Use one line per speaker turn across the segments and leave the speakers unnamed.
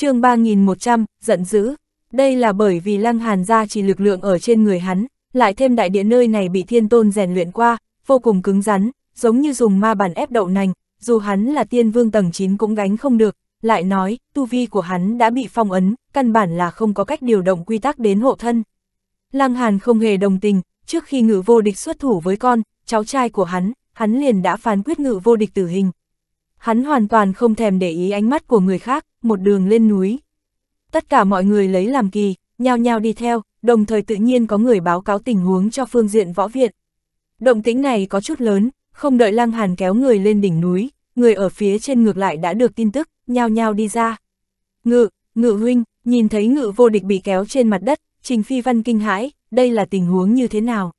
chương 3100, giận dữ. Đây là bởi vì Lăng Hàn gia chỉ lực lượng ở trên người hắn, lại thêm đại địa nơi này bị thiên tôn rèn luyện qua, vô cùng cứng rắn, giống như dùng ma bản ép đậu nành, dù hắn là tiên vương tầng 9 cũng gánh không được, lại nói, tu vi của hắn đã bị phong ấn, căn bản là không có cách điều động quy tắc đến hộ thân. Lăng Hàn không hề đồng tình, trước khi ngự vô địch xuất thủ với con, cháu trai của hắn, hắn liền đã phán quyết ngự vô địch tử hình. Hắn hoàn toàn không thèm để ý ánh mắt của người khác, một đường lên núi. Tất cả mọi người lấy làm kỳ, nhao nhao đi theo, đồng thời tự nhiên có người báo cáo tình huống cho phương diện võ viện. Động tĩnh này có chút lớn, không đợi Lăng Hàn kéo người lên đỉnh núi, người ở phía trên ngược lại đã được tin tức, nhao nhao đi ra. Ngự, ngự huynh, nhìn thấy ngự vô địch bị kéo trên mặt đất, Trình Phi Văn kinh hãi, đây là tình huống như thế nào?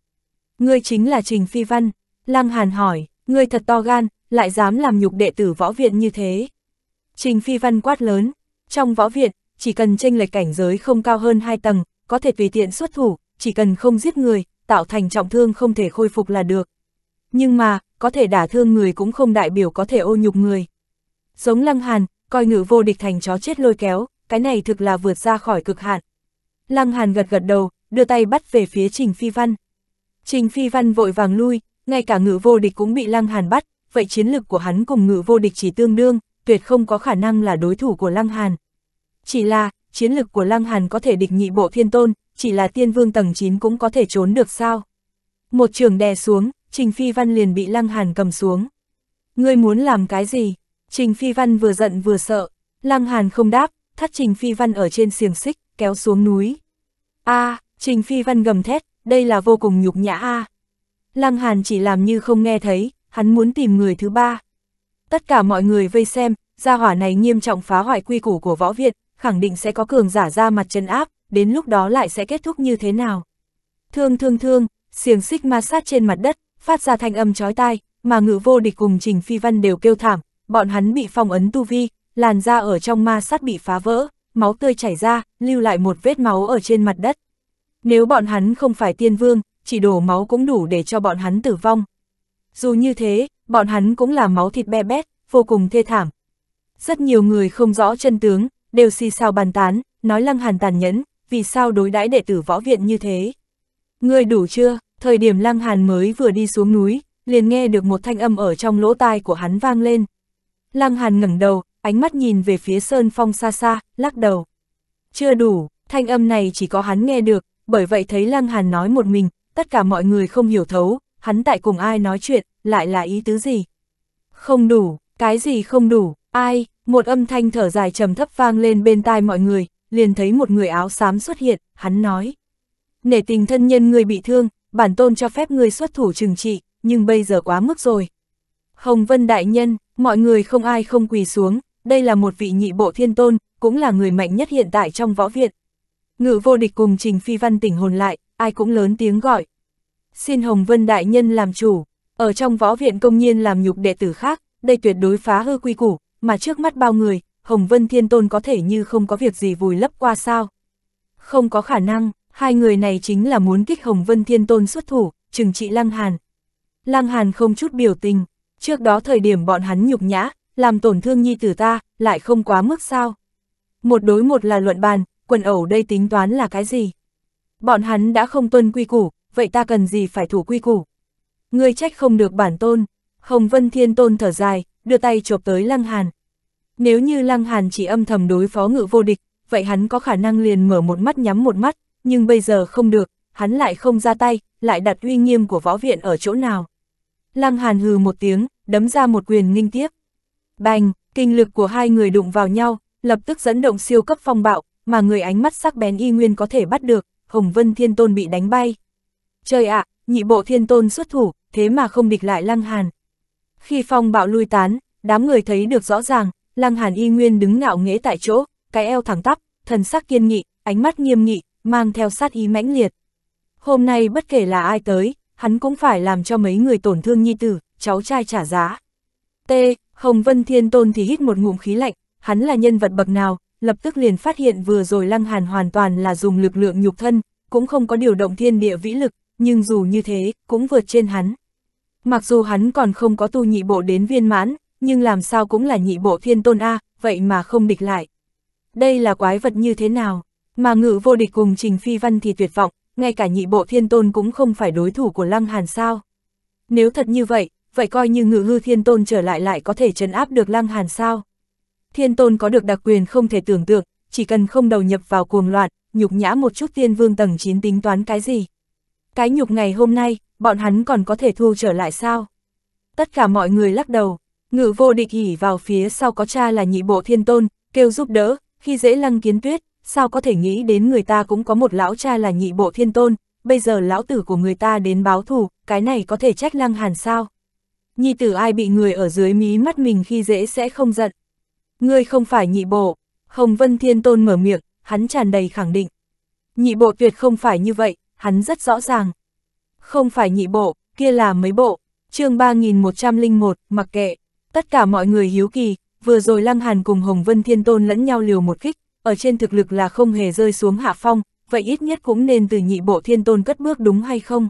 Ngươi chính là Trình Phi Văn. Lăng Hàn hỏi, ngươi thật to gan, lại dám làm nhục đệ tử võ viện như thế. Trình Phi Văn quát lớn, trong võ viện, chỉ cần tranh lệch cảnh giới không cao hơn hai tầng, có thể vì tiện xuất thủ, chỉ cần không giết người, tạo thành trọng thương không thể khôi phục là được. Nhưng mà, có thể đả thương người cũng không đại biểu có thể ô nhục người. Giống Lăng Hàn, coi ngự vô địch thành chó chết lôi kéo, cái này thực là vượt ra khỏi cực hạn. Lăng Hàn gật gật đầu, đưa tay bắt về phía Trình Phi Văn. Trình Phi Văn vội vàng lui, ngay cả ngự vô địch cũng bị Lăng Hàn bắt, vậy chiến lực của hắn cùng ngự vô địch chỉ tương đương, tuyệt không có khả năng là đối thủ của Lăng Hàn. Chỉ là, chiến lực của Lăng Hàn có thể địch nhị bộ thiên tôn, chỉ là tiên vương tầng 9 cũng có thể trốn được sao. Một trường đè xuống, Trình Phi Văn liền bị Lăng Hàn cầm xuống. Ngươi muốn làm cái gì? Trình Phi Văn vừa giận vừa sợ, Lăng Hàn không đáp, thắt Trình Phi Văn ở trên xiềng xích, kéo xuống núi. a à, Trình Phi Văn gầm thét, đây là vô cùng nhục nhã a à. Lăng Hàn chỉ làm như không nghe thấy, hắn muốn tìm người thứ ba. Tất cả mọi người vây xem, gia hỏa này nghiêm trọng phá hoại quy củ của võ viện, khẳng định sẽ có cường giả ra mặt chân áp, đến lúc đó lại sẽ kết thúc như thế nào. Thương thương thương, xiềng xích ma sát trên mặt đất, phát ra thanh âm chói tai, mà ngự vô địch cùng trình phi văn đều kêu thảm, bọn hắn bị phong ấn tu vi, làn da ở trong ma sát bị phá vỡ, máu tươi chảy ra, lưu lại một vết máu ở trên mặt đất. Nếu bọn hắn không phải tiên vương, chỉ đổ máu cũng đủ để cho bọn hắn tử vong. Dù như thế, bọn hắn cũng là máu thịt be bét, vô cùng thê thảm. Rất nhiều người không rõ chân tướng, đều xì sao bàn tán, nói lăng hàn tàn nhẫn, vì sao đối đãi đệ tử võ viện như thế. người đủ chưa, thời điểm lăng hàn mới vừa đi xuống núi, liền nghe được một thanh âm ở trong lỗ tai của hắn vang lên. Lăng hàn ngẩng đầu, ánh mắt nhìn về phía sơn phong xa xa, lắc đầu. Chưa đủ, thanh âm này chỉ có hắn nghe được, bởi vậy thấy lăng hàn nói một mình, tất cả mọi người không hiểu thấu, hắn tại cùng ai nói chuyện, lại là ý tứ gì? Không đủ, cái gì không đủ, ai, một âm thanh thở dài trầm thấp vang lên bên tai mọi người, liền thấy một người áo xám xuất hiện, hắn nói. Nể tình thân nhân người bị thương, bản tôn cho phép người xuất thủ trừng trị, nhưng bây giờ quá mức rồi. Hồng Vân Đại Nhân, mọi người không ai không quỳ xuống, đây là một vị nhị bộ thiên tôn, cũng là người mạnh nhất hiện tại trong võ viện. Ngự vô địch cùng Trình Phi Văn tỉnh hồn lại, ai cũng lớn tiếng gọi, xin Hồng Vân Đại Nhân làm chủ, ở trong võ viện công nhiên làm nhục đệ tử khác, đây tuyệt đối phá hư quy củ, mà trước mắt bao người, Hồng Vân Thiên Tôn có thể như không có việc gì vùi lấp qua sao. Không có khả năng, hai người này chính là muốn kích Hồng Vân Thiên Tôn xuất thủ, trừng trị Lăng Hàn. Lăng Hàn không chút biểu tình, trước đó thời điểm bọn hắn nhục nhã, làm tổn thương nhi tử ta, lại không quá mức sao. Một đối một là luận bàn, quần ẩu đây tính toán là cái gì? Bọn hắn đã không tuân quy củ, vậy ta cần gì phải thủ quy củ. Ngươi trách không được bản tôn, Hồng Vân Thiên Tôn thở dài, đưa tay chộp tới Lăng Hàn. Nếu như Lăng Hàn chỉ âm thầm đối phó ngự vô địch, vậy hắn có khả năng liền mở một mắt nhắm một mắt, nhưng bây giờ không được, hắn lại không ra tay, lại đặt uy nghiêm của võ viện ở chỗ nào. Lăng Hàn hừ một tiếng, đấm ra một quyền nghinh tiếp. Bành, kinh lực của hai người đụng vào nhau, lập tức dẫn động siêu cấp phong bạo, mà người ánh mắt sắc bén y nguyên có thể bắt được, Hồng Vân Thiên Tôn bị đánh bay. Trời ạ, nhị bộ thiên tôn xuất thủ, thế mà không địch lại Lăng Hàn. Khi phong bạo lui tán, đám người thấy được rõ ràng, Lăng Hàn y nguyên đứng ngạo nghễ tại chỗ, cái eo thẳng tắp, thần sắc kiên nghị, ánh mắt nghiêm nghị, mang theo sát ý mãnh liệt. Hôm nay bất kể là ai tới, hắn cũng phải làm cho mấy người tổn thương nhi tử, cháu trai trả giá. T, Hồng Vân Thiên Tôn thì hít một ngụm khí lạnh, hắn là nhân vật bậc nào, lập tức liền phát hiện vừa rồi Lăng Hàn hoàn toàn là dùng lực lượng nhục thân, cũng không có điều động thiên địa vĩ lực, nhưng dù như thế, cũng vượt trên hắn. Mặc dù hắn còn không có tu nhị bộ đến viên mãn, nhưng làm sao cũng là nhị bộ thiên tôn A, vậy mà không địch lại. Đây là quái vật như thế nào, mà ngự vô địch cùng Trình Phi Văn thì tuyệt vọng, ngay cả nhị bộ thiên tôn cũng không phải đối thủ của Lăng Hàn sao. Nếu thật như vậy, vậy coi như ngự hư thiên tôn trở lại lại có thể trấn áp được Lăng Hàn sao. Thiên tôn có được đặc quyền không thể tưởng tượng, chỉ cần không đầu nhập vào cuồng loạn, nhục nhã một chút tiên vương tầng 9 tính toán cái gì. Cái nhục ngày hôm nay, bọn hắn còn có thể thu trở lại sao? Tất cả mọi người lắc đầu, ngự vô địch hỉ vào phía sau có cha là nhị bộ thiên tôn, kêu giúp đỡ, khi dễ lăng kiến tuyết, sao có thể nghĩ đến người ta cũng có một lão cha là nhị bộ thiên tôn, bây giờ lão tử của người ta đến báo thù, cái này có thể trách lăng hàn sao? nhị tử ai bị người ở dưới mí mắt mình khi dễ sẽ không giận. Ngươi không phải nhị bộ, Hồng Vân Thiên Tôn mở miệng, hắn tràn đầy khẳng định. Nhị bộ tuyệt không phải như vậy, hắn rất rõ ràng. Không phải nhị bộ, kia là mấy bộ, chương 3101, mặc kệ, tất cả mọi người hiếu kỳ, vừa rồi Lăng Hàn cùng Hồng Vân Thiên Tôn lẫn nhau liều một kích, ở trên thực lực là không hề rơi xuống hạ phong, vậy ít nhất cũng nên từ nhị bộ Thiên Tôn cất bước đúng hay không?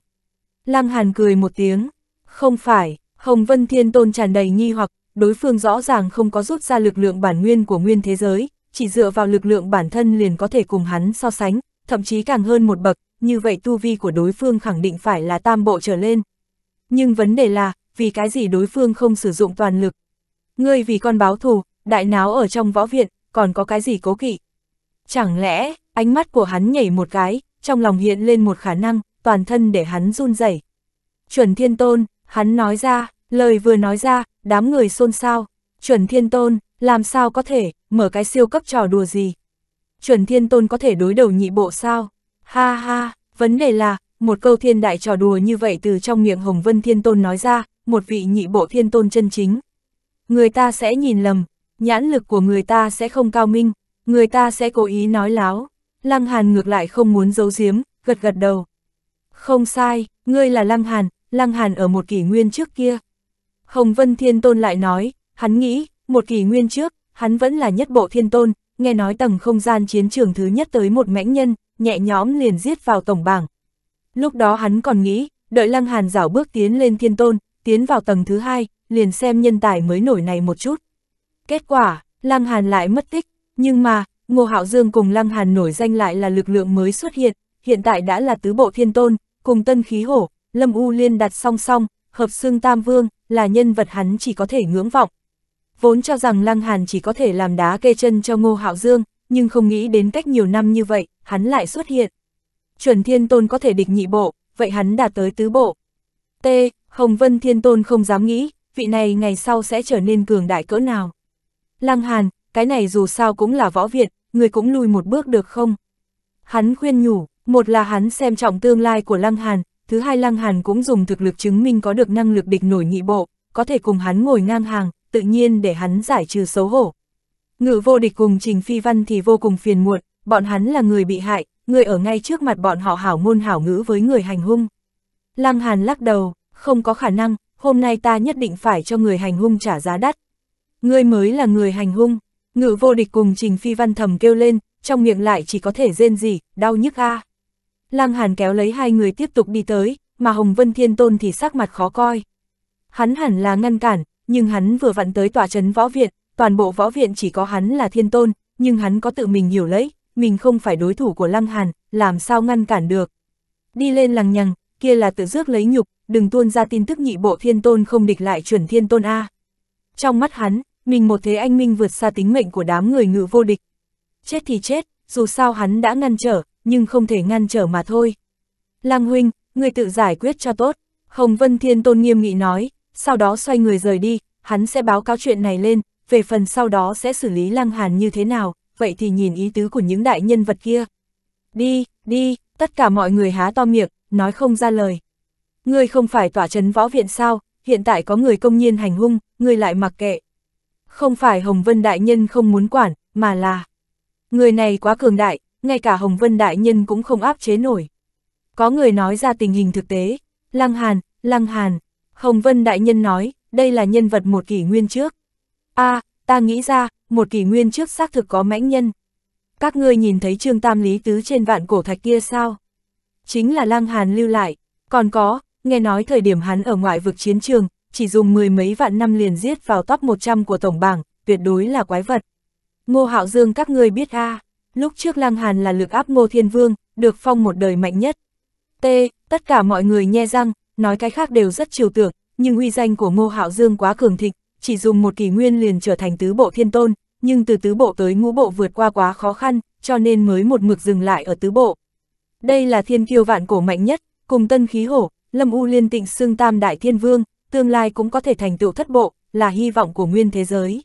Lăng Hàn cười một tiếng, không phải, Hồng Vân Thiên Tôn tràn đầy nghi hoặc, đối phương rõ ràng không có rút ra lực lượng bản nguyên của nguyên thế giới, chỉ dựa vào lực lượng bản thân liền có thể cùng hắn so sánh, thậm chí càng hơn một bậc, như vậy tu vi của đối phương khẳng định phải là tam bộ trở lên. Nhưng vấn đề là, vì cái gì đối phương không sử dụng toàn lực? Ngươi vì con báo thù, đại náo ở trong võ viện, còn có cái gì cố kỵ? Chẳng lẽ, ánh mắt của hắn nhảy một cái, trong lòng hiện lên một khả năng, toàn thân để hắn run rẩy. Chuẩn Thiên Tôn, hắn nói ra, lời vừa nói ra, đám người xôn xao. Chuẩn Thiên Tôn, làm sao có thể, mở cái siêu cấp trò đùa gì? Chuẩn Thiên Tôn có thể đối đầu nhị bộ sao? Ha ha, vấn đề là, một câu thiên đại trò đùa như vậy từ trong miệng Hồng Vân Thiên Tôn nói ra, một vị nhị bộ thiên tôn chân chính. Người ta sẽ nhìn lầm, nhãn lực của người ta sẽ không cao minh, người ta sẽ cố ý nói láo. Lăng Hàn ngược lại không muốn giấu giếm, gật gật đầu. Không sai, ngươi là Lăng Hàn, Lăng Hàn ở một kỷ nguyên trước kia. Hồng Vân Thiên Tôn lại nói, hắn nghĩ, một kỷ nguyên trước, hắn vẫn là nhất bộ thiên tôn, nghe nói tầng không gian chiến trường thứ nhất tới một mãnh nhân, nhẹ nhõm liền giết vào tổng bảng. Lúc đó hắn còn nghĩ, đợi Lăng Hàn rảo bước tiến lên thiên tôn, tiến vào tầng thứ hai, liền xem nhân tài mới nổi này một chút. Kết quả, Lăng Hàn lại mất tích, nhưng mà, Ngô Hạo Dương cùng Lăng Hàn nổi danh lại là lực lượng mới xuất hiện, hiện tại đã là tứ bộ thiên tôn, cùng tân khí hổ, Lâm U Liên đặt song song, hợp xương tam vương, là nhân vật hắn chỉ có thể ngưỡng vọng. Vốn cho rằng Lăng Hàn chỉ có thể làm đá kê chân cho Ngô Hạo Dương, nhưng không nghĩ đến cách nhiều năm như vậy, hắn lại xuất hiện. Chuẩn thiên tôn có thể địch nhị bộ, vậy hắn đạt tới tứ bộ. T. Hồng Vân Thiên Tôn không dám nghĩ, vị này ngày sau sẽ trở nên cường đại cỡ nào. Lăng Hàn, cái này dù sao cũng là võ viện, người cũng lùi một bước được không? Hắn khuyên nhủ, một là hắn xem trọng tương lai của Lăng Hàn, thứ hai Lăng Hàn cũng dùng thực lực chứng minh có được năng lực địch nổi nhị bộ, có thể cùng hắn ngồi ngang hàng, tự nhiên để hắn giải trừ xấu hổ. Ngự vô địch cùng Trình Phi Văn thì vô cùng phiền muộn, bọn hắn là người bị hại, người ở ngay trước mặt bọn họ hảo ngôn hảo ngữ với người hành hung. Lăng Hàn lắc đầu, không có khả năng, hôm nay ta nhất định phải cho người hành hung trả giá đắt. Ngươi mới là người hành hung, ngự vô địch cùng Trình Phi Văn thầm kêu lên, trong miệng lại chỉ có thể rên gì, đau nhức a. À. Lăng Hàn kéo lấy hai người tiếp tục đi tới, mà Hồng Vân Thiên Tôn thì sắc mặt khó coi. Hắn hẳn là ngăn cản, nhưng hắn vừa vặn tới tòa trấn võ viện, toàn bộ võ viện chỉ có hắn là thiên tôn, nhưng hắn có tự mình hiểu lấy, mình không phải đối thủ của Lăng Hàn, làm sao ngăn cản được. Đi lên lằng nhằng, kia là tự rước lấy nhục, đừng tuôn ra tin tức nhị bộ thiên tôn không địch lại chuẩn thiên tôn A. Trong mắt hắn, mình một thế anh minh vượt xa tính mệnh của đám người ngự vô địch. Chết thì chết, dù sao hắn đã ngăn trở, nhưng không thể ngăn trở mà thôi. Lăng huynh, người tự giải quyết cho tốt. Hồng Vân Thiên Tôn nghiêm nghị nói, sau đó xoay người rời đi, hắn sẽ báo cáo chuyện này lên, về phần sau đó sẽ xử lý Lăng Hàn như thế nào, vậy thì nhìn ý tứ của những đại nhân vật kia. Đi, đi, tất cả mọi người há to miệng, nói không ra lời. Ngươi không phải tỏa chấn võ viện sao, hiện tại có người công nhiên hành hung, ngươi lại mặc kệ. Không phải Hồng Vân Đại Nhân không muốn quản, mà là... Người này quá cường đại, ngay cả Hồng Vân Đại Nhân cũng không áp chế nổi. Có người nói ra tình hình thực tế, Lăng Hàn, Lăng Hàn, Hồng Vân Đại Nhân nói, đây là nhân vật một kỷ nguyên trước a à, ta nghĩ ra, một kỷ nguyên trước xác thực có mãnh nhân. Các ngươi nhìn thấy trương tam lý tứ trên vạn cổ thạch kia sao? Chính là lang hàn lưu lại, còn có, nghe nói thời điểm hắn ở ngoại vực chiến trường, chỉ dùng mười mấy vạn năm liền giết vào top 100 của tổng bảng, tuyệt đối là quái vật. Ngô Hạo Dương các ngươi biết a à, lúc trước Lang Hàn là lực áp Ngô Thiên Vương, được phong một đời mạnh nhất. T, tất cả mọi người nhe răng, nói cái khác đều rất chiều tượng, nhưng uy danh của Ngô Hạo Dương quá cường thịnh, chỉ dùng một kỳ nguyên liền trở thành tứ bộ thiên tôn, nhưng từ tứ bộ tới ngũ bộ vượt qua quá khó khăn, cho nên mới một mực dừng lại ở tứ bộ. Đây là thiên kiêu vạn cổ mạnh nhất, cùng tân khí hổ, lâm u liên tịnh xương tam đại thiên vương, tương lai cũng có thể thành tựu thất bộ, là hy vọng của nguyên thế giới.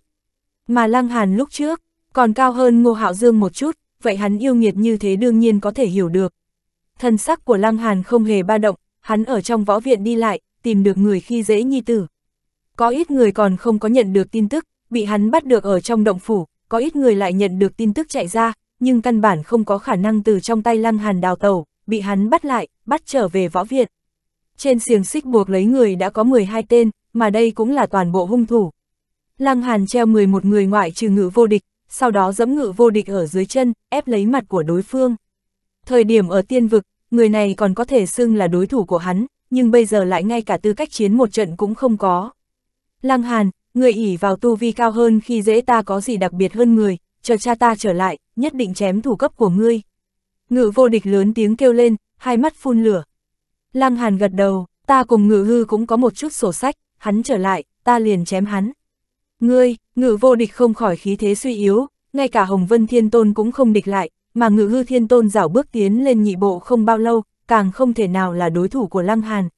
Mà Lăng Hàn lúc trước, còn cao hơn Ngô Hạo Dương một chút, vậy hắn yêu nghiệt như thế đương nhiên có thể hiểu được. Thân sắc của Lăng Hàn không hề ba động, hắn ở trong võ viện đi lại, tìm được người khi dễ nhi tử. Có ít người còn không có nhận được tin tức, bị hắn bắt được ở trong động phủ, có ít người lại nhận được tin tức chạy ra, nhưng căn bản không có khả năng từ trong tay lăng hàn đào tàu bị hắn bắt lại, bắt trở về võ viện. Trên xiềng xích buộc lấy người đã có 12 tên, mà đây cũng là toàn bộ hung thủ. Lăng hàn treo 11 người ngoại trừ ngự vô địch, sau đó giẫm ngự vô địch ở dưới chân, ép lấy mặt của đối phương. Thời điểm ở tiên vực, người này còn có thể xưng là đối thủ của hắn, nhưng bây giờ lại ngay cả tư cách chiến một trận cũng không có. Lăng Hàn, người ỉ vào tu vi cao hơn khi dễ ta có gì đặc biệt hơn người, chờ cha ta trở lại, nhất định chém thủ cấp của ngươi. Ngự vô địch lớn tiếng kêu lên, hai mắt phun lửa. Lăng Hàn gật đầu, ta cùng ngự hư cũng có một chút sổ sách, hắn trở lại, ta liền chém hắn. Ngươi, ngự vô địch không khỏi khí thế suy yếu, ngay cả Hồng Vân Thiên Tôn cũng không địch lại, mà ngự hư Thiên Tôn dảo bước tiến lên nhị bộ không bao lâu, càng không thể nào là đối thủ của Lăng Hàn.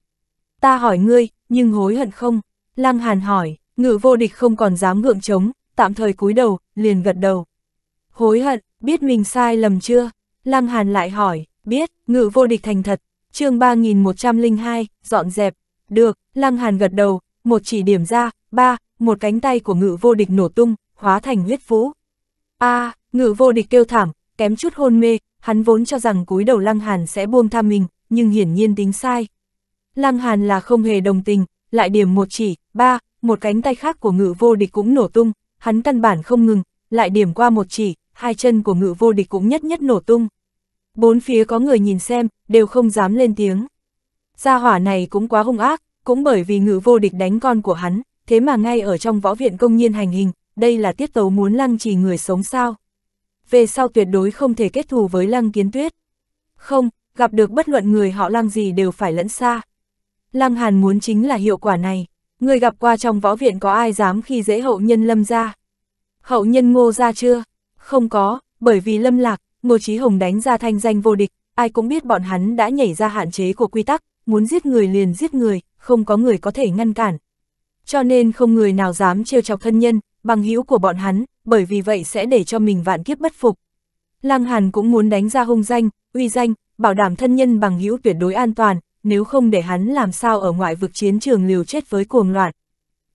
Ta hỏi ngươi, nhưng hối hận không? Lăng Hàn hỏi, ngự vô địch không còn dám ngượng chống, tạm thời cúi đầu, liền gật đầu. Hối hận, biết mình sai lầm chưa? Lăng Hàn lại hỏi, biết, ngự vô địch thành thật, chương 3102, dọn dẹp, được, Lăng Hàn gật đầu, một chỉ điểm ra, ba, một cánh tay của ngự vô địch nổ tung, hóa thành huyết vũ. a à, ngự vô địch kêu thảm, kém chút hôn mê, hắn vốn cho rằng cúi đầu Lăng Hàn sẽ buông tha mình, nhưng hiển nhiên tính sai. Lăng Hàn là không hề đồng tình, lại điểm một chỉ, ba, một cánh tay khác của ngự vô địch cũng nổ tung, hắn căn bản không ngừng, lại điểm qua một chỉ, hai chân của ngự vô địch cũng nhất nhất nổ tung. Bốn phía có người nhìn xem, đều không dám lên tiếng. Gia hỏa này cũng quá hung ác, cũng bởi vì ngự vô địch đánh con của hắn, thế mà ngay ở trong võ viện công nhiên hành hình, đây là tiết tấu muốn lăng trì người sống sao. Về sau tuyệt đối không thể kết thù với lăng kiến tuyết. Không, gặp được bất luận người họ lăng gì đều phải lẫn xa. Lăng Hàn muốn chính là hiệu quả này. Người gặp qua trong võ viện có ai dám khi dễ hậu nhân lâm ra. Hậu nhân ngô ra chưa? Không có, bởi vì lâm lạc, ngô trí hồng đánh ra thanh danh vô địch, ai cũng biết bọn hắn đã nhảy ra hạn chế của quy tắc, muốn giết người liền giết người, không có người có thể ngăn cản. Cho nên không người nào dám trêu chọc thân nhân, bằng hữu của bọn hắn, bởi vì vậy sẽ để cho mình vạn kiếp bất phục. Lăng Hàn cũng muốn đánh ra hung danh, uy danh, bảo đảm thân nhân bằng hữu tuyệt đối an toàn, nếu không để hắn làm sao ở ngoại vực chiến trường liều chết với cuồng loạn.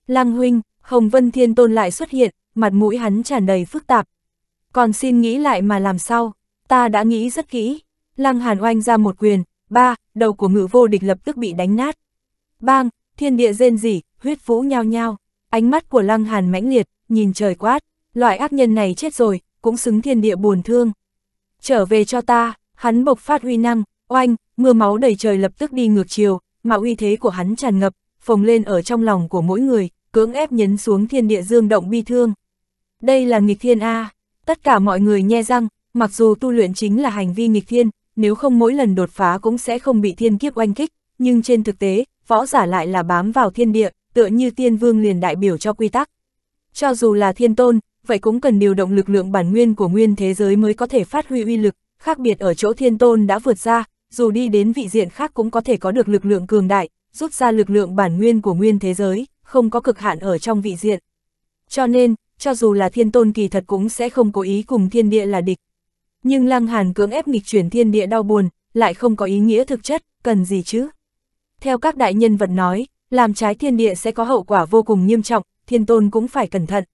Lăng huynh, Hồng Vân Thiên Tôn lại xuất hiện, mặt mũi hắn tràn đầy phức tạp. Còn xin nghĩ lại mà làm sao, ta đã nghĩ rất kỹ. Lăng Hàn oanh ra một quyền, ba, đầu của ngự vô địch lập tức bị đánh nát. Bang, thiên địa rên rỉ, huyết vũ nhao nhao, ánh mắt của Lăng Hàn mãnh liệt, nhìn trời quát, loại ác nhân này chết rồi, cũng xứng thiên địa buồn thương. Trở về cho ta, hắn bộc phát huy năng, oanh, mưa máu đầy trời lập tức đi ngược chiều, mà uy thế của hắn tràn ngập, phồng lên ở trong lòng của mỗi người, cưỡng ép nhấn xuống thiên địa dương động bi thương. Đây là nghịch thiên A, tất cả mọi người nhe răng, mặc dù tu luyện chính là hành vi nghịch thiên, nếu không mỗi lần đột phá cũng sẽ không bị thiên kiếp oanh kích, nhưng trên thực tế, võ giả lại là bám vào thiên địa, tựa như tiên vương liền đại biểu cho quy tắc. Cho dù là thiên tôn, vậy cũng cần điều động lực lượng bản nguyên của nguyên thế giới mới có thể phát huy uy lực, khác biệt ở chỗ thiên tôn đã vượt ra, dù đi đến vị diện khác cũng có thể có được lực lượng cường đại, rút ra lực lượng bản nguyên của nguyên thế giới, không có cực hạn ở trong vị diện. Cho nên, cho dù là thiên tôn kỳ thật cũng sẽ không cố ý cùng thiên địa là địch. Nhưng Lăng Hàn cưỡng ép nghịch chuyển thiên địa đau buồn, lại không có ý nghĩa thực chất, cần gì chứ? Theo các đại nhân vật nói, làm trái thiên địa sẽ có hậu quả vô cùng nghiêm trọng, thiên tôn cũng phải cẩn thận.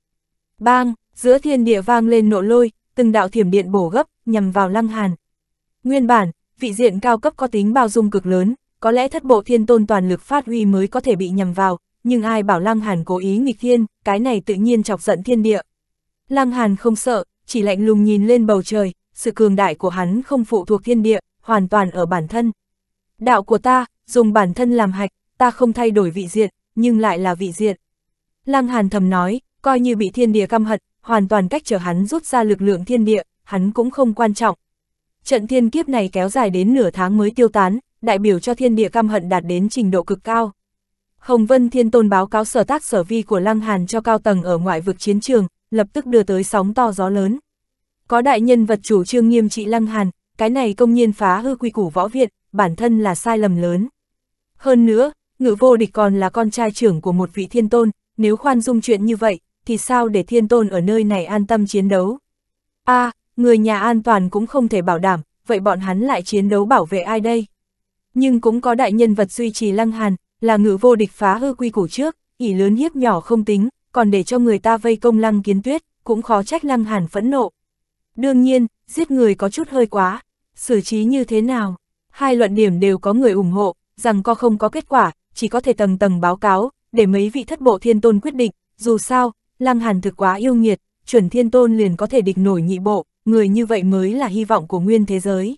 Bang, giữa thiên địa vang lên nộ lôi, từng đạo thiểm điện bổ gấp, nhằm vào Lăng Hàn. Nguyên bản, vị diện cao cấp có tính bao dung cực lớn, có lẽ thất bộ thiên tôn toàn lực phát huy mới có thể bị nhầm vào, nhưng ai bảo Lăng Hàn cố ý nghịch thiên, cái này tự nhiên chọc giận thiên địa. Lăng Hàn không sợ, chỉ lạnh lùng nhìn lên bầu trời, sự cường đại của hắn không phụ thuộc thiên địa, hoàn toàn ở bản thân. Đạo của ta, dùng bản thân làm hạch, ta không thay đổi vị diện, nhưng lại là vị diện. Lăng Hàn thầm nói, coi như bị thiên địa căm hận, hoàn toàn cách trở hắn rút ra lực lượng thiên địa, hắn cũng không quan trọng, Trận thiên kiếp này kéo dài đến nửa tháng mới tiêu tán, đại biểu cho thiên địa căm hận đạt đến trình độ cực cao. Hồng Vân Thiên Tôn báo cáo sở tác sở vi của Lăng Hàn cho cao tầng ở ngoại vực chiến trường, lập tức đưa tới sóng to gió lớn. Có đại nhân vật chủ trương nghiêm trị Lăng Hàn, cái này công nhiên phá hư quy củ võ viện, bản thân là sai lầm lớn. Hơn nữa, ngự vô địch còn là con trai trưởng của một vị thiên tôn, nếu khoan dung chuyện như vậy, thì sao để thiên tôn ở nơi này an tâm chiến đấu? a à, người nhà an toàn cũng không thể bảo đảm, vậy bọn hắn lại chiến đấu bảo vệ ai đây? Nhưng cũng có đại nhân vật duy trì lăng hàn, là ngự vô địch phá hư quy củ trước, ỉ lớn hiếp nhỏ không tính, còn để cho người ta vây công lăng kiến tuyết, cũng khó trách lăng hàn phẫn nộ. Đương nhiên, giết người có chút hơi quá, xử trí như thế nào? Hai luận điểm đều có người ủng hộ, rằng co không có kết quả, chỉ có thể tầng tầng báo cáo, để mấy vị thất bộ thiên tôn quyết định, dù sao, lăng hàn thực quá yêu nghiệt, chuẩn thiên tôn liền có thể địch nổi nhị bộ người như vậy mới là hy vọng của nguyên thế giới.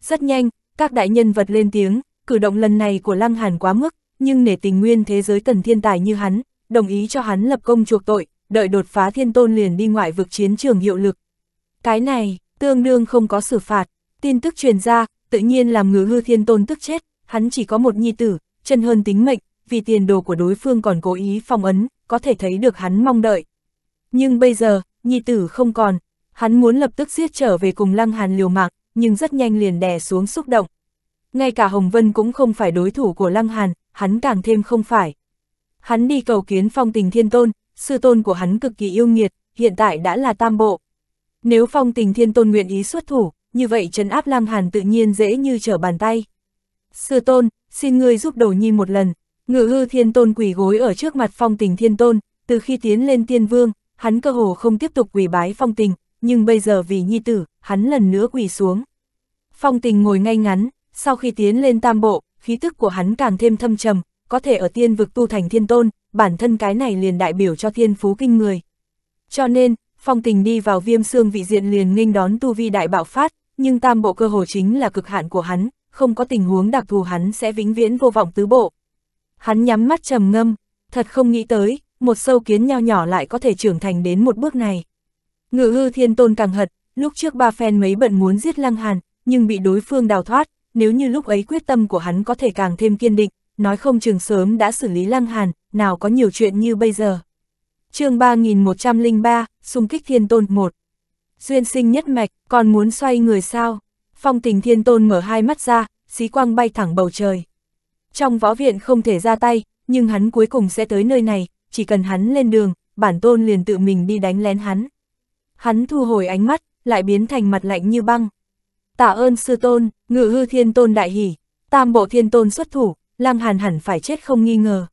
Rất nhanh, các đại nhân vật lên tiếng, cử động lần này của Lăng Hàn quá mức, nhưng nể tình nguyên thế giới tần thiên tài như hắn, đồng ý cho hắn lập công chuộc tội, đợi đột phá thiên tôn liền đi ngoại vực chiến trường hiệu lực. Cái này, tương đương không có xử phạt, tin tức truyền ra, tự nhiên làm ngứa hư thiên tôn tức chết, hắn chỉ có một nhi tử, chân hơn tính mệnh, vì tiền đồ của đối phương còn cố ý phong ấn, có thể thấy được hắn mong đợi. Nhưng bây giờ, nhi tử không còn, hắn muốn lập tức giết trở về cùng Lăng Hàn liều mạng, nhưng rất nhanh liền đè xuống xúc động. Ngay cả Hồng Vân cũng không phải đối thủ của Lăng Hàn, hắn càng thêm không phải. Hắn đi cầu kiến phong tình thiên tôn, sư tôn của hắn cực kỳ yêu nghiệt, hiện tại đã là tam bộ. Nếu phong tình thiên tôn nguyện ý xuất thủ, như vậy trấn áp Lăng Hàn tự nhiên dễ như trở bàn tay. Sư tôn, xin ngươi giúp đầu nhi một lần. Ngự hư thiên tôn quỳ gối ở trước mặt phong tình thiên tôn, từ khi tiến lên tiên vương, hắn cơ hồ không tiếp tục quỳ bái phong tình, nhưng bây giờ vì nhi tử, hắn lần nữa quỳ xuống. Phong tình ngồi ngay ngắn, sau khi tiến lên tam bộ, khí tức của hắn càng thêm thâm trầm, có thể ở tiên vực tu thành thiên tôn, bản thân cái này liền đại biểu cho thiên phú kinh người. Cho nên, phong tình đi vào viêm xương vị diện liền nghênh đón tu vi đại bạo phát, nhưng tam bộ cơ hồ chính là cực hạn của hắn, không có tình huống đặc thù hắn sẽ vĩnh viễn vô vọng tứ bộ. Hắn nhắm mắt trầm ngâm, thật không nghĩ tới, một sâu kiến nho nhỏ lại có thể trưởng thành đến một bước này. Ngự hư thiên tôn càng hật, lúc trước ba phen mấy bận muốn giết lăng hàn, nhưng bị đối phương đào thoát, nếu như lúc ấy quyết tâm của hắn có thể càng thêm kiên định, nói không chừng sớm đã xử lý lăng hàn, nào có nhiều chuyện như bây giờ. chương 3103, xung kích thiên tôn 1 Duyên sinh nhất mạch, còn muốn xoay người sao? Phong tình thiên tôn mở hai mắt ra, xí quang bay thẳng bầu trời. Trong võ viện không thể ra tay, nhưng hắn cuối cùng sẽ tới nơi này, chỉ cần hắn lên đường, bản tôn liền tự mình đi đánh lén hắn. Hắn thu hồi ánh mắt, lại biến thành mặt lạnh như băng. Tạ ơn sư tôn, ngự hư thiên tôn đại hỉ, tam bộ thiên tôn xuất thủ, Lăng Hàn hẳn phải chết không nghi ngờ.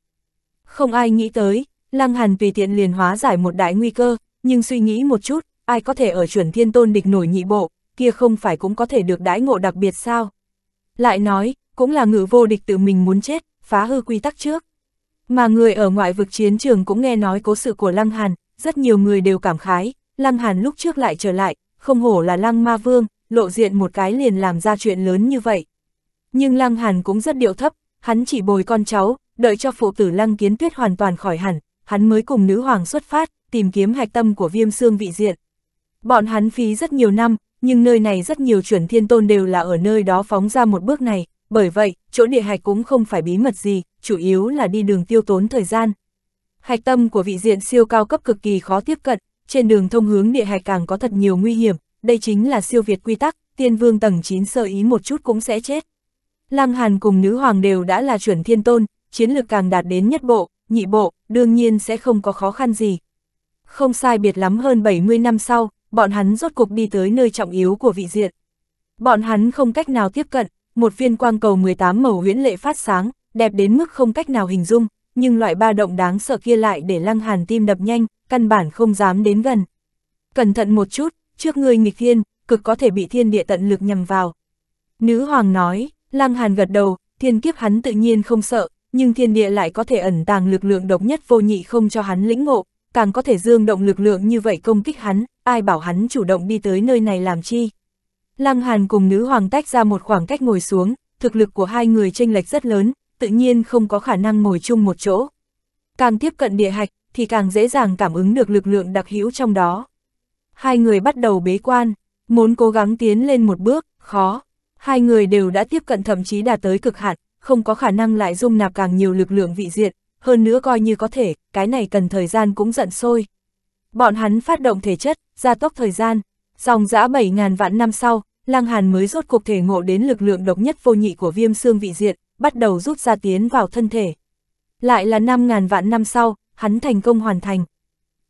Không ai nghĩ tới, Lăng Hàn tùy tiện liền hóa giải một đại nguy cơ, nhưng suy nghĩ một chút, ai có thể ở chuẩn thiên tôn địch nổi nhị bộ, kia không phải cũng có thể được đãi ngộ đặc biệt sao. Lại nói, cũng là ngự vô địch tự mình muốn chết, phá hư quy tắc trước. Mà người ở ngoại vực chiến trường cũng nghe nói cố sự của Lăng Hàn, rất nhiều người đều cảm khái, Lăng Hàn lúc trước lại trở lại, không hổ là Lăng Ma Vương, lộ diện một cái liền làm ra chuyện lớn như vậy. Nhưng Lăng Hàn cũng rất điệu thấp, hắn chỉ bồi con cháu, đợi cho phụ tử Lăng Kiến Tuyết hoàn toàn khỏi hẳn, hắn mới cùng nữ hoàng xuất phát, tìm kiếm hạch tâm của viêm xương vị diện. Bọn hắn phí rất nhiều năm, nhưng nơi này rất nhiều chuẩn thiên tôn đều là ở nơi đó phóng ra một bước này, bởi vậy, chỗ địa hạch cũng không phải bí mật gì, chủ yếu là đi đường tiêu tốn thời gian. Hạch tâm của vị diện siêu cao cấp cực kỳ khó tiếp cận, trên đường thông hướng địa hạch càng có thật nhiều nguy hiểm, đây chính là siêu việt quy tắc, tiên vương tầng 9 sơ ý một chút cũng sẽ chết. Lăng Hàn cùng nữ hoàng đều đã là chuẩn thiên tôn, chiến lược càng đạt đến nhất bộ, nhị bộ, đương nhiên sẽ không có khó khăn gì. Không sai biệt lắm hơn 70 năm sau, bọn hắn rốt cuộc đi tới nơi trọng yếu của vị diện. Bọn hắn không cách nào tiếp cận, một viên quang cầu 18 màu huyễn lệ phát sáng, đẹp đến mức không cách nào hình dung, nhưng loại ba động đáng sợ kia lại để Lăng Hàn tim đập nhanh, căn bản không dám đến gần. Cẩn thận một chút, trước người nghịch thiên, cực có thể bị thiên địa tận lực nhằm vào. Nữ hoàng nói, lang Hàn gật đầu, thiên kiếp hắn tự nhiên không sợ, nhưng thiên địa lại có thể ẩn tàng lực lượng độc nhất vô nhị không cho hắn lĩnh ngộ, càng có thể dương động lực lượng như vậy công kích hắn, ai bảo hắn chủ động đi tới nơi này làm chi. Lăng Hàn cùng nữ hoàng tách ra một khoảng cách ngồi xuống, thực lực của hai người chênh lệch rất lớn, tự nhiên không có khả năng ngồi chung một chỗ. Càng tiếp cận địa hạch, thì càng dễ dàng cảm ứng được lực lượng đặc hữu trong đó. Hai người bắt đầu bế quan, muốn cố gắng tiến lên một bước, khó. Hai người đều đã tiếp cận thậm chí đạt tới cực hạn, không có khả năng lại dung nạp càng nhiều lực lượng vị diện, hơn nữa coi như có thể, cái này cần thời gian cũng giận sôi. Bọn hắn phát động thể chất, gia tốc thời gian, dòng dã 7.000 vạn năm sau, Lăng Hàn mới rốt cuộc thể ngộ đến lực lượng độc nhất vô nhị của viêm xương vị diện, bắt đầu rút ra tiến vào thân thể. Lại là 5.000 vạn năm sau, hắn thành công hoàn thành.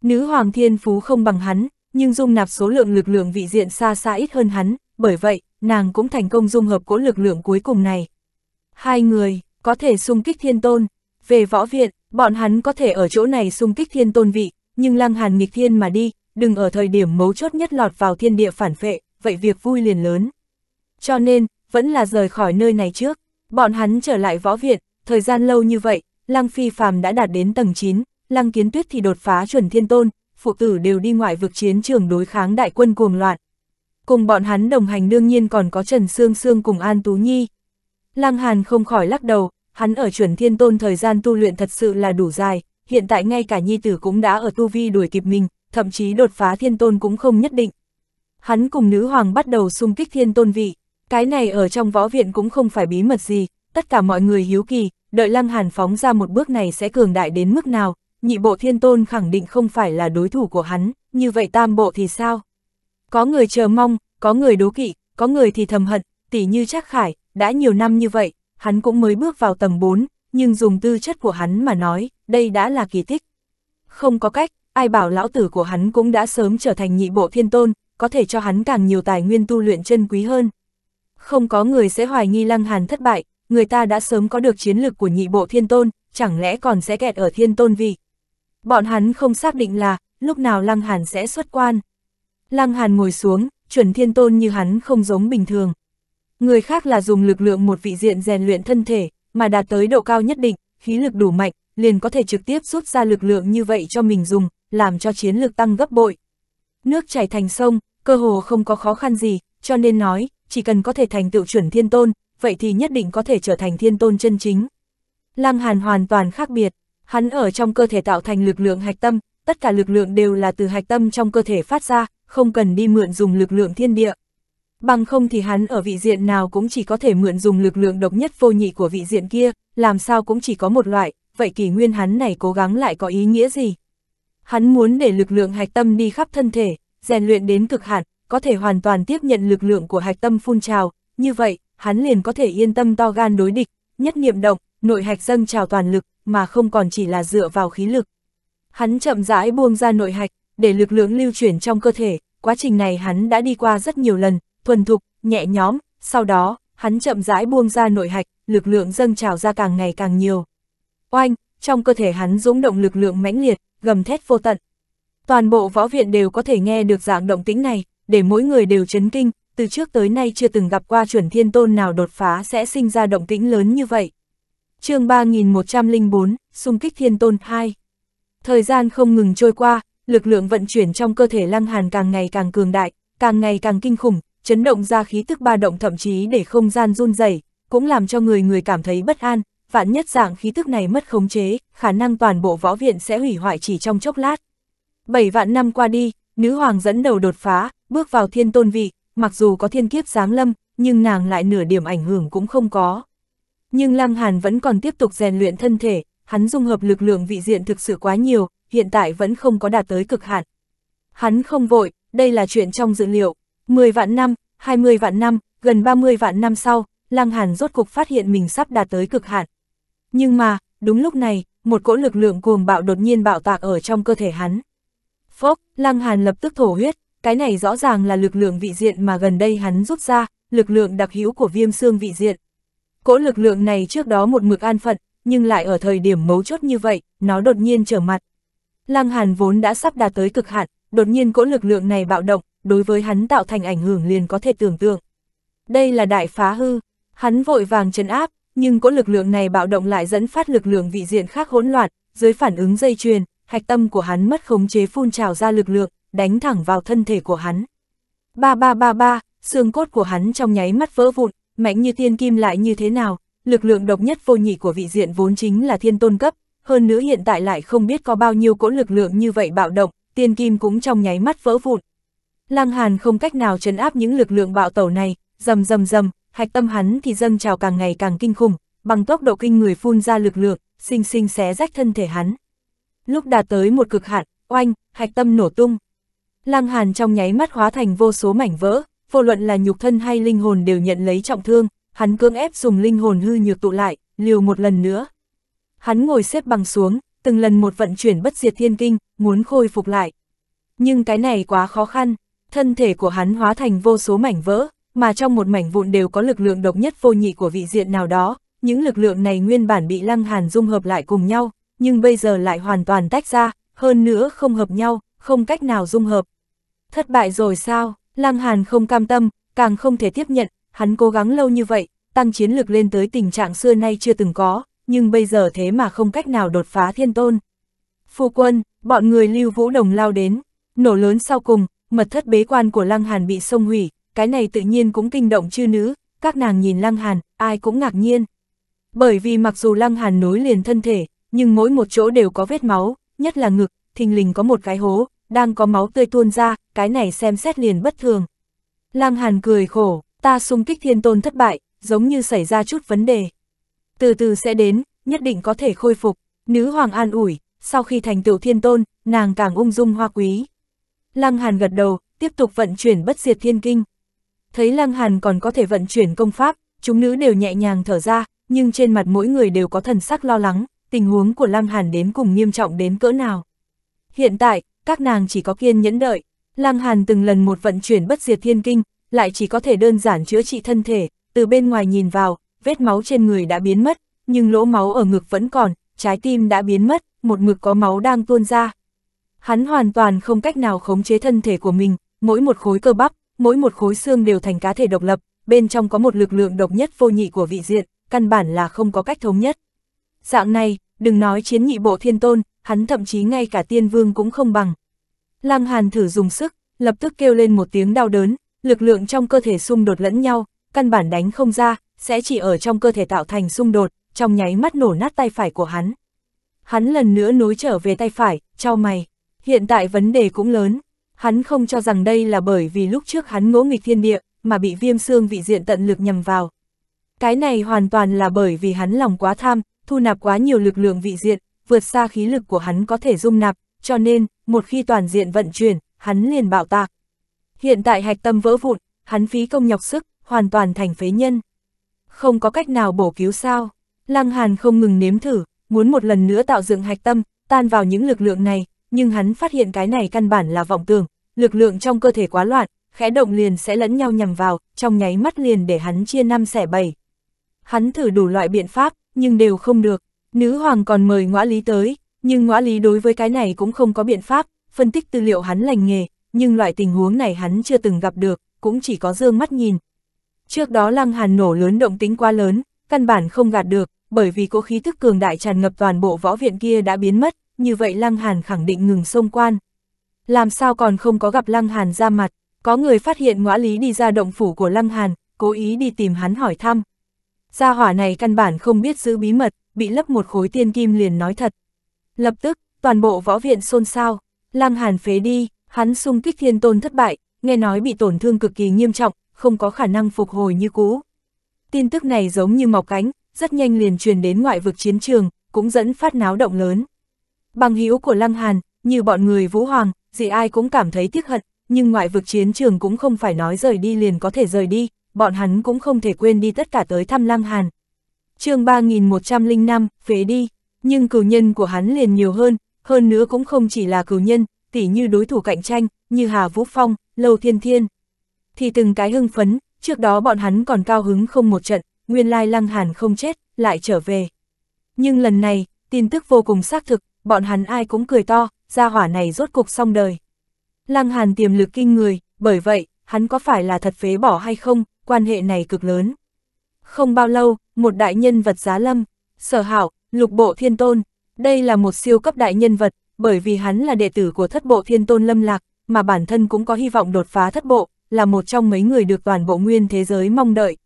Nữ hoàng thiên phú không bằng hắn, nhưng dung nạp số lượng lực lượng vị diện xa xa ít hơn hắn, bởi vậy, nàng cũng thành công dung hợp cỗ lực lượng cuối cùng này. Hai người, có thể xung kích thiên tôn. Về võ viện, bọn hắn có thể ở chỗ này xung kích thiên tôn vị, nhưng lăng hàn nghịch thiên mà đi, đừng ở thời điểm mấu chốt nhất lọt vào thiên địa phản phệ, vậy việc vui liền lớn. Cho nên, vẫn là rời khỏi nơi này trước. Bọn hắn trở lại võ viện, thời gian lâu như vậy, Lăng Phi Phàm đã đạt đến tầng 9, Lăng Kiến Tuyết thì đột phá chuẩn thiên tôn, phụ tử đều đi ngoại vực chiến trường đối kháng đại quân cuồng loạn. Cùng bọn hắn đồng hành đương nhiên còn có Trần Sương Sương cùng An Tú Nhi. Lăng Hàn không khỏi lắc đầu, hắn ở chuẩn thiên tôn thời gian tu luyện thật sự là đủ dài, hiện tại ngay cả nhi tử cũng đã ở tu vi đuổi kịp mình, thậm chí đột phá thiên tôn cũng không nhất định. Hắn cùng nữ hoàng bắt đầu xung kích thiên tôn vị, cái này ở trong võ viện cũng không phải bí mật gì, tất cả mọi người hiếu kỳ, đợi Lăng Hàn phóng ra một bước này sẽ cường đại đến mức nào, nhị bộ thiên tôn khẳng định không phải là đối thủ của hắn, như vậy tam bộ thì sao? Có người chờ mong, có người đố kỵ, có người thì thầm hận, tỉ như Trác Khải, đã nhiều năm như vậy, hắn cũng mới bước vào tầng 4, nhưng dùng tư chất của hắn mà nói, đây đã là kỳ tích. Không có cách, ai bảo lão tử của hắn cũng đã sớm trở thành nhị bộ thiên tôn, có thể cho hắn càng nhiều tài nguyên tu luyện chân quý hơn. Không có người sẽ hoài nghi Lăng Hàn thất bại, người ta đã sớm có được chiến lược của nhị bộ thiên tôn, chẳng lẽ còn sẽ kẹt ở thiên tôn vì Bọn hắn không xác định là, lúc nào Lăng Hàn sẽ xuất quan. Lăng Hàn ngồi xuống, chuẩn thiên tôn như hắn không giống bình thường. Người khác là dùng lực lượng một vị diện rèn luyện thân thể, mà đạt tới độ cao nhất định, khí lực đủ mạnh, liền có thể trực tiếp rút ra lực lượng như vậy cho mình dùng, làm cho chiến lực tăng gấp bội. Nước chảy thành sông, cơ hồ không có khó khăn gì, cho nên nói, chỉ cần có thể thành tựu chuẩn thiên tôn, vậy thì nhất định có thể trở thành thiên tôn chân chính. Lăng Hàn hoàn toàn khác biệt, Hắn ở trong cơ thể tạo thành lực lượng hạch tâm, tất cả lực lượng đều là từ hạch tâm trong cơ thể phát ra, không cần đi mượn dùng lực lượng thiên địa. Bằng không thì hắn ở vị diện nào cũng chỉ có thể mượn dùng lực lượng độc nhất vô nhị của vị diện kia, làm sao cũng chỉ có một loại, vậy kỳ nguyên hắn này cố gắng lại có ý nghĩa gì? Hắn muốn để lực lượng hạch tâm đi khắp thân thể, rèn luyện đến cực hạn, có thể hoàn toàn tiếp nhận lực lượng của hạch tâm phun trào, như vậy, hắn liền có thể yên tâm to gan đối địch, nhất niệm động, nội hạch dâng trào toàn lực, mà không còn chỉ là dựa vào khí lực. Hắn chậm rãi buông ra nội hạch, để lực lượng lưu chuyển trong cơ thể, quá trình này hắn đã đi qua rất nhiều lần, thuần thục, nhẹ nhóm, sau đó, hắn chậm rãi buông ra nội hạch, lực lượng dâng trào ra càng ngày càng nhiều. Oanh, trong cơ thể hắn dũng động lực lượng mãnh liệt, gầm thét vô tận. Toàn bộ võ viện đều có thể nghe được dạng động tĩnh này, để mỗi người đều chấn kinh, từ trước tới nay chưa từng gặp qua chuẩn thiên tôn nào đột phá sẽ sinh ra động tĩnh lớn như vậy chương 3104, xung kích thiên tôn 2. Thời gian không ngừng trôi qua, lực lượng vận chuyển trong cơ thể lăng hàn càng ngày càng cường đại, càng ngày càng kinh khủng, chấn động ra khí tức ba động thậm chí để không gian run rẩy cũng làm cho người người cảm thấy bất an, vạn nhất dạng khí tức này mất khống chế, khả năng toàn bộ võ viện sẽ hủy hoại chỉ trong chốc lát. Bảy vạn năm qua đi, nữ hoàng dẫn đầu đột phá, bước vào thiên tôn vị, mặc dù có thiên kiếp giáng lâm, nhưng nàng lại nửa điểm ảnh hưởng cũng không có. Nhưng Lăng Hàn vẫn còn tiếp tục rèn luyện thân thể, hắn dung hợp lực lượng vị diện thực sự quá nhiều, hiện tại vẫn không có đạt tới cực hạn. Hắn không vội, đây là chuyện trong dự liệu. 10 vạn năm, 20 vạn năm, gần 30 vạn năm sau, Lăng Hàn rốt cục phát hiện mình sắp đạt tới cực hạn. Nhưng mà, đúng lúc này, một cỗ lực lượng cuồng bạo đột nhiên bạo tạc ở trong cơ thể hắn. Phốc, Lăng Hàn lập tức thổ huyết, cái này rõ ràng là lực lượng vị diện mà gần đây hắn rút ra, lực lượng đặc hữu của viêm xương vị diện. Cỗ lực lượng này trước đó một mực an phận, nhưng lại ở thời điểm mấu chốt như vậy, nó đột nhiên trở mặt. Lăng Hàn vốn đã sắp đạt tới cực hạn, đột nhiên cỗ lực lượng này bạo động, đối với hắn tạo thành ảnh hưởng liền có thể tưởng tượng. Đây là đại phá hư, hắn vội vàng chấn áp, nhưng cỗ lực lượng này bạo động lại dẫn phát lực lượng vị diện khác hỗn loạn, dưới phản ứng dây chuyền, hạch tâm của hắn mất khống chế phun trào ra lực lượng, đánh thẳng vào thân thể của hắn. Ba ba ba ba, xương cốt của hắn trong nháy mắt vỡ vụn, mạnh như thiên kim lại như thế nào, lực lượng độc nhất vô nhị của vị diện vốn chính là thiên tôn cấp, hơn nữa hiện tại lại không biết có bao nhiêu cỗ lực lượng như vậy bạo động, tiên kim cũng trong nháy mắt vỡ vụn. Lăng Hàn không cách nào trấn áp những lực lượng bạo tẩu này, rầm rầm rầm, hạch tâm hắn thì dâng trào càng ngày càng kinh khủng, bằng tốc độ kinh người phun ra lực lượng, sinh sinh xé rách thân thể hắn. Lúc đạt tới một cực hạn, oanh, hạch tâm nổ tung. Lăng Hàn trong nháy mắt hóa thành vô số mảnh vỡ, vô luận là nhục thân hay linh hồn đều nhận lấy trọng thương, hắn cưỡng ép dùng linh hồn hư nhược tụ lại, liều một lần nữa. Hắn ngồi xếp bằng xuống, từng lần một vận chuyển bất diệt thiên kinh, muốn khôi phục lại. Nhưng cái này quá khó khăn, thân thể của hắn hóa thành vô số mảnh vỡ, mà trong một mảnh vụn đều có lực lượng độc nhất vô nhị của vị diện nào đó, những lực lượng này nguyên bản bị lăng hàn dung hợp lại cùng nhau, nhưng bây giờ lại hoàn toàn tách ra, hơn nữa không hợp nhau, không cách nào dung hợp. Thất bại rồi sao? Lăng Hàn không cam tâm, càng không thể tiếp nhận, hắn cố gắng lâu như vậy, tăng chiến lực lên tới tình trạng xưa nay chưa từng có, nhưng bây giờ thế mà không cách nào đột phá thiên tôn. Phu quân, bọn người lưu vũ đồng lao đến, nổ lớn sau cùng, mật thất bế quan của Lăng Hàn bị sông hủy, cái này tự nhiên cũng kinh động chư nữ, các nàng nhìn Lăng Hàn, ai cũng ngạc nhiên. Bởi vì mặc dù Lăng Hàn nối liền thân thể, nhưng mỗi một chỗ đều có vết máu, nhất là ngực, thình lình có một cái hố, đang có máu tươi tuôn ra, cái này xem xét liền bất thường. Lăng Hàn cười khổ, ta xung kích thiên tôn thất bại, giống như xảy ra chút vấn đề. Từ từ sẽ đến, nhất định có thể khôi phục, nữ hoàng an ủi, sau khi thành tựu thiên tôn, nàng càng ung dung hoa quý. Lăng Hàn gật đầu, tiếp tục vận chuyển bất diệt thiên kinh. Thấy Lăng Hàn còn có thể vận chuyển công pháp, chúng nữ đều nhẹ nhàng thở ra, nhưng trên mặt mỗi người đều có thần sắc lo lắng, tình huống của Lăng Hàn đến cùng nghiêm trọng đến cỡ nào. Hiện tại, các nàng chỉ có kiên nhẫn đợi. Lăng Hàn từng lần một vận chuyển bất diệt thiên kinh, lại chỉ có thể đơn giản chữa trị thân thể, từ bên ngoài nhìn vào, vết máu trên người đã biến mất, nhưng lỗ máu ở ngực vẫn còn, trái tim đã biến mất, một ngực có máu đang tuôn ra. Hắn hoàn toàn không cách nào khống chế thân thể của mình, mỗi một khối cơ bắp, mỗi một khối xương đều thành cá thể độc lập, bên trong có một lực lượng độc nhất vô nhị của vị diện, căn bản là không có cách thống nhất. Dạng này, đừng nói chiến nhị bộ thiên tôn, hắn thậm chí ngay cả tiên vương cũng không bằng. Lăng Hàn thử dùng sức, lập tức kêu lên một tiếng đau đớn, lực lượng trong cơ thể xung đột lẫn nhau, căn bản đánh không ra, sẽ chỉ ở trong cơ thể tạo thành xung đột, trong nháy mắt nổ nát tay phải của hắn. Hắn lần nữa nối trở về tay phải, trao mày. Hiện tại vấn đề cũng lớn, hắn không cho rằng đây là bởi vì lúc trước hắn ngỗ nghịch thiên địa, mà bị viêm xương vị diện tận lực nhầm vào. Cái này hoàn toàn là bởi vì hắn lòng quá tham, thu nạp quá nhiều lực lượng vị diện, vượt xa khí lực của hắn có thể dung nạp, cho nên, một khi toàn diện vận chuyển, hắn liền bạo tạc. Hiện tại hạch tâm vỡ vụn, hắn phí công nhọc sức, hoàn toàn thành phế nhân. Không có cách nào bổ cứu sao, Lăng Hàn không ngừng nếm thử, muốn một lần nữa tạo dựng hạch tâm, tan vào những lực lượng này, nhưng hắn phát hiện cái này căn bản là vọng tưởng, lực lượng trong cơ thể quá loạn, khẽ động liền sẽ lẫn nhau nhằm vào, trong nháy mắt liền để hắn chia năm xẻ bảy. Hắn thử đủ loại biện pháp, nhưng đều không được, nữ hoàng còn mời ngõa lý tới, nhưng ngõa lý đối với cái này cũng không có biện pháp, phân tích tư liệu hắn lành nghề, nhưng loại tình huống này hắn chưa từng gặp được, cũng chỉ có dương mắt nhìn. Trước đó lăng hàn nổ lớn động tính quá lớn, căn bản không gạt được, bởi vì cố khí thức cường đại tràn ngập toàn bộ võ viện kia đã biến mất, như vậy lăng hàn khẳng định ngừng xông quan. Làm sao còn không có gặp lăng hàn ra mặt, có người phát hiện ngõa lý đi ra động phủ của lăng hàn, cố ý đi tìm hắn hỏi thăm. Gia hỏa này căn bản không biết giữ bí mật, bị lấp một khối tiên kim liền nói thật. Lập tức, toàn bộ võ viện xôn xao, Lăng Hàn phế đi, hắn xung kích thiên tôn thất bại, nghe nói bị tổn thương cực kỳ nghiêm trọng, không có khả năng phục hồi như cũ. Tin tức này giống như mọc cánh, rất nhanh liền truyền đến ngoại vực chiến trường, cũng dẫn phát náo động lớn. Bằng hữu của Lăng Hàn, như bọn người Vũ Hoàng, dị ai cũng cảm thấy tiếc hận, nhưng ngoại vực chiến trường cũng không phải nói rời đi liền có thể rời đi, bọn hắn cũng không thể quên đi tất cả tới thăm Lăng Hàn. chương 3105, phế đi nhưng cửu nhân của hắn liền nhiều hơn, hơn nữa cũng không chỉ là cửu nhân, tỉ như đối thủ cạnh tranh, như Hà Vũ Phong, Lâu Thiên Thiên. Thì từng cái hưng phấn, trước đó bọn hắn còn cao hứng không một trận, nguyên lai lăng hàn không chết, lại trở về. Nhưng lần này, tin tức vô cùng xác thực, bọn hắn ai cũng cười to, gia hỏa này rốt cục xong đời. Lăng hàn tiềm lực kinh người, bởi vậy, hắn có phải là thật phế bỏ hay không, quan hệ này cực lớn. Không bao lâu, một đại nhân vật giá lâm, sở hảo, Lục Bộ Thiên Tôn, đây là một siêu cấp đại nhân vật, bởi vì hắn là đệ tử của thất bộ Thiên Tôn Lâm Lạc, mà bản thân cũng có hy vọng đột phá thất bộ, là một trong mấy người được toàn bộ nguyên thế giới mong đợi.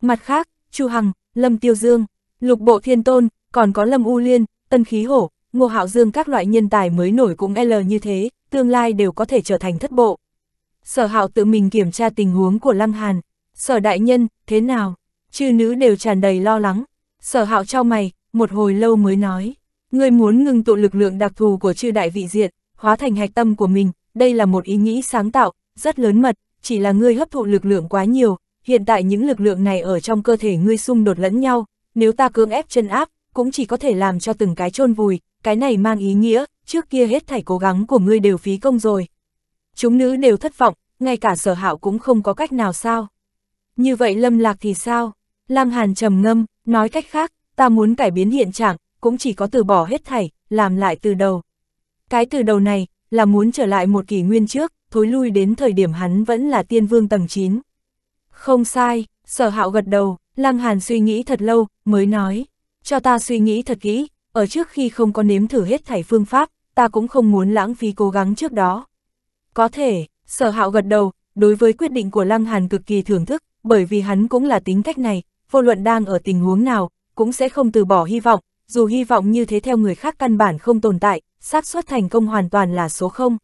Mặt khác, Chu Hằng, Lâm Tiêu Dương, Lục Bộ Thiên Tôn, còn có Lâm U Liên, Tân Khí Hổ, Ngô Hạo Dương các loại nhân tài mới nổi cũng L như thế, tương lai đều có thể trở thành thất bộ. Sở Hạo tự mình kiểm tra tình huống của Lăng Hàn, Sở Đại Nhân, thế nào? Chư nữ đều tràn đầy lo lắng. Sở Hạo trao mày, một hồi lâu mới nói, ngươi muốn ngừng tụ lực lượng đặc thù của chư đại vị diện, hóa thành hạch tâm của mình, đây là một ý nghĩ sáng tạo, rất lớn mật, chỉ là ngươi hấp thụ lực lượng quá nhiều, hiện tại những lực lượng này ở trong cơ thể ngươi xung đột lẫn nhau, nếu ta cưỡng ép chân áp, cũng chỉ có thể làm cho từng cái chôn vùi, cái này mang ý nghĩa, trước kia hết thảy cố gắng của ngươi đều phí công rồi. Chúng nữ đều thất vọng, ngay cả sở hạo cũng không có cách nào sao. Như vậy lâm lạc thì sao? Lam Hàn trầm ngâm, nói cách khác, ta muốn cải biến hiện trạng, cũng chỉ có từ bỏ hết thảy, làm lại từ đầu. Cái từ đầu này, là muốn trở lại một kỷ nguyên trước, thối lui đến thời điểm hắn vẫn là tiên vương tầng 9. Không sai, sở hạo gật đầu, Lăng Hàn suy nghĩ thật lâu, mới nói, cho ta suy nghĩ thật kỹ, ở trước khi không có nếm thử hết thảy phương pháp, ta cũng không muốn lãng phí cố gắng trước đó. Có thể, sở hạo gật đầu, đối với quyết định của Lăng Hàn cực kỳ thưởng thức, bởi vì hắn cũng là tính cách này, vô luận đang ở tình huống nào, cũng sẽ không từ bỏ hy vọng, dù hy vọng như thế theo người khác căn bản không tồn tại, xác suất thành công hoàn toàn là số không.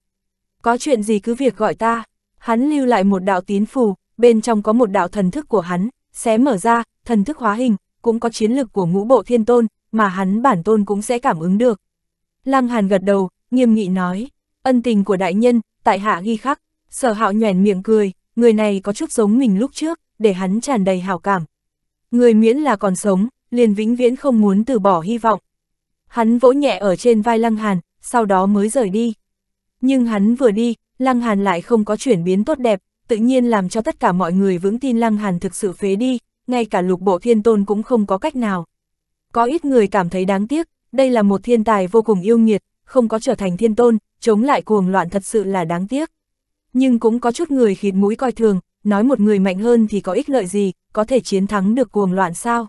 Có chuyện gì cứ việc gọi ta, hắn lưu lại một đạo tín phù, bên trong có một đạo thần thức của hắn, sẽ mở ra, thần thức hóa hình, cũng có chiến lực của ngũ bộ thiên tôn, mà hắn bản tôn cũng sẽ cảm ứng được. Lăng Hàn gật đầu, nghiêm nghị nói, ân tình của đại nhân, tại hạ ghi khắc, sở hạo nhoẻn miệng cười, người này có chút giống mình lúc trước, để hắn tràn đầy hảo cảm. Người miễn là còn sống, liền vĩnh viễn không muốn từ bỏ hy vọng. Hắn vỗ nhẹ ở trên vai Lăng Hàn, sau đó mới rời đi. Nhưng hắn vừa đi, Lăng Hàn lại không có chuyển biến tốt đẹp, tự nhiên làm cho tất cả mọi người vững tin Lăng Hàn thực sự phế đi, ngay cả lục bộ thiên tôn cũng không có cách nào. Có ít người cảm thấy đáng tiếc, đây là một thiên tài vô cùng yêu nghiệt, không có trở thành thiên tôn, chống lại cuồng loạn thật sự là đáng tiếc. Nhưng cũng có chút người khịt mũi coi thường, nói một người mạnh hơn thì có ích lợi gì, có thể chiến thắng được cuồng loạn sao?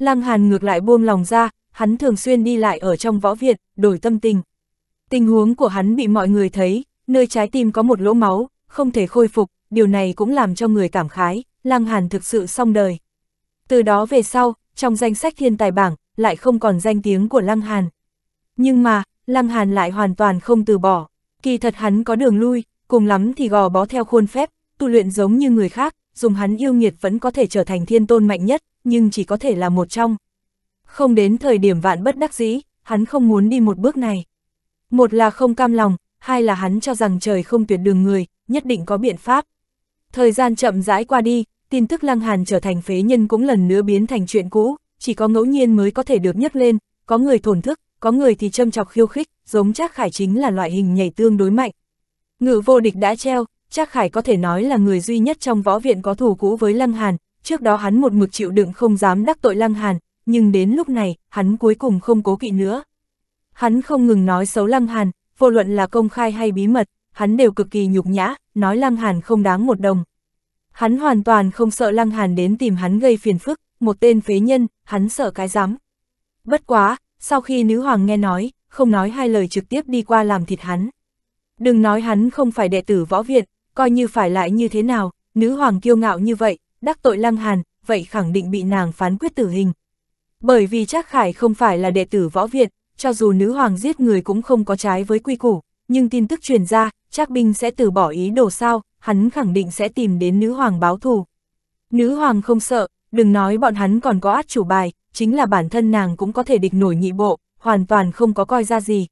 Lăng Hàn ngược lại buông lòng ra, hắn thường xuyên đi lại ở trong võ viện, đổi tâm tình. Tình huống của hắn bị mọi người thấy, nơi trái tim có một lỗ máu, không thể khôi phục, điều này cũng làm cho người cảm khái, Lăng Hàn thực sự xong đời. Từ đó về sau, trong danh sách thiên tài bảng, lại không còn danh tiếng của Lăng Hàn. Nhưng mà, Lăng Hàn lại hoàn toàn không từ bỏ, kỳ thật hắn có đường lui, cùng lắm thì gò bó theo khuôn phép, tu luyện giống như người khác, dùng hắn yêu nghiệt vẫn có thể trở thành thiên tôn mạnh nhất, nhưng chỉ có thể là một trong. Không đến thời điểm vạn bất đắc dĩ, hắn không muốn đi một bước này. Một là không cam lòng, hai là hắn cho rằng trời không tuyệt đường người, nhất định có biện pháp. Thời gian chậm rãi qua đi, tin tức Lăng Hàn trở thành phế nhân cũng lần nữa biến thành chuyện cũ, chỉ có ngẫu nhiên mới có thể được nhắc lên, có người thổn thức, có người thì châm chọc khiêu khích, giống Trác Khải chính là loại hình nhảy tương đối mạnh. Ngự vô địch đã treo, Trác Khải có thể nói là người duy nhất trong võ viện có thù cũ với Lăng Hàn, trước đó hắn một mực chịu đựng không dám đắc tội Lăng Hàn, nhưng đến lúc này, hắn cuối cùng không cố kỵ nữa. Hắn không ngừng nói xấu Lăng Hàn, vô luận là công khai hay bí mật, hắn đều cực kỳ nhục nhã, nói Lăng Hàn không đáng một đồng. Hắn hoàn toàn không sợ Lăng Hàn đến tìm hắn gây phiền phức, một tên phế nhân, hắn sợ cái rắm. Bất quá, sau khi nữ hoàng nghe nói, không nói hai lời trực tiếp đi qua làm thịt hắn. Đừng nói hắn không phải đệ tử võ viện, coi như phải lại như thế nào, nữ hoàng kiêu ngạo như vậy, đắc tội Lăng Hàn, vậy khẳng định bị nàng phán quyết tử hình. Bởi vì Trác Khải không phải là đệ tử võ viện, cho dù nữ hoàng giết người cũng không có trái với quy củ, nhưng tin tức truyền ra, Trác Binh sẽ từ bỏ ý đồ sao, hắn khẳng định sẽ tìm đến nữ hoàng báo thù. Nữ hoàng không sợ, đừng nói bọn hắn còn có át chủ bài, chính là bản thân nàng cũng có thể địch nổi nhị bộ, hoàn toàn không có coi ra gì.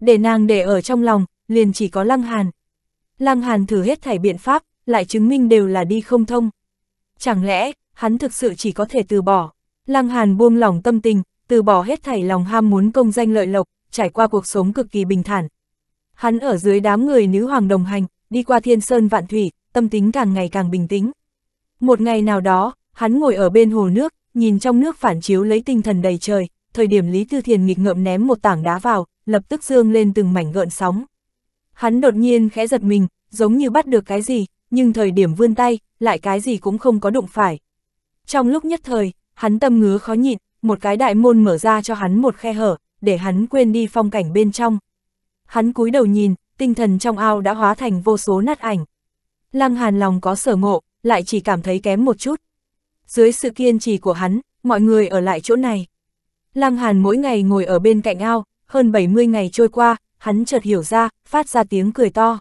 Để nàng để ở trong lòng, liền chỉ có Lăng Hàn. Lăng Hàn thử hết thảy biện pháp, lại chứng minh đều là đi không thông. Chẳng lẽ, hắn thực sự chỉ có thể từ bỏ. Lăng Hàn buông lỏng tâm tình, từ bỏ hết thảy lòng ham muốn công danh lợi lộc, trải qua cuộc sống cực kỳ bình thản. Hắn ở dưới đám người nữ hoàng đồng hành, đi qua thiên sơn vạn thủy, tâm tính càng ngày càng bình tĩnh. Một ngày nào đó, hắn ngồi ở bên hồ nước, nhìn trong nước phản chiếu lấy tinh thần đầy trời, thời điểm Lý Tư Thiền nghịch ngợm ném một tảng đá vào, lập tức dương lên từng mảnh gợn sóng. Hắn đột nhiên khẽ giật mình, giống như bắt được cái gì, nhưng thời điểm vươn tay, lại cái gì cũng không có đụng phải. Trong lúc nhất thời, hắn tâm ngứa khó nhịn, một cái đại môn mở ra cho hắn một khe hở, để hắn quên đi phong cảnh bên trong. Hắn cúi đầu nhìn, tinh thần trong ao đã hóa thành vô số nát ảnh. Lăng Hàn lòng có sở ngộ, lại chỉ cảm thấy kém một chút. Dưới sự kiên trì của hắn, mọi người ở lại chỗ này. Lăng Hàn mỗi ngày ngồi ở bên cạnh ao, hơn 70 ngày trôi qua, hắn chợt hiểu ra, phát ra tiếng cười to.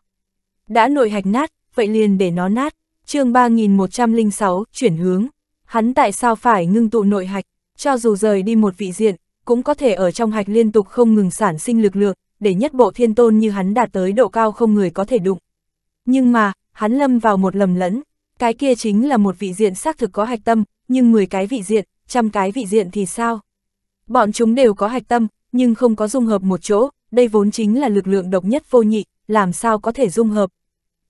Đã nội hạch nát, vậy liền để nó nát. chương 3106, chuyển hướng. Hắn tại sao phải ngưng tụ nội hạch, cho dù rời đi một vị diện, cũng có thể ở trong hạch liên tục không ngừng sản sinh lực lượng, để nhất bộ thiên tôn như hắn đạt tới độ cao không người có thể đụng. Nhưng mà, hắn lâm vào một lầm lẫn, cái kia chính là một vị diện xác thực có hạch tâm, nhưng 10 cái vị diện, trăm cái vị diện thì sao? Bọn chúng đều có hạch tâm, nhưng không có dung hợp một chỗ, đây vốn chính là lực lượng độc nhất vô nhị, làm sao có thể dung hợp?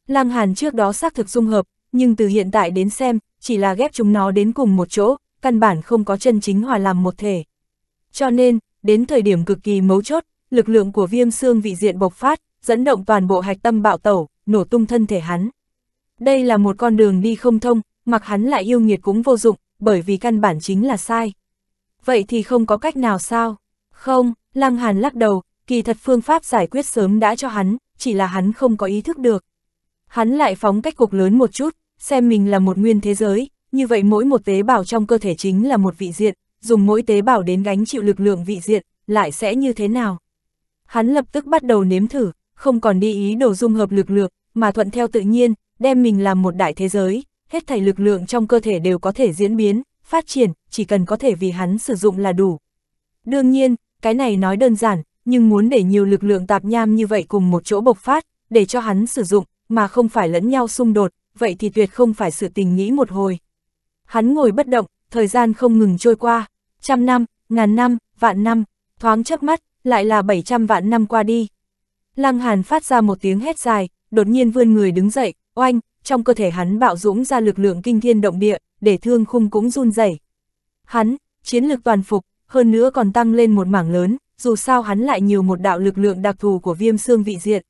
Lăng Hàn trước đó xác thực dung hợp, nhưng từ hiện tại đến xem, chỉ là ghép chúng nó đến cùng một chỗ, căn bản không có chân chính hòa làm một thể. Cho nên, đến thời điểm cực kỳ mấu chốt, lực lượng của viêm xương vị diện bộc phát, dẫn động toàn bộ hạch tâm bạo tẩu, nổ tung thân thể hắn. Đây là một con đường đi không thông, mặc hắn lại yêu nghiệt cũng vô dụng, bởi vì căn bản chính là sai. Vậy thì không có cách nào sao? Không, Lăng Hàn lắc đầu, kỳ thật phương pháp giải quyết sớm đã cho hắn, chỉ là hắn không có ý thức được hắn lại phóng cách cục lớn một chút, xem mình là một nguyên thế giới, như vậy mỗi một tế bào trong cơ thể chính là một vị diện, dùng mỗi tế bào đến gánh chịu lực lượng vị diện, lại sẽ như thế nào? Hắn lập tức bắt đầu nếm thử, không còn đi ý đồ dung hợp lực lượng, mà thuận theo tự nhiên, đem mình làm một đại thế giới, hết thảy lực lượng trong cơ thể đều có thể diễn biến, phát triển, chỉ cần có thể vì hắn sử dụng là đủ. Đương nhiên, cái này nói đơn giản, nhưng muốn để nhiều lực lượng tạp nham như vậy cùng một chỗ bộc phát, để cho hắn sử dụng, mà không phải lẫn nhau xung đột, vậy thì tuyệt không phải sự tình nghĩ một hồi. Hắn ngồi bất động, thời gian không ngừng trôi qua, trăm năm, ngàn năm, vạn năm, thoáng chớp mắt, lại là bảy trăm vạn năm qua đi. Lăng Hàn phát ra một tiếng hét dài, đột nhiên vươn người đứng dậy, oanh, trong cơ thể hắn bạo dũng ra lực lượng kinh thiên động địa, để thương khung cũng run rẩy. Hắn, chiến lực toàn phục, hơn nữa còn tăng lên một mảng lớn, dù sao hắn lại nhiều một đạo lực lượng đặc thù của viêm xương vị diện.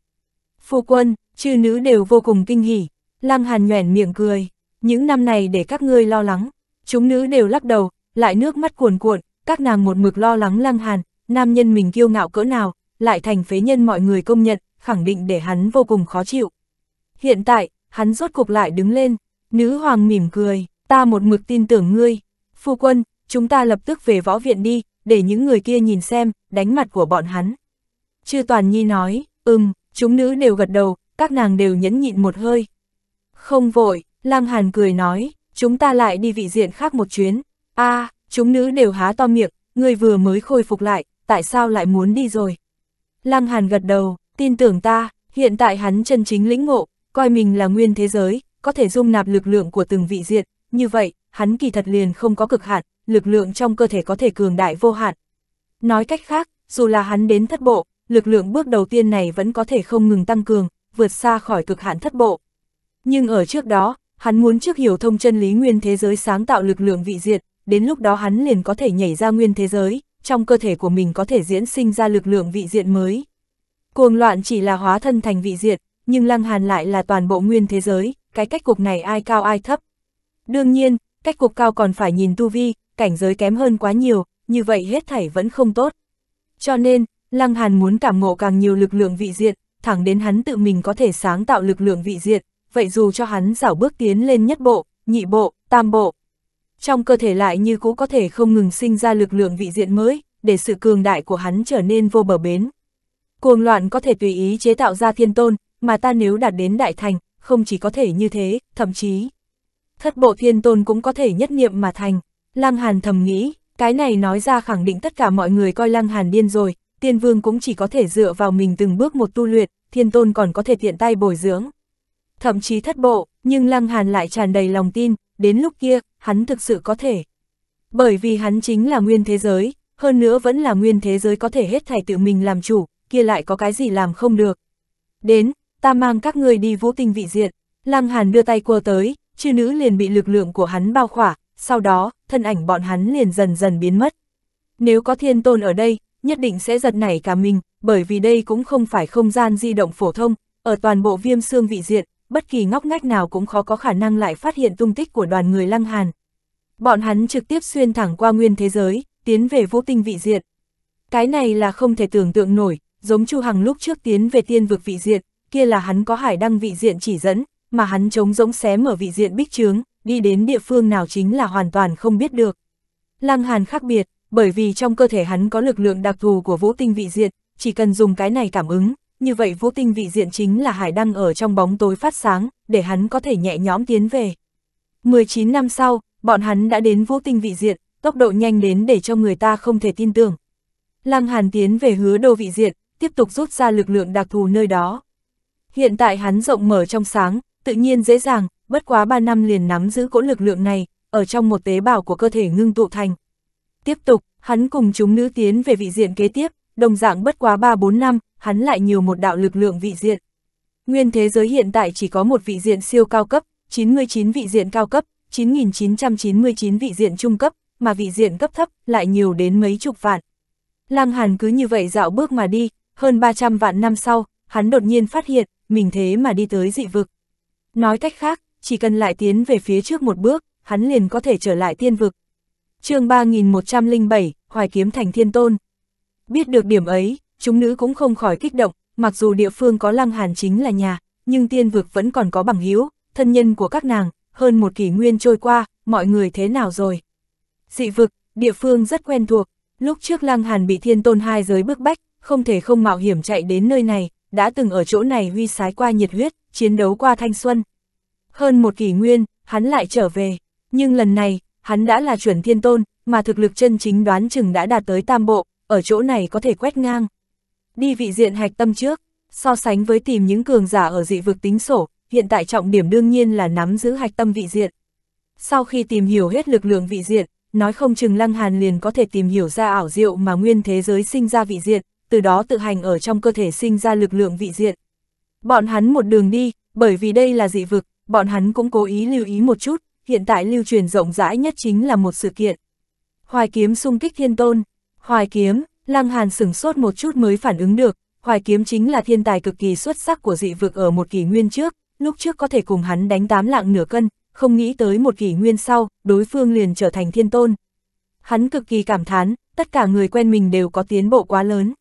Phu quân, chư nữ đều vô cùng kinh hỉ. Lăng Hàn nhoẻn miệng cười. Những năm này để các ngươi lo lắng. Chúng nữ đều lắc đầu, lại nước mắt cuồn cuộn. Các nàng một mực lo lắng Lăng Hàn, nam nhân mình kiêu ngạo cỡ nào, lại thành phế nhân mọi người công nhận, khẳng định để hắn vô cùng khó chịu. Hiện tại, hắn rốt cục lại đứng lên. Nữ hoàng mỉm cười, ta một mực tin tưởng ngươi. Phu quân, chúng ta lập tức về võ viện đi, để những người kia nhìn xem, đánh mặt của bọn hắn. Chư Toàn Nhi nói, ừm, chúng nữ đều gật đầu, các nàng đều nhẫn nhịn một hơi. Không vội, Lam Hàn cười nói, chúng ta lại đi vị diện khác một chuyến. a à, chúng nữ đều há to miệng, người vừa mới khôi phục lại, tại sao lại muốn đi rồi? Lam Hàn gật đầu, tin tưởng ta, hiện tại hắn chân chính lĩnh ngộ, coi mình là nguyên thế giới, có thể dung nạp lực lượng của từng vị diện, như vậy, hắn kỳ thật liền không có cực hạn, lực lượng trong cơ thể có thể cường đại vô hạn. Nói cách khác, dù là hắn đến thất bộ, lực lượng bước đầu tiên này vẫn có thể không ngừng tăng cường, vượt xa khỏi cực hạn thất bộ. Nhưng ở trước đó, hắn muốn trước hiểu thông chân lý nguyên thế giới sáng tạo lực lượng vị diệt, đến lúc đó hắn liền có thể nhảy ra nguyên thế giới, trong cơ thể của mình có thể diễn sinh ra lực lượng vị diện mới. Cuồng loạn chỉ là hóa thân thành vị diệt, nhưng lăng hàn lại là toàn bộ nguyên thế giới, cái cách cục này ai cao ai thấp. Đương nhiên, cách cục cao còn phải nhìn tu vi, cảnh giới kém hơn quá nhiều, như vậy hết thảy vẫn không tốt. Cho nên, Lăng Hàn muốn cảm ngộ càng nhiều lực lượng vị diện, thẳng đến hắn tự mình có thể sáng tạo lực lượng vị diện, vậy dù cho hắn dảo bước tiến lên nhất bộ, nhị bộ, tam bộ. Trong cơ thể lại như cũ có thể không ngừng sinh ra lực lượng vị diện mới, để sự cường đại của hắn trở nên vô bờ bến. Cuồng loạn có thể tùy ý chế tạo ra thiên tôn, mà ta nếu đạt đến đại thành, không chỉ có thể như thế, thậm chí. Thất bộ thiên tôn cũng có thể nhất niệm mà thành. Lăng Hàn thầm nghĩ, cái này nói ra khẳng định tất cả mọi người coi Lăng Hàn điên rồi, tiên vương cũng chỉ có thể dựa vào mình từng bước một tu luyện, thiên tôn còn có thể tiện tay bồi dưỡng. Thậm chí thất bộ, nhưng Lăng Hàn lại tràn đầy lòng tin, đến lúc kia, hắn thực sự có thể. Bởi vì hắn chính là nguyên thế giới, hơn nữa vẫn là nguyên thế giới có thể hết thảy tự mình làm chủ, kia lại có cái gì làm không được. Đến, ta mang các người đi vũ tinh vị diện, Lăng Hàn đưa tay qua tới, chư nữ liền bị lực lượng của hắn bao khỏa, sau đó, thân ảnh bọn hắn liền dần dần biến mất. Nếu có thiên tôn ở đây, nhất định sẽ giật nảy cả mình, bởi vì đây cũng không phải không gian di động phổ thông, ở toàn bộ viêm xương vị diện, bất kỳ ngóc ngách nào cũng khó có khả năng lại phát hiện tung tích của đoàn người Lăng Hàn. Bọn hắn trực tiếp xuyên thẳng qua nguyên thế giới, tiến về vô tinh vị diện. Cái này là không thể tưởng tượng nổi, giống Chu Hằng lúc trước tiến về tiên vực vị diện, kia là hắn có hải đăng vị diện chỉ dẫn, mà hắn trống rỗng xé mở vị diện bích trướng, đi đến địa phương nào chính là hoàn toàn không biết được. Lăng Hàn khác biệt, bởi vì trong cơ thể hắn có lực lượng đặc thù của vũ tinh vị diện, chỉ cần dùng cái này cảm ứng, như vậy vũ tinh vị diện chính là hải đăng ở trong bóng tối phát sáng, để hắn có thể nhẹ nhõm tiến về. 19 năm sau, bọn hắn đã đến vũ tinh vị diện, tốc độ nhanh đến để cho người ta không thể tin tưởng. Lăng Hàn tiến về hứa đô vị diện, tiếp tục rút ra lực lượng đặc thù nơi đó. Hiện tại hắn rộng mở trong sáng, tự nhiên dễ dàng, bất quá 3 năm liền nắm giữ cỗ lực lượng này, ở trong một tế bào của cơ thể ngưng tụ thành, Tiếp tục, hắn cùng chúng nữ tiến về vị diện kế tiếp, đồng dạng bất quá 3-4 năm, hắn lại nhiều một đạo lực lượng vị diện. Nguyên thế giới hiện tại chỉ có một vị diện siêu cao cấp, 99 vị diện cao cấp, 9.999 vị diện trung cấp, mà vị diện cấp thấp lại nhiều đến mấy chục vạn. Lăng Hàn cứ như vậy dạo bước mà đi, hơn 300 vạn năm sau, hắn đột nhiên phát hiện, mình thế mà đi tới dị vực. Nói cách khác, chỉ cần lại tiến về phía trước một bước, hắn liền có thể trở lại tiên vực, chương 3107, Hoài Kiếm Thành Thiên Tôn. Biết được điểm ấy, chúng nữ cũng không khỏi kích động, mặc dù địa phương có lăng hàn chính là nhà, nhưng tiên vực vẫn còn có bằng hữu thân nhân của các nàng, hơn một kỷ nguyên trôi qua, mọi người thế nào rồi. Dị vực, địa phương rất quen thuộc, lúc trước lăng hàn bị thiên tôn hai giới bức bách, không thể không mạo hiểm chạy đến nơi này, đã từng ở chỗ này huy sái qua nhiệt huyết, chiến đấu qua thanh xuân. Hơn một kỷ nguyên, hắn lại trở về, nhưng lần này, hắn đã là chuẩn thiên tôn, mà thực lực chân chính đoán chừng đã đạt tới tam bộ, ở chỗ này có thể quét ngang. Đi vị diện hạch tâm trước, so sánh với tìm những cường giả ở dị vực tính sổ, hiện tại trọng điểm đương nhiên là nắm giữ hạch tâm vị diện. Sau khi tìm hiểu hết lực lượng vị diện, nói không chừng Lăng Hàn liền có thể tìm hiểu ra ảo diệu mà nguyên thế giới sinh ra vị diện, từ đó tự hành ở trong cơ thể sinh ra lực lượng vị diện. Bọn hắn một đường đi, bởi vì đây là dị vực, bọn hắn cũng cố ý lưu ý một chút, hiện tại lưu truyền rộng rãi nhất chính là một sự kiện. Hoài kiếm xung kích thiên tôn, hoài kiếm, lăng hàn sửng sốt một chút mới phản ứng được, hoài kiếm chính là thiên tài cực kỳ xuất sắc của dị vực ở một kỷ nguyên trước, lúc trước có thể cùng hắn đánh tám lạng nửa cân, không nghĩ tới một kỷ nguyên sau, đối phương liền trở thành thiên tôn. Hắn cực kỳ cảm thán, tất cả người quen mình đều có tiến bộ quá lớn.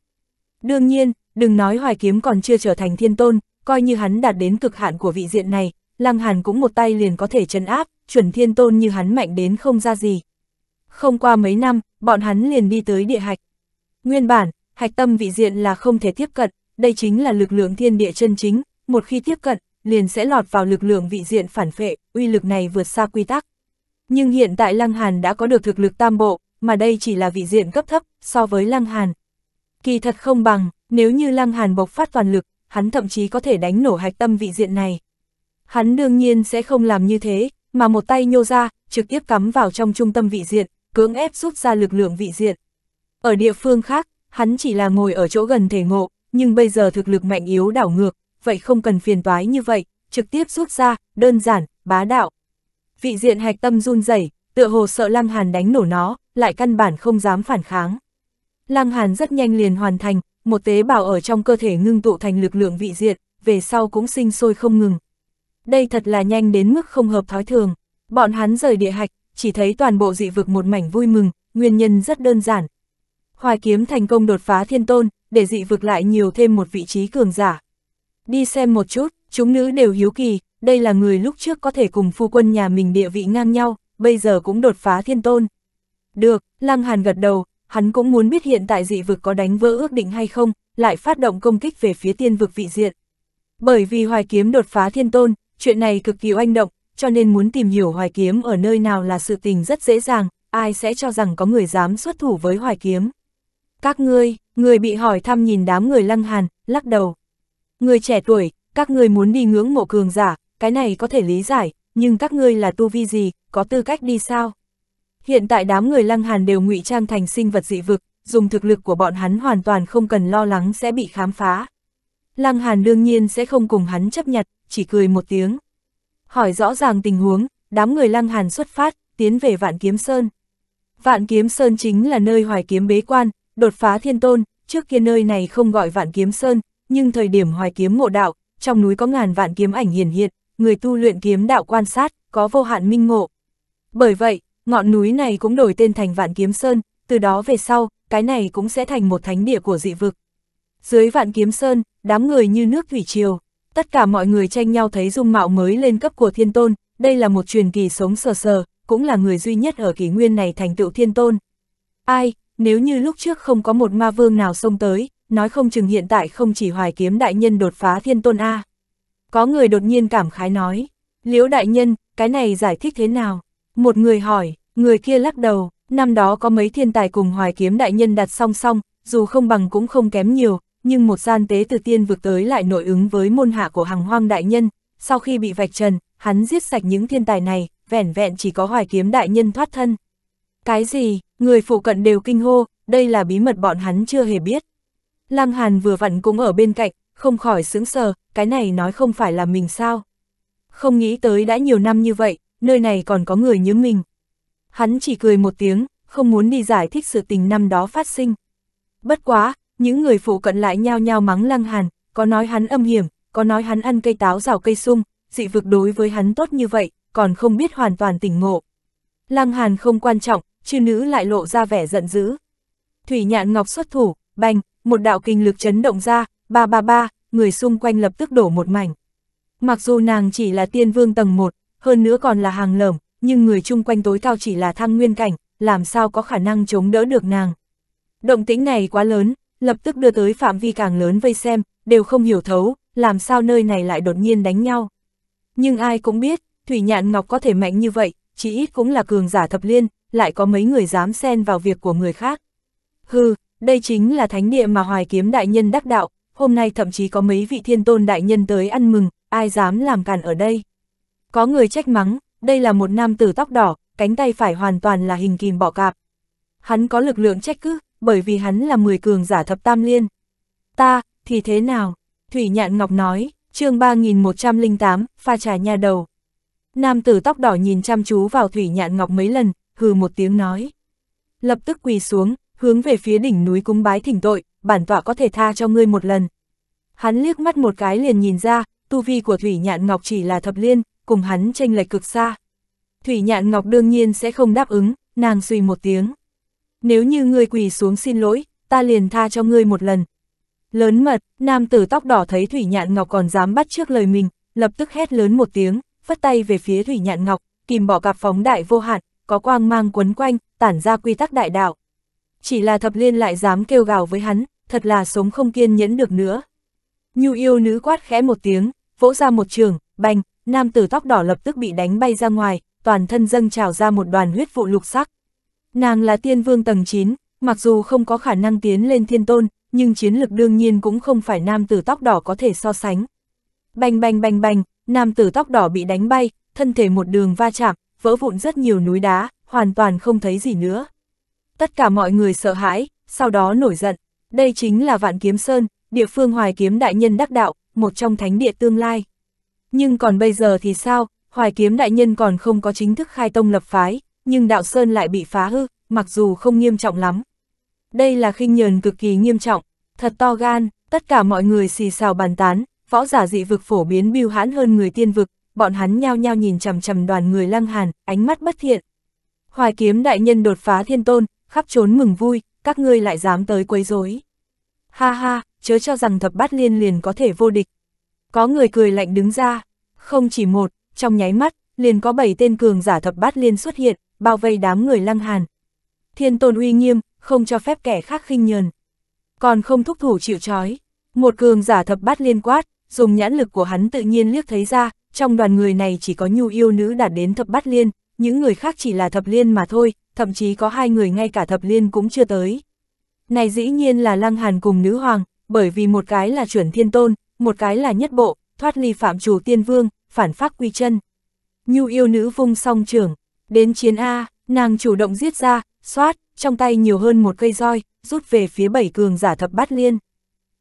Đương nhiên, đừng nói hoài kiếm còn chưa trở thành thiên tôn, coi như hắn đạt đến cực hạn của vị diện này, Lăng Hàn cũng một tay liền có thể chấn áp, chuẩn thiên tôn như hắn mạnh đến không ra gì. Không qua mấy năm, bọn hắn liền đi tới địa hạch. Nguyên bản, hạch tâm vị diện là không thể tiếp cận, đây chính là lực lượng thiên địa chân chính, một khi tiếp cận, liền sẽ lọt vào lực lượng vị diện phản phệ, uy lực này vượt xa quy tắc. Nhưng hiện tại Lăng Hàn đã có được thực lực tam bộ, mà đây chỉ là vị diện cấp thấp so với Lăng Hàn. Kỳ thật không bằng, nếu như Lăng Hàn bộc phát toàn lực, hắn thậm chí có thể đánh nổ hạch tâm vị diện này. Hắn đương nhiên sẽ không làm như thế, mà một tay nhô ra, trực tiếp cắm vào trong trung tâm vị diện, cưỡng ép rút ra lực lượng vị diện. Ở địa phương khác, hắn chỉ là ngồi ở chỗ gần thể ngộ, nhưng bây giờ thực lực mạnh yếu đảo ngược, vậy không cần phiền toái như vậy, trực tiếp rút ra, đơn giản, bá đạo. Vị diện hạch tâm run rẩy, tựa hồ sợ Lăng Hàn đánh nổ nó, lại căn bản không dám phản kháng. Lăng Hàn rất nhanh liền hoàn thành, một tế bào ở trong cơ thể ngưng tụ thành lực lượng vị diện, về sau cũng sinh sôi không ngừng đây thật là nhanh đến mức không hợp thói thường. Bọn hắn rời địa hạch, chỉ thấy toàn bộ dị vực một mảnh vui mừng, nguyên nhân rất đơn giản. Hoài kiếm thành công đột phá thiên tôn, để dị vực lại nhiều thêm một vị trí cường giả. Đi xem một chút, chúng nữ đều hiếu kỳ, đây là người lúc trước có thể cùng phu quân nhà mình địa vị ngang nhau, bây giờ cũng đột phá thiên tôn. Được, Lăng Hàn gật đầu, hắn cũng muốn biết hiện tại dị vực có đánh vỡ ước định hay không, lại phát động công kích về phía tiên vực vị diện. Bởi vì hoài kiếm đột phá thiên tôn, Chuyện này cực kỳ oanh động, cho nên muốn tìm hiểu hoài kiếm ở nơi nào là sự tình rất dễ dàng, ai sẽ cho rằng có người dám xuất thủ với hoài kiếm. Các ngươi, người bị hỏi thăm nhìn đám người lăng hàn, lắc đầu. Người trẻ tuổi, các ngươi muốn đi ngưỡng mộ cường giả, cái này có thể lý giải, nhưng các ngươi là tu vi gì, có tư cách đi sao? Hiện tại đám người lăng hàn đều ngụy trang thành sinh vật dị vực, dùng thực lực của bọn hắn hoàn toàn không cần lo lắng sẽ bị khám phá. Lăng hàn đương nhiên sẽ không cùng hắn chấp nhận chỉ cười một tiếng. Hỏi rõ ràng tình huống, đám người lăng hàn xuất phát, tiến về Vạn Kiếm Sơn. Vạn Kiếm Sơn chính là nơi hoài kiếm bế quan, đột phá thiên tôn, trước kia nơi này không gọi Vạn Kiếm Sơn, nhưng thời điểm hoài kiếm ngộ đạo, trong núi có ngàn vạn kiếm ảnh hiển hiện, người tu luyện kiếm đạo quan sát, có vô hạn minh ngộ. Bởi vậy, ngọn núi này cũng đổi tên thành Vạn Kiếm Sơn, từ đó về sau, cái này cũng sẽ thành một thánh địa của dị vực. Dưới Vạn Kiếm Sơn, đám người như nước thủy triều tất cả mọi người tranh nhau thấy dung mạo mới lên cấp của thiên tôn, đây là một truyền kỳ sống sờ sờ, cũng là người duy nhất ở kỷ nguyên này thành tựu thiên tôn. Ai, nếu như lúc trước không có một ma vương nào xông tới, nói không chừng hiện tại không chỉ hoài kiếm đại nhân đột phá thiên tôn A. Có người đột nhiên cảm khái nói, liễu đại nhân, cái này giải thích thế nào? Một người hỏi, người kia lắc đầu, năm đó có mấy thiên tài cùng hoài kiếm đại nhân đặt song song, dù không bằng cũng không kém nhiều, nhưng một gian tế từ tiên vực tới lại nội ứng với môn hạ của hàng hoang đại nhân, sau khi bị vạch trần, hắn giết sạch những thiên tài này, vẻn vẹn chỉ có hoài kiếm đại nhân thoát thân. Cái gì, người phụ cận đều kinh hô, đây là bí mật bọn hắn chưa hề biết. Lăng Hàn vừa vặn cũng ở bên cạnh, không khỏi sững sờ, cái này nói không phải là mình sao. Không nghĩ tới đã nhiều năm như vậy, nơi này còn có người như mình. Hắn chỉ cười một tiếng, không muốn đi giải thích sự tình năm đó phát sinh. Bất quá, những người phụ cận lại nhao nhao mắng Lăng Hàn, có nói hắn âm hiểm, có nói hắn ăn cây táo rào cây sung, dị vực đối với hắn tốt như vậy, còn không biết hoàn toàn tỉnh ngộ. Lăng Hàn không quan trọng, chư nữ lại lộ ra vẻ giận dữ. Thủy Nhạn Ngọc xuất thủ, bành, một đạo kinh lực chấn động ra, ba ba ba, người xung quanh lập tức đổ một mảnh. Mặc dù nàng chỉ là tiên vương tầng 1, hơn nữa còn là hàng lởm, nhưng người chung quanh tối cao chỉ là thăng nguyên cảnh, làm sao có khả năng chống đỡ được nàng. Động tĩnh này quá lớn, lập tức đưa tới phạm vi càng lớn vây xem, đều không hiểu thấu, làm sao nơi này lại đột nhiên đánh nhau. Nhưng ai cũng biết, Thủy Nhạn Ngọc có thể mạnh như vậy, chỉ ít cũng là cường giả thập liên, lại có mấy người dám xen vào việc của người khác. Hừ, đây chính là thánh địa mà Hoài Kiếm Đại Nhân đắc đạo, hôm nay thậm chí có mấy vị thiên tôn đại nhân tới ăn mừng, ai dám làm càn ở đây. Có người trách mắng, đây là một nam tử tóc đỏ, cánh tay phải hoàn toàn là hình kìm bọ cạp. Hắn có lực lượng trách cứ, bởi vì hắn là 10 cường giả thập tam liên. Ta, thì thế nào? Thủy Nhạn Ngọc nói, chương 3108, pha trà nha đầu. Nam tử tóc đỏ nhìn chăm chú vào Thủy Nhạn Ngọc mấy lần, hừ một tiếng nói. Lập tức quỳ xuống, hướng về phía đỉnh núi cúng bái thỉnh tội, bản tọa có thể tha cho ngươi một lần. Hắn liếc mắt một cái liền nhìn ra, tu vi của Thủy Nhạn Ngọc chỉ là thập liên, cùng hắn tranh lệch cực xa. Thủy Nhạn Ngọc đương nhiên sẽ không đáp ứng, nàng suy một tiếng nếu như ngươi quỳ xuống xin lỗi, ta liền tha cho ngươi một lần. Lớn mật, nam tử tóc đỏ thấy Thủy Nhạn Ngọc còn dám bắt trước lời mình, lập tức hét lớn một tiếng, phất tay về phía Thủy Nhạn Ngọc, kìm bỏ cặp phóng đại vô hạn, có quang mang quấn quanh, tản ra quy tắc đại đạo. Chỉ là thập liên lại dám kêu gào với hắn, thật là sống không kiên nhẫn được nữa. Nhu yêu nữ quát khẽ một tiếng, vỗ ra một trường, bành, nam tử tóc đỏ lập tức bị đánh bay ra ngoài, toàn thân dâng trào ra một đoàn huyết vụ lục sắc. Nàng là tiên vương tầng 9, mặc dù không có khả năng tiến lên thiên tôn, nhưng chiến lực đương nhiên cũng không phải nam tử tóc đỏ có thể so sánh. Bành bành bành bành, nam tử tóc đỏ bị đánh bay, thân thể một đường va chạm, vỡ vụn rất nhiều núi đá, hoàn toàn không thấy gì nữa. Tất cả mọi người sợ hãi, sau đó nổi giận. Đây chính là Vạn Kiếm Sơn, địa phương Hoài Kiếm Đại Nhân đắc đạo, một trong thánh địa tương lai. Nhưng còn bây giờ thì sao, Hoài Kiếm Đại Nhân còn không có chính thức khai tông lập phái, nhưng đạo sơn lại bị phá hư, mặc dù không nghiêm trọng lắm. Đây là khinh nhờn cực kỳ nghiêm trọng, thật to gan, tất cả mọi người xì xào bàn tán, võ giả dị vực phổ biến biêu hãn hơn người tiên vực, bọn hắn nhao nhao nhìn chằm chằm đoàn người lăng hàn, ánh mắt bất thiện. Hoài kiếm đại nhân đột phá thiên tôn, khắp trốn mừng vui, các ngươi lại dám tới quấy rối. Ha ha, chớ cho rằng thập bát liên liền có thể vô địch. Có người cười lạnh đứng ra, không chỉ một, trong nháy mắt, liền có bảy tên cường giả thập bát liên xuất hiện, bao vây đám người lăng hàn. Thiên tôn uy nghiêm, không cho phép kẻ khác khinh nhờn. Còn không thúc thủ chịu trói. Một cường giả thập bát liên quát, dùng nhãn lực của hắn tự nhiên liếc thấy ra, trong đoàn người này chỉ có nhu yêu nữ đạt đến thập bát liên, những người khác chỉ là thập liên mà thôi, thậm chí có hai người ngay cả thập liên cũng chưa tới. Này dĩ nhiên là lăng hàn cùng nữ hoàng, bởi vì một cái là chuẩn thiên tôn, một cái là nhất bộ, thoát ly phạm chủ tiên vương, phản phác quy chân. Nhu yêu nữ vung song trưởng, Đến chiến A, nàng chủ động giết ra, xoát, trong tay nhiều hơn một cây roi, rút về phía bảy cường giả thập bát liên.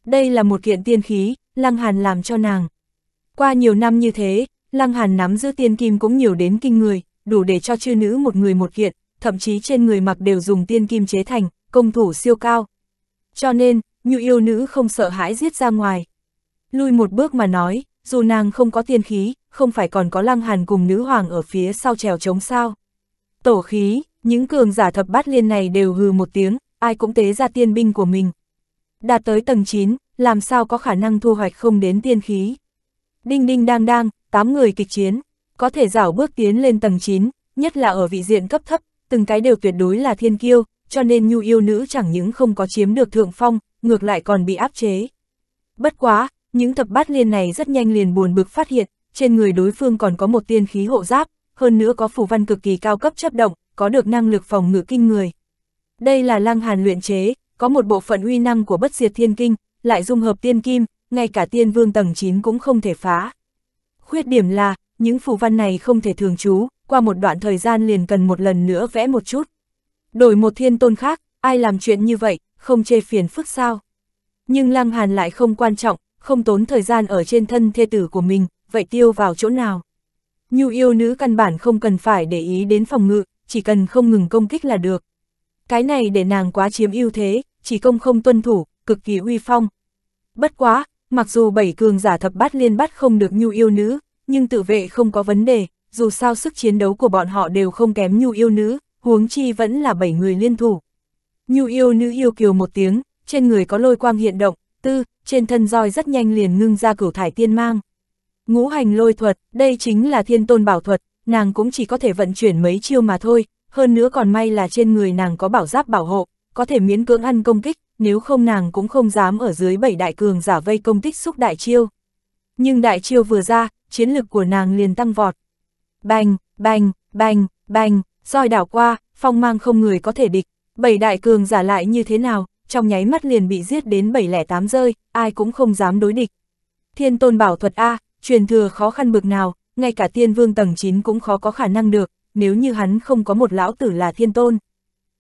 Đây là một kiện tiên khí, Lăng Hàn làm cho nàng. Qua nhiều năm như thế, Lăng Hàn nắm giữ tiên kim cũng nhiều đến kinh người, đủ để cho chư nữ một người một kiện, thậm chí trên người mặc đều dùng tiên kim chế thành, công thủ siêu cao. Cho nên, như yêu nữ không sợ hãi giết ra ngoài. Lui một bước mà nói, dù nàng không có tiên khí, không phải còn có Lăng Hàn cùng nữ hoàng ở phía sau trèo chống sao. Tổ khí, những cường giả thập bát liên này đều hừ một tiếng, ai cũng tế ra tiên binh của mình. Đạt tới tầng 9, làm sao có khả năng thu hoạch không đến tiên khí. Đinh đinh đang đang, 8 người kịch chiến, có thể rảo bước tiến lên tầng 9, nhất là ở vị diện cấp thấp, từng cái đều tuyệt đối là thiên kiêu, cho nên nhu yêu nữ chẳng những không có chiếm được thượng phong, ngược lại còn bị áp chế. Bất quá, những thập bát liên này rất nhanh liền buồn bực phát hiện, trên người đối phương còn có một tiên khí hộ giáp, hơn nữa có phù văn cực kỳ cao cấp chấp động, có được năng lực phòng ngự kinh người. Đây là lăng hàn luyện chế, có một bộ phận uy năng của bất diệt thiên kinh, lại dung hợp tiên kim, ngay cả tiên vương tầng 9 cũng không thể phá. Khuyết điểm là, những phù văn này không thể thường trú, qua một đoạn thời gian liền cần một lần nữa vẽ một chút. Đổi một thiên tôn khác, ai làm chuyện như vậy, không chê phiền phức sao. Nhưng lăng hàn lại không quan trọng, không tốn thời gian ở trên thân thê tử của mình, vậy tiêu vào chỗ nào nhu yêu nữ căn bản không cần phải để ý đến phòng ngự, chỉ cần không ngừng công kích là được. Cái này để nàng quá chiếm ưu thế, chỉ công không tuân thủ, cực kỳ uy phong. Bất quá, mặc dù bảy cường giả thập bát liên bắt không được nhu yêu nữ, nhưng tự vệ không có vấn đề, dù sao sức chiến đấu của bọn họ đều không kém nhu yêu nữ, huống chi vẫn là bảy người liên thủ. Nhu yêu nữ yêu kiều một tiếng, trên người có lôi quang hiện động, tư, trên thân roi rất nhanh liền ngưng ra cửu thải tiên mang. Ngũ hành lôi thuật, đây chính là thiên tôn bảo thuật, nàng cũng chỉ có thể vận chuyển mấy chiêu mà thôi, hơn nữa còn may là trên người nàng có bảo giáp bảo hộ, có thể miễn cưỡng ăn công kích, nếu không nàng cũng không dám ở dưới bảy đại cường giả vây công kích xúc đại chiêu. Nhưng đại chiêu vừa ra, chiến lực của nàng liền tăng vọt. Bành, bành, bành, bành, roi đảo qua, phong mang không người có thể địch, bảy đại cường giả lại như thế nào, trong nháy mắt liền bị giết đến 708 rơi, ai cũng không dám đối địch. Thiên tôn bảo thuật A, truyền thừa khó khăn bực nào, ngay cả tiên vương tầng 9 cũng khó có khả năng được, nếu như hắn không có một lão tử là thiên tôn.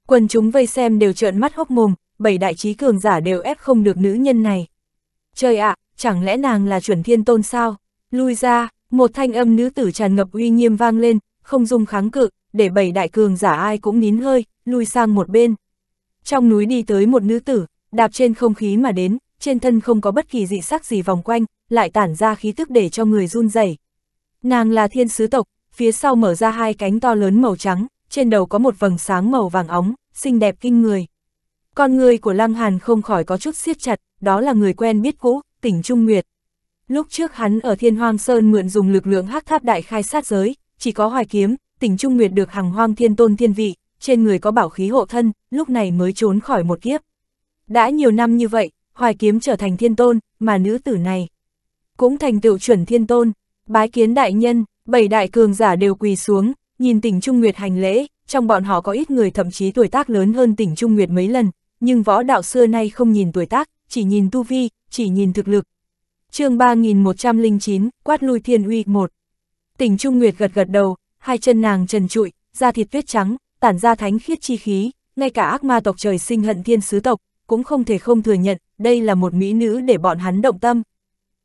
Quần chúng vây xem đều trợn mắt hốc mồm, bảy đại trí cường giả đều ép không được nữ nhân này. Trời ạ, chẳng lẽ nàng là chuẩn thiên tôn sao? Lui ra, một thanh âm nữ tử tràn ngập uy nghiêm vang lên, không dung kháng cự, để bảy đại cường giả ai cũng nín hơi, lui sang một bên. Trong núi đi tới một nữ tử, đạp trên không khí mà đến, trên thân không có bất kỳ dị sắc gì vòng quanh, lại tản ra khí tức để cho người run rẩy. Nàng là thiên sứ tộc, phía sau mở ra hai cánh to lớn màu trắng, trên đầu có một vầng sáng màu vàng óng, xinh đẹp kinh người. Con người của Lăng Hàn không khỏi có chút siết chặt, đó là người quen biết cũ, tỉnh Trung Nguyệt. Lúc trước hắn ở Thiên Hoang Sơn mượn dùng lực lượng hắc tháp đại khai sát giới, chỉ có hoài kiếm, tỉnh Trung Nguyệt được hàng hoang thiên tôn thiên vị, trên người có bảo khí hộ thân, lúc này mới trốn khỏi một kiếp. Đã nhiều năm như vậy, hoài kiếm trở thành thiên tôn, mà nữ tử này cũng thành tựu chuẩn thiên tôn, bái kiến đại nhân, bảy đại cường giả đều quỳ xuống, nhìn tỉnh Trung Nguyệt hành lễ, trong bọn họ có ít người thậm chí tuổi tác lớn hơn tỉnh Trung Nguyệt mấy lần, nhưng võ đạo xưa nay không nhìn tuổi tác, chỉ nhìn tu vi, chỉ nhìn thực lực. chương 3109, quát lui thiên uy 1. Tỉnh Trung Nguyệt gật gật đầu, hai chân nàng trần trụi, da thịt tuyết trắng, tản ra thánh khiết chi khí, ngay cả ác ma tộc trời sinh hận thiên sứ tộc, cũng không thể không thừa nhận, đây là một mỹ nữ để bọn hắn động tâm.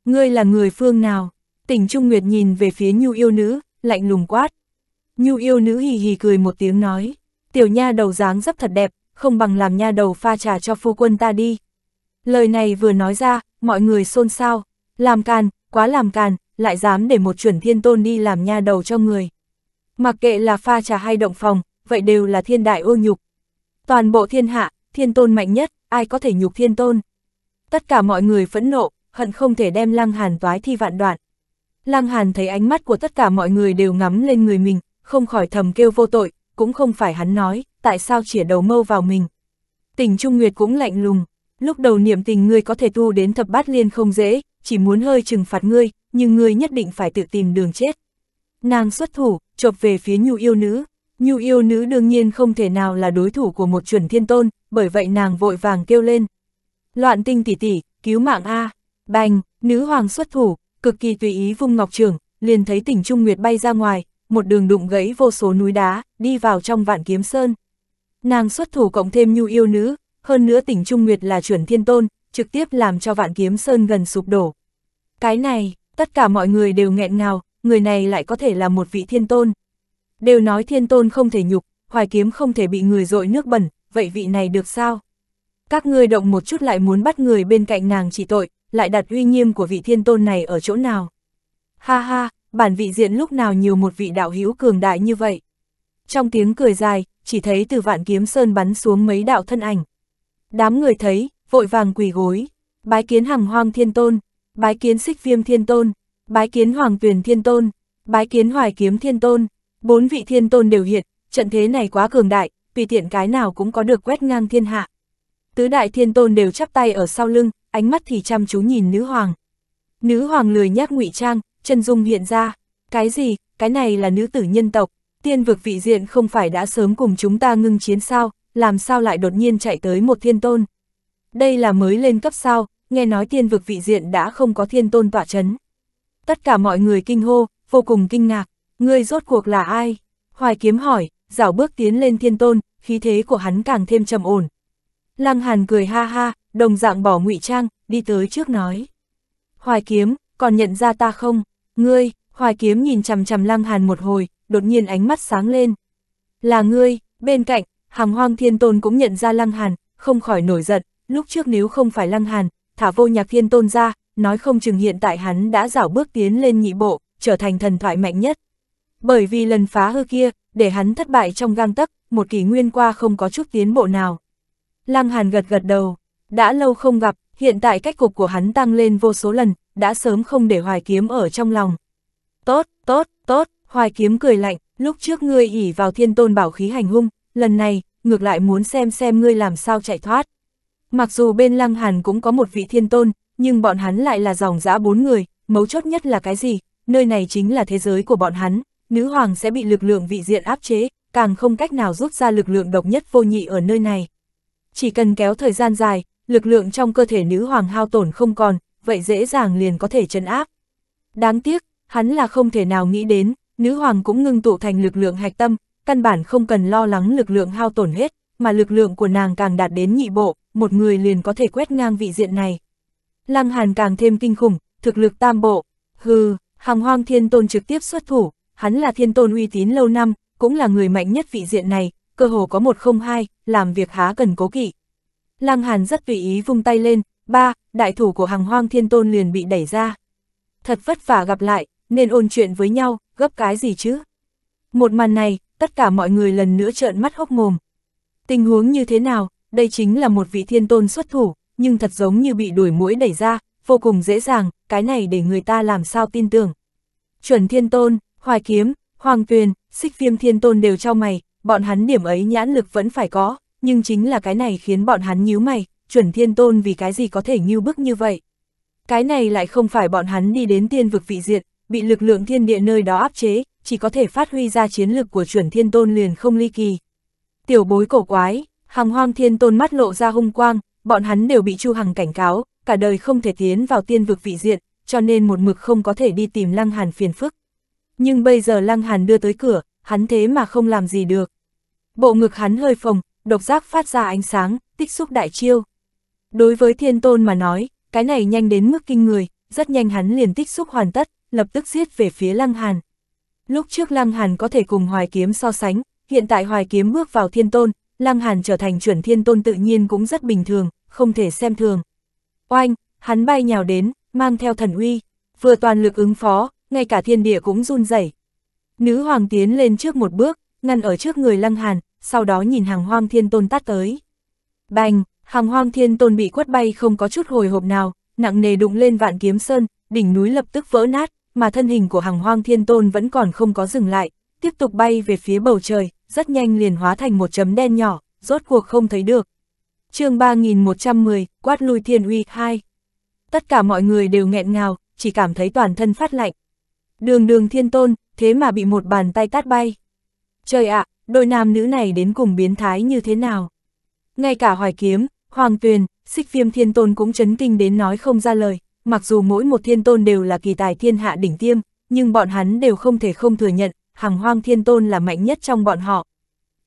Ngươi là người phương nào? Tỉnh Trung Nguyệt nhìn về phía nhu yêu nữ, lạnh lùng quát. Nhu yêu nữ hì hì cười một tiếng nói, tiểu nha đầu dáng dấp thật đẹp, không bằng làm nha đầu pha trà cho phu quân ta đi. Lời này vừa nói ra, mọi người xôn xao, làm càn, quá làm càn, lại dám để một chuẩn thiên tôn đi làm nha đầu cho người. Mặc kệ là pha trà hay động phòng, vậy đều là thiên đại ô nhục. Toàn bộ thiên hạ, thiên tôn mạnh nhất, ai có thể nhục thiên tôn. Tất cả mọi người phẫn nộ, hận không thể đem Lăng Hàn toái thi vạn đoạn. Lăng Hàn thấy ánh mắt của tất cả mọi người đều ngắm lên người mình, không khỏi thầm kêu vô tội, cũng không phải hắn nói, tại sao chỉa đầu mâu vào mình. Tình Trung Nguyệt cũng lạnh lùng, lúc đầu niệm tình ngươi có thể tu đến thập bát liên không dễ, chỉ muốn hơi trừng phạt ngươi, nhưng ngươi nhất định phải tự tìm đường chết. Nàng xuất thủ, chộp về phía nhu yêu nữ. Nhu yêu nữ đương nhiên không thể nào là đối thủ của một chuẩn thiên tôn, bởi vậy nàng vội vàng kêu lên, Loạn tinh tỷ tỷ, cứu mạng A, bành, nữ hoàng xuất thủ, cực kỳ tùy ý vung ngọc trường, liền thấy tỉnh Trung Nguyệt bay ra ngoài, một đường đụng gãy vô số núi đá, đi vào trong vạn kiếm sơn. Nàng xuất thủ cộng thêm nhu yêu nữ, hơn nữa tỉnh Trung Nguyệt là chuẩn thiên tôn, trực tiếp làm cho vạn kiếm sơn gần sụp đổ. Cái này, tất cả mọi người đều nghẹn ngào, người này lại có thể là một vị thiên tôn. Đều nói thiên tôn không thể nhục, hoài kiếm không thể bị người dội nước bẩn, vậy vị này được sao? Các ngươi động một chút lại muốn bắt người bên cạnh nàng chỉ tội, lại đặt uy nghiêm của vị thiên tôn này ở chỗ nào. Ha ha, bản vị diện lúc nào nhiều một vị đạo hữu cường đại như vậy. Trong tiếng cười dài, chỉ thấy từ vạn kiếm sơn bắn xuống mấy đạo thân ảnh. Đám người thấy, vội vàng quỳ gối, bái kiến hằng hoang thiên tôn, bái kiến xích viêm thiên tôn, bái kiến hoàng tuyển thiên tôn, bái kiến hoài kiếm thiên tôn, bốn vị thiên tôn đều hiện, trận thế này quá cường đại, tùy tiện cái nào cũng có được quét ngang thiên hạ tứ đại thiên tôn đều chắp tay ở sau lưng, ánh mắt thì chăm chú nhìn nữ hoàng. Nữ hoàng lười nhác ngụy trang, chân dung hiện ra, cái gì, cái này là nữ tử nhân tộc, tiên vực vị diện không phải đã sớm cùng chúng ta ngưng chiến sao, làm sao lại đột nhiên chạy tới một thiên tôn. Đây là mới lên cấp sao, nghe nói tiên vực vị diện đã không có thiên tôn tỏa chấn. Tất cả mọi người kinh hô, vô cùng kinh ngạc, ngươi rốt cuộc là ai? Hoài kiếm hỏi, dảo bước tiến lên thiên tôn, khí thế của hắn càng thêm trầm ổn, Lăng Hàn cười ha ha, đồng dạng bỏ ngụy trang, đi tới trước nói. Hoài kiếm, còn nhận ra ta không? Ngươi, hoài kiếm nhìn chằm chằm Lăng Hàn một hồi, đột nhiên ánh mắt sáng lên. Là ngươi, bên cạnh, hàng hoang thiên tôn cũng nhận ra Lăng Hàn, không khỏi nổi giận, lúc trước nếu không phải Lăng Hàn, thả vô nhạc thiên tôn ra, nói không chừng hiện tại hắn đã dảo bước tiến lên nhị bộ, trở thành thần thoại mạnh nhất. Bởi vì lần phá hư kia, để hắn thất bại trong gang tấc, một kỷ nguyên qua không có chút tiến bộ nào. Lăng Hàn gật gật đầu, đã lâu không gặp, hiện tại cách cục của hắn tăng lên vô số lần, đã sớm không để hoài kiếm ở trong lòng. Tốt, tốt, tốt, hoài kiếm cười lạnh, lúc trước ngươi ỉ vào thiên tôn bảo khí hành hung, lần này, ngược lại muốn xem xem ngươi làm sao chạy thoát. Mặc dù bên Lăng Hàn cũng có một vị thiên tôn, nhưng bọn hắn lại là dòng dã bốn người, mấu chốt nhất là cái gì, nơi này chính là thế giới của bọn hắn, nữ hoàng sẽ bị lực lượng vị diện áp chế, càng không cách nào rút ra lực lượng độc nhất vô nhị ở nơi này chỉ cần kéo thời gian dài, lực lượng trong cơ thể nữ hoàng hao tổn không còn, vậy dễ dàng liền có thể chấn áp. Đáng tiếc, hắn là không thể nào nghĩ đến, nữ hoàng cũng ngưng tụ thành lực lượng hạch tâm, căn bản không cần lo lắng lực lượng hao tổn hết, mà lực lượng của nàng càng đạt đến nhị bộ, một người liền có thể quét ngang vị diện này. Lăng Hàn càng thêm kinh khủng, thực lực tam bộ, hừ, hàng hoang thiên tôn trực tiếp xuất thủ, hắn là thiên tôn uy tín lâu năm, cũng là người mạnh nhất vị diện này, cơ hồ có một không hai, làm việc há cần cố kỵ. Lăng Hàn rất tùy ý vung tay lên, ba, đại thủ của hàng hoang thiên tôn liền bị đẩy ra. Thật vất vả gặp lại, nên ôn chuyện với nhau, gấp cái gì chứ? Một màn này, tất cả mọi người lần nữa trợn mắt hốc mồm. Tình huống như thế nào, đây chính là một vị thiên tôn xuất thủ, nhưng thật giống như bị đuổi mũi đẩy ra, vô cùng dễ dàng, cái này để người ta làm sao tin tưởng. Chuẩn thiên tôn, hoài kiếm, hoàng tuyền, xích viêm thiên tôn đều trao mày, bọn hắn điểm ấy nhãn lực vẫn phải có, nhưng chính là cái này khiến bọn hắn nhíu mày, chuẩn thiên tôn vì cái gì có thể nghiêu bức như vậy. Cái này lại không phải bọn hắn đi đến tiên vực vị diện, bị lực lượng thiên địa nơi đó áp chế, chỉ có thể phát huy ra chiến lực của chuẩn thiên tôn liền không ly kỳ. Tiểu bối cổ quái, hằng hoang thiên tôn mắt lộ ra hung quang, bọn hắn đều bị Chu Hằng cảnh cáo, cả đời không thể tiến vào tiên vực vị diện, cho nên một mực không có thể đi tìm Lăng Hàn phiền phức. Nhưng bây giờ Lăng Hàn đưa tới cửa, hắn thế mà không làm gì được bộ ngực hắn hơi phồng, độc giác phát ra ánh sáng, tích xúc đại chiêu. Đối với thiên tôn mà nói, cái này nhanh đến mức kinh người, rất nhanh hắn liền tích xúc hoàn tất, lập tức giết về phía Lăng Hàn. Lúc trước Lăng Hàn có thể cùng Hoài Kiếm so sánh, hiện tại Hoài Kiếm bước vào thiên tôn, Lăng Hàn trở thành chuẩn thiên tôn tự nhiên cũng rất bình thường, không thể xem thường. Oanh, hắn bay nhào đến, mang theo thần uy, vừa toàn lực ứng phó, ngay cả thiên địa cũng run rẩy. Nữ hoàng tiến lên trước một bước, ngăn ở trước người Lăng Hàn, sau đó nhìn hàng hoang thiên tôn tát tới. Bành, hàng hoang thiên tôn bị quất bay không có chút hồi hộp nào, nặng nề đụng lên vạn kiếm sơn, đỉnh núi lập tức vỡ nát, mà thân hình của hàng hoang thiên tôn vẫn còn không có dừng lại, tiếp tục bay về phía bầu trời, rất nhanh liền hóa thành một chấm đen nhỏ, rốt cuộc không thấy được. chương 3110, quát lui thiên uy 2. Tất cả mọi người đều nghẹn ngào, chỉ cảm thấy toàn thân phát lạnh. Đường đường thiên tôn, thế mà bị một bàn tay tát bay. Trời ạ, đôi nam nữ này đến cùng biến thái như thế nào? Ngay cả Hoài Kiếm, Hoàng Tuyền, Xích Viêm Thiên Tôn cũng chấn kinh đến nói không ra lời, mặc dù mỗi một thiên tôn đều là kỳ tài thiên hạ đỉnh tiêm, nhưng bọn hắn đều không thể không thừa nhận, hàng hoang thiên tôn là mạnh nhất trong bọn họ.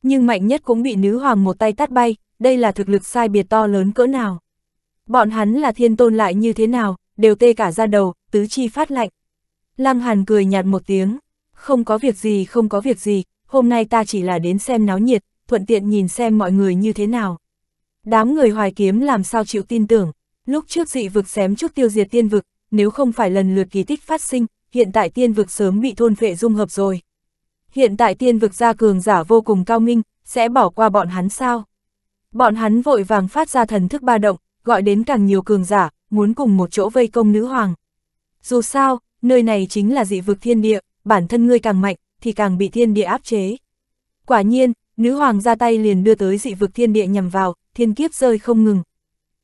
Nhưng mạnh nhất cũng bị nữ hoàng một tay tát bay, đây là thực lực sai biệt to lớn cỡ nào. Bọn hắn là thiên tôn lại như thế nào, đều tê cả ra đầu, tứ chi phát lạnh. Lăng Hàn cười nhạt một tiếng, không có việc gì không có việc gì, hôm nay ta chỉ là đến xem náo nhiệt, thuận tiện nhìn xem mọi người như thế nào. Đám người hoài kiếm làm sao chịu tin tưởng, lúc trước dị vực xém chút tiêu diệt tiên vực, nếu không phải lần lượt kỳ tích phát sinh, hiện tại tiên vực sớm bị thôn vệ dung hợp rồi. Hiện tại tiên vực gia cường giả vô cùng cao minh, sẽ bỏ qua bọn hắn sao? Bọn hắn vội vàng phát ra thần thức ba động, gọi đến càng nhiều cường giả, muốn cùng một chỗ vây công nữ hoàng. Dù sao, nơi này chính là dị vực thiên địa, bản thân ngươi càng mạnh, thì càng bị thiên địa áp chế. Quả nhiên, nữ hoàng ra tay liền đưa tới dị vực thiên địa nhằm vào, thiên kiếp rơi không ngừng.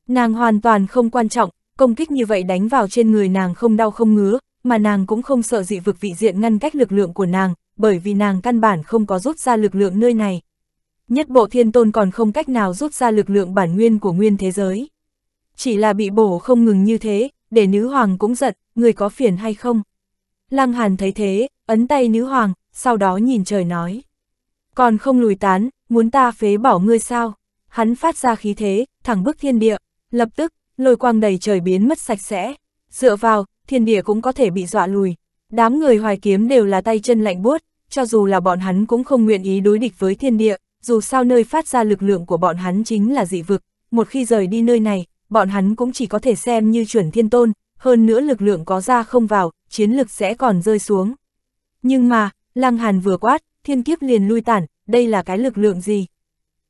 Nàng hoàn toàn không quan trọng, công kích như vậy đánh vào trên người nàng không đau không ngứa, mà nàng cũng không sợ dị vực vị diện ngăn cách lực lượng của nàng, bởi vì nàng căn bản không có rút ra lực lượng nơi này. Nhất bộ thiên tôn còn không cách nào rút ra lực lượng bản nguyên của nguyên thế giới. Chỉ là bị bổ không ngừng như thế, để nữ hoàng cũng giật người có phiền hay không? Lăng Hàn thấy thế, ấn tay nữ hoàng, sau đó nhìn trời nói. Còn không lùi tán, muốn ta phế bỏ ngươi sao? Hắn phát ra khí thế, thẳng bước thiên địa, lập tức, lôi quang đầy trời biến mất sạch sẽ. Dựa vào, thiên địa cũng có thể bị dọa lùi. Đám người hoài kiếm đều là tay chân lạnh buốt, cho dù là bọn hắn cũng không nguyện ý đối địch với thiên địa, dù sao nơi phát ra lực lượng của bọn hắn chính là dị vực. Một khi rời đi nơi này, bọn hắn cũng chỉ có thể xem như chuẩn thiên tôn, hơn nữa lực lượng có ra không vào, chiến lực sẽ còn rơi xuống. Nhưng mà, Lăng Hàn vừa quát, thiên kiếp liền lui tản, đây là cái lực lượng gì?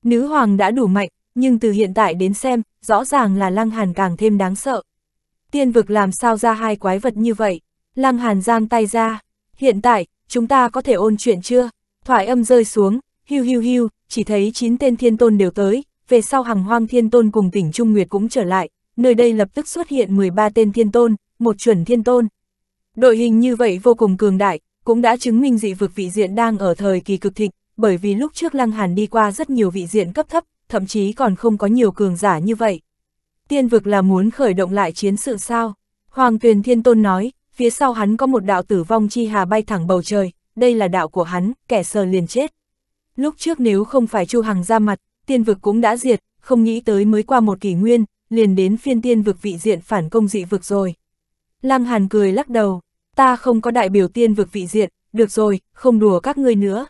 Nữ hoàng đã đủ mạnh, nhưng từ hiện tại đến xem, rõ ràng là Lăng Hàn càng thêm đáng sợ. Tiên vực làm sao ra hai quái vật như vậy? Lăng Hàn giang tay ra. Hiện tại, chúng ta có thể ôn chuyện chưa? Thoại âm rơi xuống, hiu hiu hiu, chỉ thấy chín tên thiên tôn đều tới, về sau hằng hoang thiên tôn cùng tỉnh Trung Nguyệt cũng trở lại, nơi đây lập tức xuất hiện 13 tên thiên tôn, một chuẩn thiên tôn. Đội hình như vậy vô cùng cường đại, cũng đã chứng minh dị vực vị diện đang ở thời kỳ cực thịnh, bởi vì lúc trước Lăng Hàn đi qua rất nhiều vị diện cấp thấp, thậm chí còn không có nhiều cường giả như vậy. Tiên vực là muốn khởi động lại chiến sự sao? Hoàng Tuyền Thiên Tôn nói, phía sau hắn có một đạo tử vong chi hà bay thẳng bầu trời, đây là đạo của hắn, kẻ sờ liền chết. Lúc trước nếu không phải Chu Hằng ra mặt, tiên vực cũng đã diệt, không nghĩ tới mới qua một kỷ nguyên, liền đến phiên tiên vực vị diện phản công dị vực rồi. Lăng Hàn cười lắc đầu, ta không có đại biểu tiên vực vị diện, được rồi, không đùa các ngươi nữa.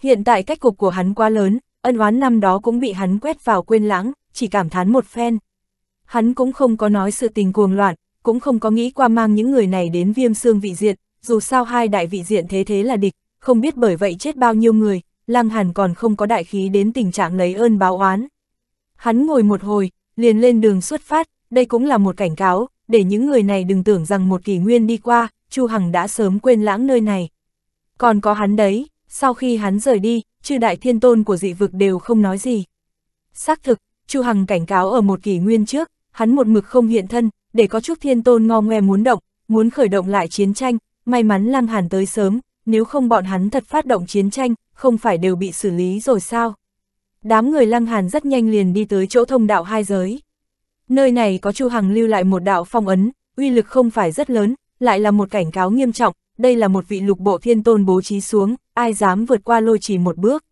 Hiện tại cách cục của hắn quá lớn, ân oán năm đó cũng bị hắn quét vào quên lãng, chỉ cảm thán một phen. Hắn cũng không có nói sự tình cuồng loạn, cũng không có nghĩ qua mang những người này đến viêm xương vị diện, dù sao hai đại vị diện thế thế là địch, không biết bởi vậy chết bao nhiêu người, lăng hàn còn không có đại khí đến tình trạng lấy ơn báo oán. Hắn ngồi một hồi, liền lên đường xuất phát, đây cũng là một cảnh cáo, để những người này đừng tưởng rằng một kỷ nguyên đi qua, Chu Hằng đã sớm quên lãng nơi này. Còn có hắn đấy, sau khi hắn rời đi, chư đại thiên tôn của dị vực đều không nói gì. Xác thực, Chu Hằng cảnh cáo ở một kỷ nguyên trước, hắn một mực không hiện thân, để có chút thiên tôn ngo ngoe muốn động, muốn khởi động lại chiến tranh, may mắn Lang Hàn tới sớm, nếu không bọn hắn thật phát động chiến tranh, không phải đều bị xử lý rồi sao? Đám người Lăng Hàn rất nhanh liền đi tới chỗ thông đạo hai giới. Nơi này có Chu Hằng lưu lại một đạo phong ấn, uy lực không phải rất lớn, lại là một cảnh cáo nghiêm trọng, đây là một vị lục bộ thiên tôn bố trí xuống, ai dám vượt qua lôi chỉ một bước.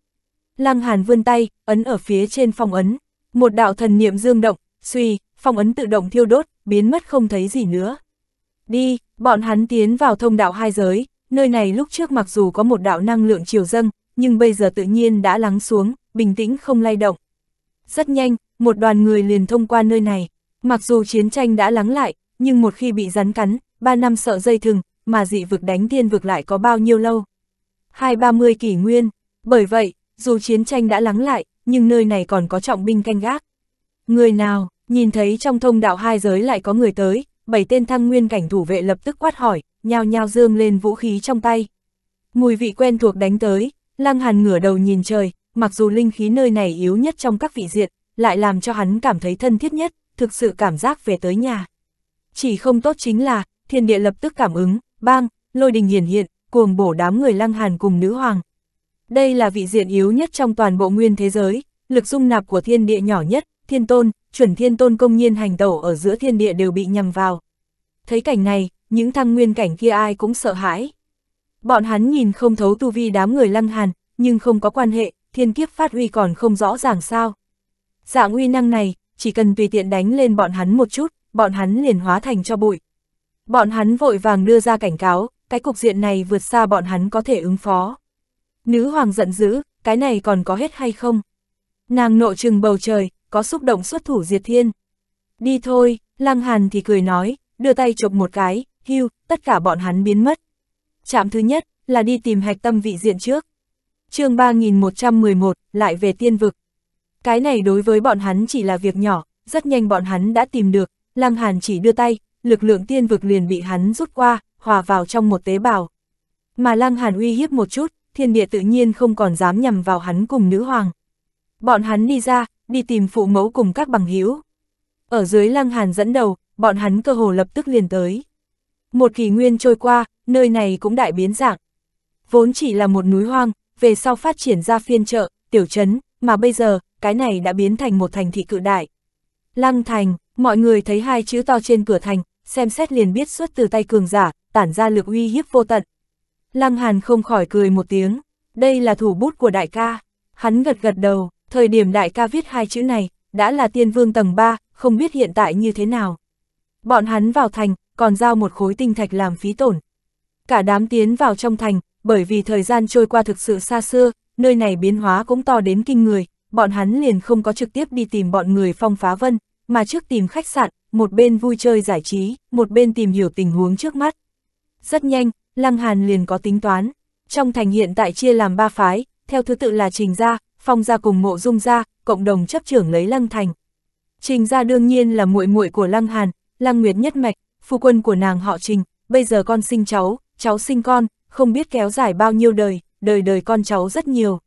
Lăng Hàn vươn tay, ấn ở phía trên phong ấn, một đạo thần niệm dương động, suy, phong ấn tự động thiêu đốt, biến mất không thấy gì nữa. Đi, bọn hắn tiến vào thông đạo hai giới, nơi này lúc trước mặc dù có một đạo năng lượng chiều dâng, nhưng bây giờ tự nhiên đã lắng xuống, bình tĩnh không lay động. Rất nhanh, một đoàn người liền thông qua nơi này, mặc dù chiến tranh đã lắng lại, nhưng một khi bị rắn cắn, ba năm sợ dây thừng, mà dị vực đánh tiên vực lại có bao nhiêu lâu. Hai ba mươi kỷ nguyên, bởi vậy, dù chiến tranh đã lắng lại, nhưng nơi này còn có trọng binh canh gác. Người nào, nhìn thấy trong thông đạo hai giới lại có người tới, bảy tên thăng nguyên cảnh thủ vệ lập tức quát hỏi, nhao nhao dương lên vũ khí trong tay. Mùi vị quen thuộc đánh tới, lăng hàn ngửa đầu nhìn trời, mặc dù linh khí nơi này yếu nhất trong các vị diện, lại làm cho hắn cảm thấy thân thiết nhất, thực sự cảm giác về tới nhà. Chỉ không tốt chính là, thiên địa lập tức cảm ứng, bang, lôi đình hiển hiện, cuồng bổ đám người lăng hàn cùng nữ hoàng. Đây là vị diện yếu nhất trong toàn bộ nguyên thế giới, lực dung nạp của thiên địa nhỏ nhất, thiên tôn, chuẩn thiên tôn công nhiên hành tẩu ở giữa thiên địa đều bị nhầm vào. Thấy cảnh này, những thăng nguyên cảnh kia ai cũng sợ hãi. Bọn hắn nhìn không thấu tu vi đám người lăng hàn, nhưng không có quan hệ, thiên kiếp phát huy còn không rõ ràng sao. Dạng uy năng này, chỉ cần tùy tiện đánh lên bọn hắn một chút, bọn hắn liền hóa thành cho bụi. Bọn hắn vội vàng đưa ra cảnh cáo, cái cục diện này vượt xa bọn hắn có thể ứng phó. Nữ hoàng giận dữ, cái này còn có hết hay không? Nàng nộ trừng bầu trời, có xúc động xuất thủ diệt thiên. Đi thôi, lăng hàn thì cười nói, đưa tay chụp một cái, hưu, tất cả bọn hắn biến mất. Trạm thứ nhất, là đi tìm hạch tâm vị diện trước. chương 3111, lại về tiên vực. Cái này đối với bọn hắn chỉ là việc nhỏ, rất nhanh bọn hắn đã tìm được, lăng hàn chỉ đưa tay, lực lượng tiên vực liền bị hắn rút qua, hòa vào trong một tế bào. Mà Lăng Hàn uy hiếp một chút, thiên địa tự nhiên không còn dám nhằm vào hắn cùng nữ hoàng. Bọn hắn đi ra, đi tìm phụ mẫu cùng các bằng hữu. Ở dưới Lăng Hàn dẫn đầu, bọn hắn cơ hồ lập tức liền tới. Một kỳ nguyên trôi qua, nơi này cũng đại biến dạng. Vốn chỉ là một núi hoang, về sau phát triển ra phiên chợ, tiểu trấn, mà bây giờ, cái này đã biến thành một thành thị cự đại. Lăng thành, mọi người thấy hai chữ to trên cửa thành, xem xét liền biết xuất từ tay cường giả, tản ra lực uy hiếp vô tận. Lăng Hàn không khỏi cười một tiếng, đây là thủ bút của đại ca. Hắn gật gật đầu, thời điểm đại ca viết hai chữ này, đã là tiên vương tầng 3, không biết hiện tại như thế nào. Bọn hắn vào thành, còn giao một khối tinh thạch làm phí tổn. Cả đám tiến vào trong thành, bởi vì thời gian trôi qua thực sự xa xưa, nơi này biến hóa cũng to đến kinh người, bọn hắn liền không có trực tiếp đi tìm bọn người phong phá vân, mà trước tìm khách sạn, một bên vui chơi giải trí, một bên tìm hiểu tình huống trước mắt. Rất nhanh, Lăng Hàn liền có tính toán. Trong thành hiện tại chia làm ba phái, theo thứ tự là Trình Gia, Phong Gia cùng Mộ Dung Gia, cộng đồng chấp trưởng lấy Lăng Thành. Trình Gia đương nhiên là muội muội của Lăng Hàn, Lăng Nguyệt nhất mạch, phu quân của nàng họ Trình, bây giờ con sinh cháu, cháu sinh con, không biết kéo dài bao nhiêu đời, đời đời con cháu rất nhiều.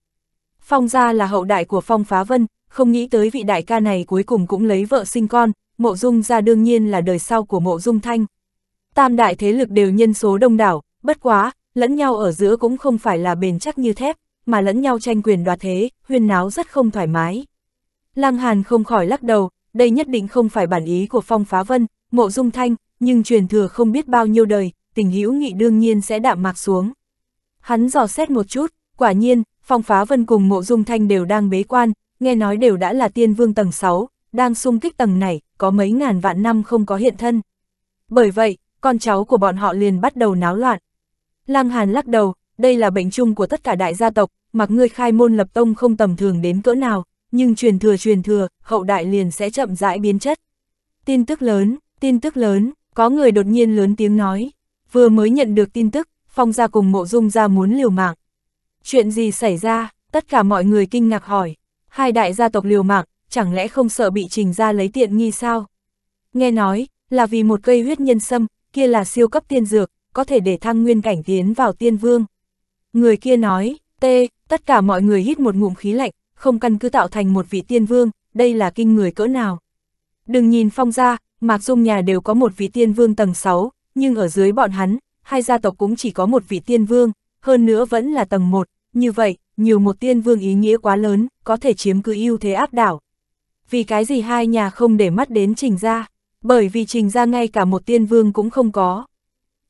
Phong Gia là hậu đại của Phong Phá Vân, không nghĩ tới vị đại ca này cuối cùng cũng lấy vợ sinh con, mộ dung ra đương nhiên là đời sau của mộ dung thanh. Tam đại thế lực đều nhân số đông đảo, bất quá, lẫn nhau ở giữa cũng không phải là bền chắc như thép, mà lẫn nhau tranh quyền đoạt thế, huyên náo rất không thoải mái. Lăng Hàn không khỏi lắc đầu, đây nhất định không phải bản ý của Phong Phá Vân, mộ dung thanh, nhưng truyền thừa không biết bao nhiêu đời, tình hữu nghị đương nhiên sẽ đạm mạc xuống. Hắn dò xét một chút, quả nhiên, Phong Phá Vân cùng mộ dung thanh đều đang bế quan, nghe nói đều đã là tiên vương tầng 6, đang sung kích tầng này, có mấy ngàn vạn năm không có hiện thân. Bởi vậy, con cháu của bọn họ liền bắt đầu náo loạn. Lăng Hàn lắc đầu, đây là bệnh chung của tất cả đại gia tộc, mặc ngươi khai môn lập tông không tầm thường đến cỡ nào, nhưng truyền thừa truyền thừa, hậu đại liền sẽ chậm rãi biến chất. Tin tức lớn, tin tức lớn, có người đột nhiên lớn tiếng nói, vừa mới nhận được tin tức, phong gia cùng mộ dung gia muốn liều mạng. Chuyện gì xảy ra, tất cả mọi người kinh ngạc hỏi, hai đại gia tộc liều mạng, chẳng lẽ không sợ bị trình ra lấy tiện nghi sao? Nghe nói, là vì một cây huyết nhân sâm, kia là siêu cấp tiên dược, có thể để thăng nguyên cảnh tiến vào tiên vương. Người kia nói, tê, tất cả mọi người hít một ngụm khí lạnh, không căn cứ tạo thành một vị tiên vương, đây là kinh người cỡ nào. Đừng nhìn phong ra, Mạc Dung nhà đều có một vị tiên vương tầng 6, nhưng ở dưới bọn hắn, hai gia tộc cũng chỉ có một vị tiên vương, hơn nữa vẫn là tầng 1, như vậy, nhiều một tiên vương ý nghĩa quá lớn, có thể chiếm cứ ưu thế áp đảo vì cái gì hai nhà không để mắt đến trình gia, bởi vì trình gia ngay cả một tiên vương cũng không có.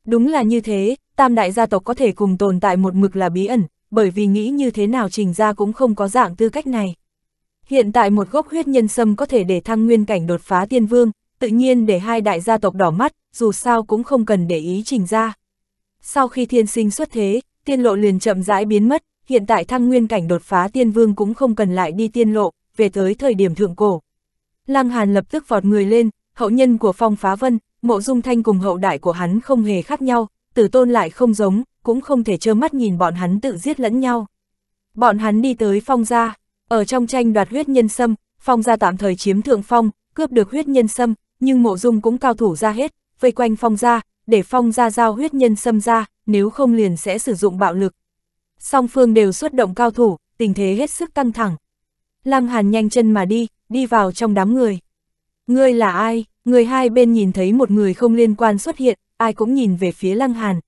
Đúng là như thế, tam đại gia tộc có thể cùng tồn tại một mực là bí ẩn, bởi vì nghĩ như thế nào trình gia cũng không có dạng tư cách này. Hiện tại một gốc huyết nhân sâm có thể để thăng nguyên cảnh đột phá tiên vương, tự nhiên để hai đại gia tộc đỏ mắt, dù sao cũng không cần để ý trình gia. Sau khi thiên sinh xuất thế, tiên lộ liền chậm rãi biến mất, hiện tại thăng nguyên cảnh đột phá tiên vương cũng không cần lại đi tiên lộ, về tới thời điểm thượng cổ. Lăng Hàn lập tức vọt người lên, hậu nhân của Phong Phá Vân, mộ dung thanh cùng hậu đại của hắn không hề khác nhau, tử tôn lại không giống, cũng không thể trơ mắt nhìn bọn hắn tự giết lẫn nhau. Bọn hắn đi tới Phong gia, ở trong tranh đoạt huyết nhân sâm, Phong gia tạm thời chiếm thượng phong, cướp được huyết nhân sâm, nhưng mộ dung cũng cao thủ ra hết, vây quanh Phong gia, để Phong gia giao huyết nhân sâm ra, nếu không liền sẽ sử dụng bạo lực. Song phương đều xuất động cao thủ, tình thế hết sức căng thẳng. Lăng Hàn nhanh chân mà đi, đi vào trong đám người. Ngươi là ai? Người hai bên nhìn thấy một người không liên quan xuất hiện, ai cũng nhìn về phía Lăng Hàn.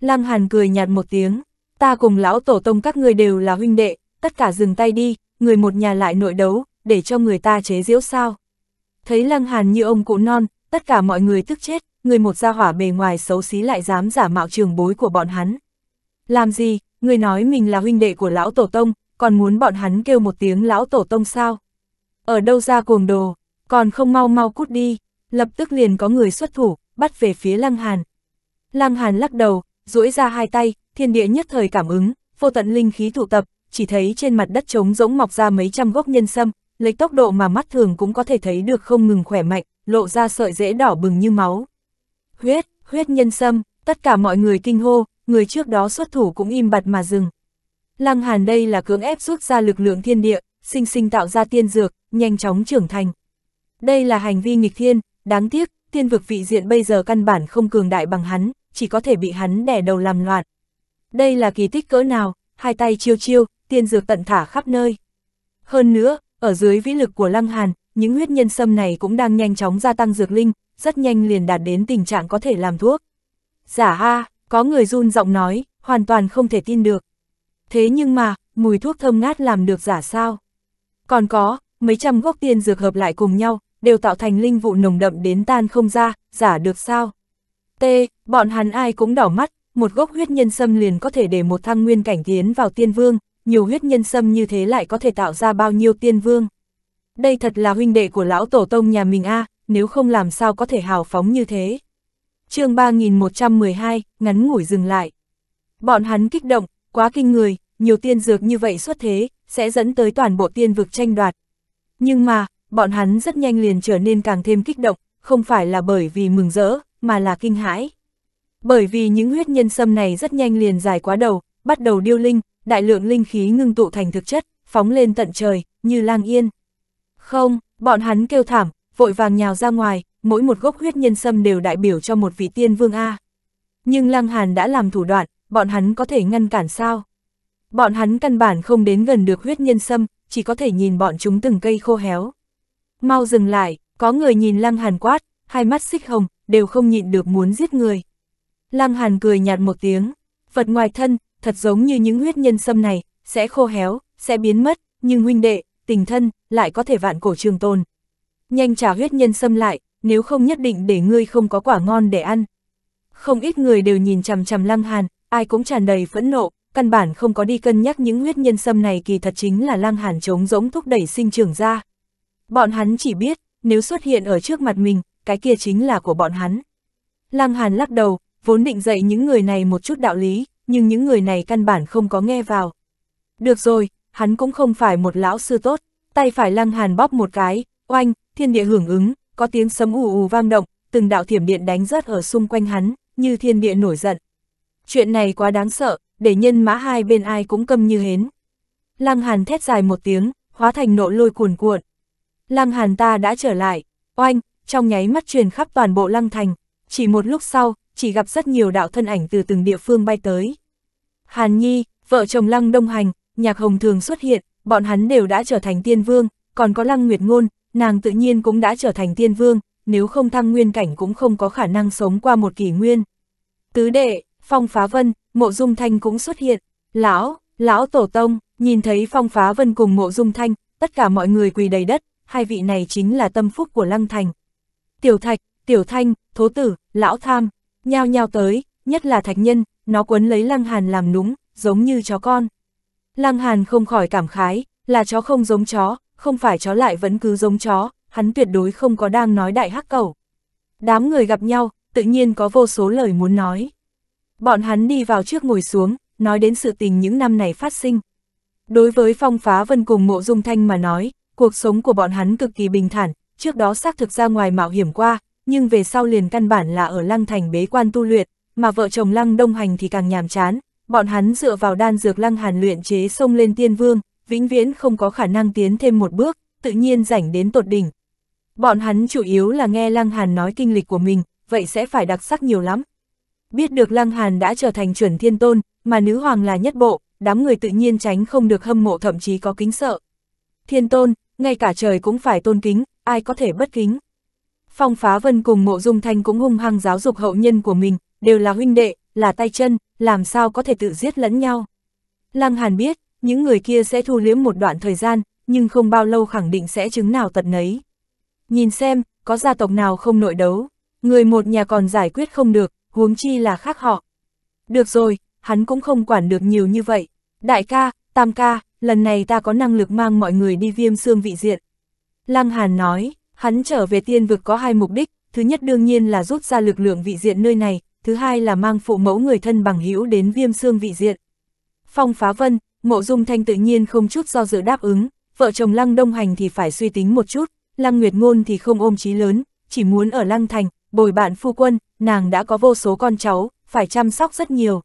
Lăng Hàn cười nhạt một tiếng, ta cùng lão tổ tông các người đều là huynh đệ, tất cả dừng tay đi, người một nhà lại nội đấu, để cho người ta chế diễu sao. Thấy Lăng Hàn như ông cụ non, tất cả mọi người tức chết, người một gia hỏa bề ngoài xấu xí lại dám giả mạo trường bối của bọn hắn. Làm gì, người nói mình là huynh đệ của lão tổ tông, còn muốn bọn hắn kêu một tiếng lão tổ tông sao. Ở đâu ra cuồng đồ, còn không mau mau cút đi, lập tức liền có người xuất thủ, bắt về phía Lăng Hàn. Lăng Hàn lắc đầu, duỗi ra hai tay, thiên địa nhất thời cảm ứng, vô tận linh khí tụ tập, chỉ thấy trên mặt đất trống rỗng mọc ra mấy trăm gốc nhân sâm, lấy tốc độ mà mắt thường cũng có thể thấy được không ngừng khỏe mạnh, lộ ra sợi rễ đỏ bừng như máu. Huyết, huyết nhân sâm, tất cả mọi người kinh hô, người trước đó xuất thủ cũng im bặt mà dừng. Lăng Hàn đây là cưỡng ép rút ra lực lượng thiên địa, sinh sinh tạo ra tiên dược, nhanh chóng trưởng thành. Đây là hành vi nghịch thiên, đáng tiếc, tiên vực vị diện bây giờ căn bản không cường đại bằng hắn, chỉ có thể bị hắn đẻ đầu làm loạn. Đây là kỳ tích cỡ nào, hai tay chiêu chiêu, tiên dược tận thả khắp nơi. Hơn nữa, ở dưới vĩ lực của Lăng Hàn, những huyết nhân sâm này cũng đang nhanh chóng gia tăng dược linh, rất nhanh liền đạt đến tình trạng có thể làm thuốc. Giả Ha, có người run giọng nói, hoàn toàn không thể tin được thế nhưng mà, mùi thuốc thơm ngát làm được giả sao. Còn có, mấy trăm gốc tiên dược hợp lại cùng nhau, đều tạo thành linh vụ nồng đậm đến tan không ra, giả được sao. T, bọn hắn ai cũng đỏ mắt, một gốc huyết nhân sâm liền có thể để một thăng nguyên cảnh tiến vào tiên vương, nhiều huyết nhân sâm như thế lại có thể tạo ra bao nhiêu tiên vương. Đây thật là huynh đệ của lão tổ tông nhà mình a, nếu không làm sao có thể hào phóng như thế. chương 3112, ngắn ngủi dừng lại. Bọn hắn kích động, quá kinh người, nhiều tiên dược như vậy xuất thế, sẽ dẫn tới toàn bộ tiên vực tranh đoạt. Nhưng mà, bọn hắn rất nhanh liền trở nên càng thêm kích động, không phải là bởi vì mừng rỡ, mà là kinh hãi. Bởi vì những huyết nhân sâm này rất nhanh liền dài quá đầu, bắt đầu điêu linh, đại lượng linh khí ngưng tụ thành thực chất, phóng lên tận trời, như lang yên. Không, bọn hắn kêu thảm, vội vàng nhào ra ngoài, mỗi một gốc huyết nhân sâm đều đại biểu cho một vị tiên vương A. Nhưng Lang Hàn đã làm thủ đoạn, bọn hắn có thể ngăn cản sao? Bọn hắn căn bản không đến gần được huyết nhân sâm, chỉ có thể nhìn bọn chúng từng cây khô héo. Mau dừng lại, có người nhìn Lăng Hàn quát, hai mắt xích hồng, đều không nhịn được muốn giết người. Lăng Hàn cười nhạt một tiếng, vật ngoài thân, thật giống như những huyết nhân sâm này, sẽ khô héo, sẽ biến mất, nhưng huynh đệ, tình thân, lại có thể vạn cổ trường tồn. Nhanh trả huyết nhân sâm lại, nếu không nhất định để ngươi không có quả ngon để ăn. Không ít người đều nhìn chằm chằm Lăng Hàn, ai cũng tràn đầy phẫn nộ, căn bản không có đi cân nhắc những huyết nhân sâm này kỳ thật chính là lang hàn trống rỗng thúc đẩy sinh trưởng ra. Bọn hắn chỉ biết, nếu xuất hiện ở trước mặt mình, cái kia chính là của bọn hắn. Lang hàn lắc đầu, vốn định dạy những người này một chút đạo lý, nhưng những người này căn bản không có nghe vào. Được rồi, hắn cũng không phải một lão sư tốt, tay phải lang hàn bóp một cái, oanh, thiên địa hưởng ứng, có tiếng sấm ù ù vang động, từng đạo thiểm điện đánh rớt ở xung quanh hắn, như thiên địa nổi giận chuyện này quá đáng sợ, để nhân mã hai bên ai cũng câm như hến. Lăng Hàn thét dài một tiếng, hóa thành nộ lôi cuồn cuộn. Lăng Hàn ta đã trở lại, oanh, trong nháy mắt truyền khắp toàn bộ Lăng Thành, chỉ một lúc sau, chỉ gặp rất nhiều đạo thân ảnh từ từng địa phương bay tới. Hàn Nhi, vợ chồng Lăng Đông Hành, Nhạc Hồng thường xuất hiện, bọn hắn đều đã trở thành tiên vương, còn có Lăng Nguyệt Ngôn, nàng tự nhiên cũng đã trở thành tiên vương, nếu không thăng nguyên cảnh cũng không có khả năng sống qua một kỷ nguyên. Tứ đệ, Phong Phá Vân, Mộ Dung Thanh cũng xuất hiện. Lão, Lão Tổ Tông, nhìn thấy Phong Phá Vân cùng Mộ Dung Thanh, tất cả mọi người quỳ đầy đất, hai vị này chính là tâm phúc của Lăng Thành. Tiểu Thạch, Tiểu Thanh, Thố Tử, Lão Tham, nhao nhao tới, nhất là Thạch Nhân, nó quấn lấy Lăng Hàn làm núng, giống như chó con. Lăng Hàn không khỏi cảm khái, là chó không giống chó, không phải chó lại vẫn cứ giống chó, hắn tuyệt đối không có đang nói đại hắc cầu. Đám người gặp nhau, tự nhiên có vô số lời muốn nói. Bọn hắn đi vào trước ngồi xuống, nói đến sự tình những năm này phát sinh. Đối với Phong Phá Vân cùng Mộ Dung Thanh mà nói, cuộc sống của bọn hắn cực kỳ bình thản, trước đó xác thực ra ngoài mạo hiểm qua, nhưng về sau liền căn bản là ở Lăng Thành bế quan tu luyện, mà vợ chồng Lăng Đông Hành thì càng nhàm chán, bọn hắn dựa vào đan dược Lăng Hàn luyện chế xông lên tiên vương, vĩnh viễn không có khả năng tiến thêm một bước, tự nhiên rảnh đến tột đỉnh. Bọn hắn chủ yếu là nghe Lăng Hàn nói kinh lịch của mình, vậy sẽ phải đặc sắc nhiều lắm, Biết được Lăng Hàn đã trở thành chuẩn thiên tôn, mà nữ hoàng là nhất bộ, đám người tự nhiên tránh không được hâm mộ thậm chí có kính sợ. Thiên tôn, ngay cả trời cũng phải tôn kính, ai có thể bất kính. Phong Phá Vân cùng Mộ Dung Thanh cũng hung hăng giáo dục hậu nhân của mình, đều là huynh đệ, là tay chân, làm sao có thể tự giết lẫn nhau. Lăng Hàn biết, những người kia sẽ thu liếm một đoạn thời gian, nhưng không bao lâu khẳng định sẽ chứng nào tật nấy. Nhìn xem, có gia tộc nào không nội đấu, người một nhà còn giải quyết không được, huống chi là khác họ. Được rồi, hắn cũng không quản được nhiều như vậy. Đại ca, tam ca, lần này ta có năng lực mang mọi người đi viêm xương vị diện. Lăng Hàn nói, hắn trở về tiên vực có hai mục đích, thứ nhất đương nhiên là rút ra lực lượng vị diện nơi này, thứ hai là mang phụ mẫu người thân bằng hữu đến viêm xương vị diện. Phong phá vân, mộ dung thanh tự nhiên không chút do dự đáp ứng, vợ chồng lăng đông hành thì phải suy tính một chút, lăng nguyệt ngôn thì không ôm chí lớn, chỉ muốn ở lăng thành, bồi bạn phu quân, nàng đã có vô số con cháu, phải chăm sóc rất nhiều.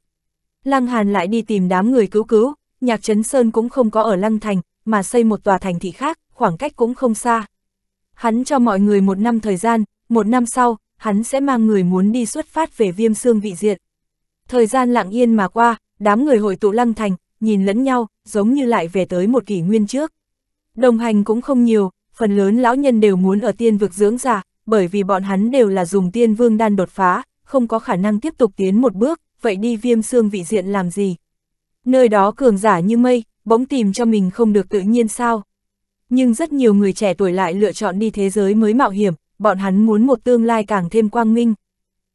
Lăng Hàn lại đi tìm đám người cứu cứu, nhạc Trấn Sơn cũng không có ở Lăng Thành, mà xây một tòa thành thị khác, khoảng cách cũng không xa. Hắn cho mọi người một năm thời gian, một năm sau, hắn sẽ mang người muốn đi xuất phát về viêm xương vị diện. Thời gian lặng yên mà qua, đám người hội tụ Lăng Thành, nhìn lẫn nhau, giống như lại về tới một kỷ nguyên trước. Đồng hành cũng không nhiều, phần lớn lão nhân đều muốn ở tiên vực dưỡng già, bởi vì bọn hắn đều là dùng tiên vương đan đột phá, không có khả năng tiếp tục tiến một bước, vậy đi viêm xương vị diện làm gì? Nơi đó cường giả như mây, bỗng tìm cho mình không được tự nhiên sao? Nhưng rất nhiều người trẻ tuổi lại lựa chọn đi thế giới mới mạo hiểm, bọn hắn muốn một tương lai càng thêm quang minh.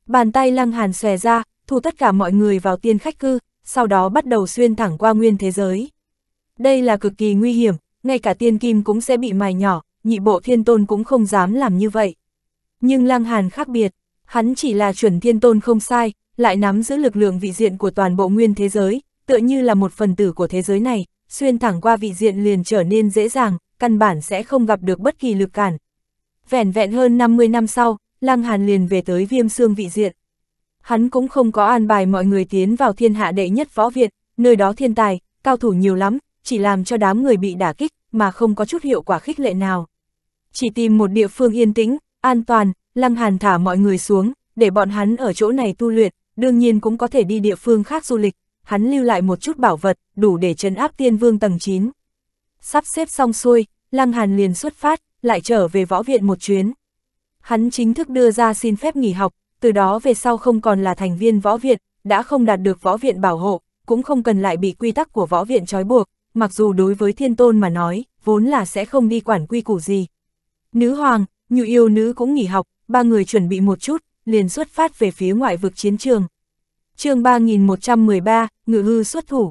Bàn tay lăng hàn xòe ra, thu tất cả mọi người vào tiên khách cư, sau đó bắt đầu xuyên thẳng qua nguyên thế giới. Đây là cực kỳ nguy hiểm, ngay cả tiên kim cũng sẽ bị mài nhỏ, nhị bộ thiên tôn cũng không dám làm như vậy. Nhưng Lăng Hàn khác biệt, hắn chỉ là chuẩn thiên tôn không sai, lại nắm giữ lực lượng vị diện của toàn bộ nguyên thế giới, tựa như là một phần tử của thế giới này, xuyên thẳng qua vị diện liền trở nên dễ dàng, căn bản sẽ không gặp được bất kỳ lực cản. vẹn vẹn hơn 50 năm sau, Lăng Hàn liền về tới viêm xương vị diện. Hắn cũng không có an bài mọi người tiến vào thiên hạ đệ nhất võ viện, nơi đó thiên tài, cao thủ nhiều lắm, chỉ làm cho đám người bị đả kích, mà không có chút hiệu quả khích lệ nào. Chỉ tìm một địa phương yên tĩnh, an toàn, Lăng Hàn thả mọi người xuống, để bọn hắn ở chỗ này tu luyện, đương nhiên cũng có thể đi địa phương khác du lịch, hắn lưu lại một chút bảo vật, đủ để trấn áp tiên vương tầng 9. Sắp xếp xong xuôi, Lăng Hàn liền xuất phát, lại trở về võ viện một chuyến. Hắn chính thức đưa ra xin phép nghỉ học, từ đó về sau không còn là thành viên võ viện, đã không đạt được võ viện bảo hộ, cũng không cần lại bị quy tắc của võ viện trói buộc, mặc dù đối với thiên tôn mà nói, vốn là sẽ không đi quản quy củ gì. Nữ hoàng, Nhu yêu nữ cũng nghỉ học, ba người chuẩn bị một chút, liền xuất phát về phía ngoại vực chiến trường. chương 3113, ngự hư xuất thủ.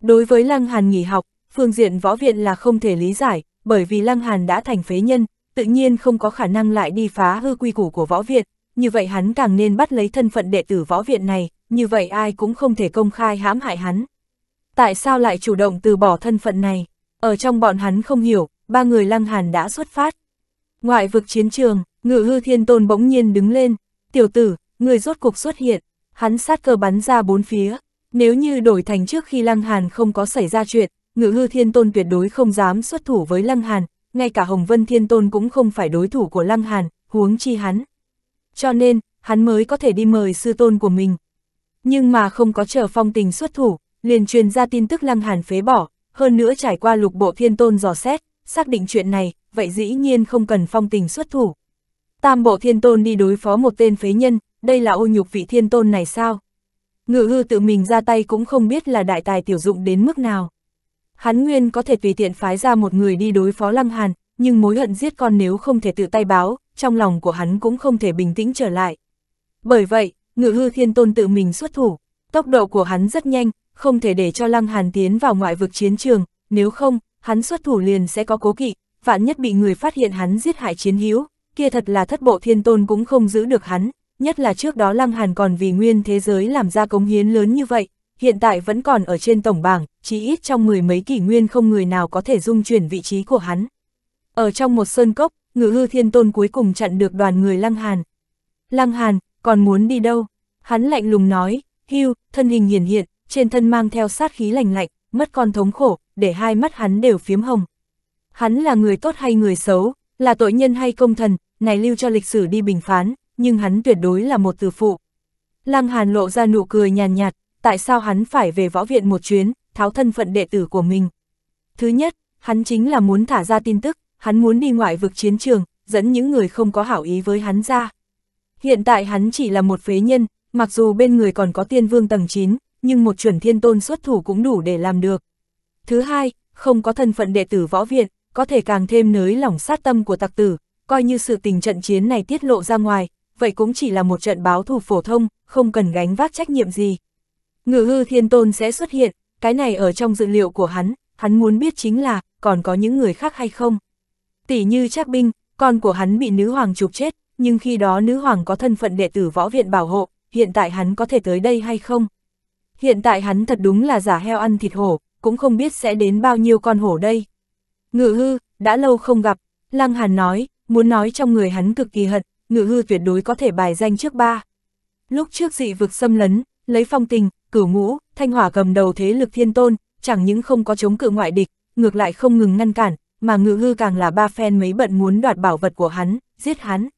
Đối với Lăng Hàn nghỉ học, phương diện võ viện là không thể lý giải, bởi vì Lăng Hàn đã thành phế nhân, tự nhiên không có khả năng lại đi phá hư quy củ của võ viện, như vậy hắn càng nên bắt lấy thân phận đệ tử võ viện này, như vậy ai cũng không thể công khai hãm hại hắn. Tại sao lại chủ động từ bỏ thân phận này? Ở trong bọn hắn không hiểu, ba người Lăng Hàn đã xuất phát, Ngoại vực chiến trường, ngự hư thiên tôn bỗng nhiên đứng lên, tiểu tử, người rốt cuộc xuất hiện, hắn sát cơ bắn ra bốn phía, nếu như đổi thành trước khi Lăng Hàn không có xảy ra chuyện, ngự hư thiên tôn tuyệt đối không dám xuất thủ với Lăng Hàn, ngay cả Hồng Vân thiên tôn cũng không phải đối thủ của Lăng Hàn, huống chi hắn. Cho nên, hắn mới có thể đi mời sư tôn của mình. Nhưng mà không có chờ phong tình xuất thủ, liền truyền ra tin tức Lăng Hàn phế bỏ, hơn nữa trải qua lục bộ thiên tôn dò xét, xác định chuyện này, vậy dĩ nhiên không cần phong tình xuất thủ. Tam bộ thiên tôn đi đối phó một tên phế nhân, đây là ô nhục vị thiên tôn này sao? Ngự hư tự mình ra tay cũng không biết là đại tài tiểu dụng đến mức nào. Hắn nguyên có thể tùy tiện phái ra một người đi đối phó Lăng Hàn, nhưng mối hận giết con nếu không thể tự tay báo, trong lòng của hắn cũng không thể bình tĩnh trở lại. Bởi vậy, ngự hư thiên tôn tự mình xuất thủ, tốc độ của hắn rất nhanh, không thể để cho Lăng Hàn tiến vào ngoại vực chiến trường, nếu không, hắn xuất thủ liền sẽ có cố kỵ, vạn nhất bị người phát hiện hắn giết hại chiến hữu, kia thật là thất bộ thiên tôn cũng không giữ được hắn, nhất là trước đó Lăng Hàn còn vì nguyên thế giới làm ra cống hiến lớn như vậy, hiện tại vẫn còn ở trên tổng bảng, chỉ ít trong mười mấy kỷ nguyên không người nào có thể dung chuyển vị trí của hắn. Ở trong một sơn cốc, ngự hư thiên tôn cuối cùng chặn được đoàn người Lăng Hàn. Lăng Hàn, còn muốn đi đâu? Hắn lạnh lùng nói, hưu, thân hình hiển hiện, trên thân mang theo sát khí lành lạnh, mất con thống khổ, để hai mắt hắn đều phiếm hồng hắn là người tốt hay người xấu, là tội nhân hay công thần, này lưu cho lịch sử đi bình phán, nhưng hắn tuyệt đối là một từ phụ. Lăng Hàn lộ ra nụ cười nhàn nhạt, tại sao hắn phải về võ viện một chuyến, tháo thân phận đệ tử của mình. Thứ nhất, hắn chính là muốn thả ra tin tức, hắn muốn đi ngoại vực chiến trường, dẫn những người không có hảo ý với hắn ra. Hiện tại hắn chỉ là một phế nhân, mặc dù bên người còn có tiên vương tầng 9, nhưng một chuẩn thiên tôn xuất thủ cũng đủ để làm được. Thứ hai, không có thân phận đệ tử võ viện, có thể càng thêm nới lỏng sát tâm của tặc tử, coi như sự tình trận chiến này tiết lộ ra ngoài, vậy cũng chỉ là một trận báo thù phổ thông, không cần gánh vác trách nhiệm gì. Ngự hư thiên tôn sẽ xuất hiện, cái này ở trong dự liệu của hắn, hắn muốn biết chính là, còn có những người khác hay không. Tỷ như Trác Binh, con của hắn bị nữ hoàng chụp chết, nhưng khi đó nữ hoàng có thân phận đệ tử võ viện bảo hộ, hiện tại hắn có thể tới đây hay không? Hiện tại hắn thật đúng là giả heo ăn thịt hổ, cũng không biết sẽ đến bao nhiêu con hổ đây. Ngự hư, đã lâu không gặp, Lăng Hàn nói, muốn nói trong người hắn cực kỳ hận, ngự hư tuyệt đối có thể bài danh trước ba. Lúc trước dị vực xâm lấn, lấy phong tình, cửu ngũ, thanh hỏa cầm đầu thế lực thiên tôn, chẳng những không có chống cự ngoại địch, ngược lại không ngừng ngăn cản, mà ngự hư càng là ba phen mấy bận muốn đoạt bảo vật của hắn, giết hắn.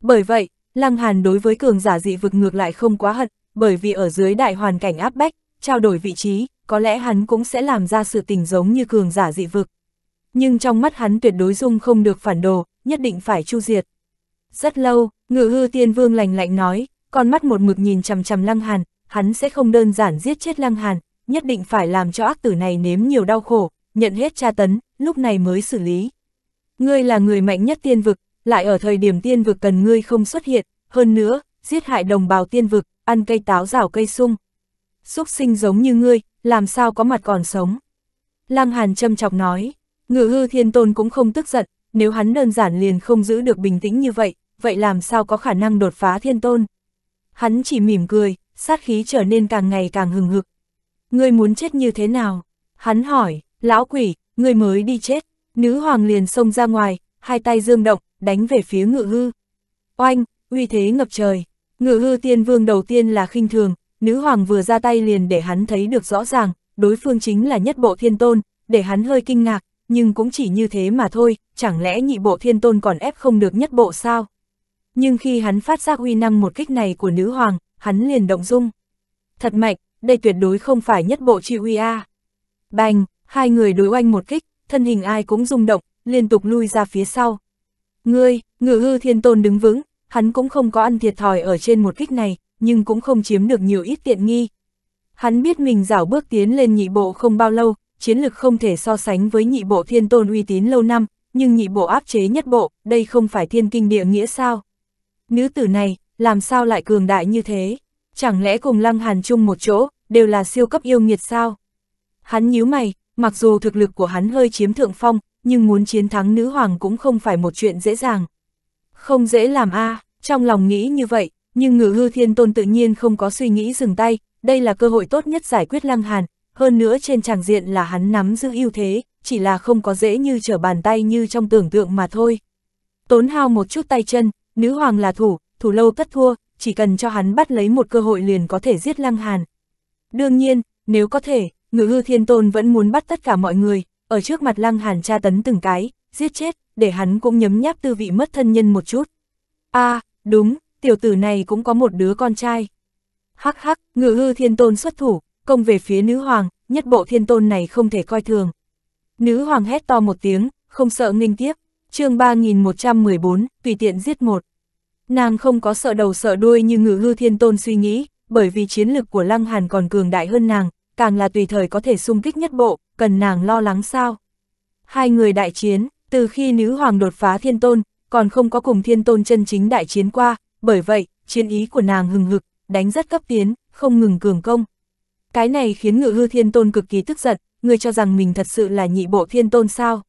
Bởi vậy, Lăng Hàn đối với cường giả dị vực ngược lại không quá hận, bởi vì ở dưới đại hoàn cảnh áp bách, trao đổi vị trí, có lẽ hắn cũng sẽ làm ra sự tình giống như cường giả dị vực nhưng trong mắt hắn tuyệt đối dung không được phản đồ, nhất định phải chu diệt. Rất lâu, ngự hư tiên vương lành lạnh nói, con mắt một mực nhìn chằm chằm lăng hàn, hắn sẽ không đơn giản giết chết lăng hàn, nhất định phải làm cho ác tử này nếm nhiều đau khổ, nhận hết tra tấn, lúc này mới xử lý. Ngươi là người mạnh nhất tiên vực, lại ở thời điểm tiên vực cần ngươi không xuất hiện, hơn nữa, giết hại đồng bào tiên vực, ăn cây táo rào cây sung. Xúc sinh giống như ngươi, làm sao có mặt còn sống. Lăng Hàn châm chọc nói, Ngự hư thiên tôn cũng không tức giận, nếu hắn đơn giản liền không giữ được bình tĩnh như vậy, vậy làm sao có khả năng đột phá thiên tôn? Hắn chỉ mỉm cười, sát khí trở nên càng ngày càng hừng hực. Ngươi muốn chết như thế nào? Hắn hỏi, lão quỷ, ngươi mới đi chết. Nữ hoàng liền xông ra ngoài, hai tay dương động, đánh về phía ngự hư. Oanh, uy thế ngập trời. Ngự hư tiên vương đầu tiên là khinh thường, nữ hoàng vừa ra tay liền để hắn thấy được rõ ràng, đối phương chính là nhất bộ thiên tôn, để hắn hơi kinh ngạc, nhưng cũng chỉ như thế mà thôi, chẳng lẽ nhị bộ thiên tôn còn ép không được nhất bộ sao? Nhưng khi hắn phát giác uy năng một kích này của nữ hoàng, hắn liền động dung. Thật mạnh, đây tuyệt đối không phải nhất bộ chi uy a. Bành, hai người đối oanh một kích, thân hình ai cũng rung động, liên tục lui ra phía sau. Ngươi, ngự hư thiên tôn đứng vững, hắn cũng không có ăn thiệt thòi ở trên một kích này, nhưng cũng không chiếm được nhiều ít tiện nghi. Hắn biết mình rảo bước tiến lên nhị bộ không bao lâu, chiến lực không thể so sánh với nhị bộ thiên tôn uy tín lâu năm, nhưng nhị bộ áp chế nhất bộ, đây không phải thiên kinh địa nghĩa sao? Nữ tử này, làm sao lại cường đại như thế? Chẳng lẽ cùng Lăng Hàn chung một chỗ, đều là siêu cấp yêu nghiệt sao? Hắn nhíu mày, mặc dù thực lực của hắn hơi chiếm thượng phong, nhưng muốn chiến thắng nữ hoàng cũng không phải một chuyện dễ dàng. Không dễ làm a à, trong lòng nghĩ như vậy, nhưng ngự hư thiên tôn tự nhiên không có suy nghĩ dừng tay, đây là cơ hội tốt nhất giải quyết Lăng Hàn, hơn nữa trên tràng diện là hắn nắm giữ ưu thế, chỉ là không có dễ như trở bàn tay như trong tưởng tượng mà thôi. Tốn hao một chút tay chân, nữ hoàng là thủ, thủ lâu tất thua, chỉ cần cho hắn bắt lấy một cơ hội liền có thể giết Lăng Hàn. Đương nhiên, nếu có thể, ngự hư thiên tôn vẫn muốn bắt tất cả mọi người, ở trước mặt Lăng Hàn tra tấn từng cái, giết chết, để hắn cũng nhấm nháp tư vị mất thân nhân một chút. a à, đúng, tiểu tử này cũng có một đứa con trai. Hắc hắc, ngự hư thiên tôn xuất thủ, công về phía nữ hoàng, nhất bộ thiên tôn này không thể coi thường. Nữ hoàng hét to một tiếng, không sợ nghênh tiếp, chương 3114, tùy tiện giết một. Nàng không có sợ đầu sợ đuôi như ngự hư thiên tôn suy nghĩ, bởi vì chiến lực của Lăng Hàn còn cường đại hơn nàng, càng là tùy thời có thể xung kích nhất bộ, cần nàng lo lắng sao. Hai người đại chiến, từ khi nữ hoàng đột phá thiên tôn, còn không có cùng thiên tôn chân chính đại chiến qua, bởi vậy, chiến ý của nàng hừng hực, đánh rất cấp tiến, không ngừng cường công. Cái này khiến ngự hư thiên tôn cực kỳ tức giận, người cho rằng mình thật sự là nhị bộ thiên tôn sao.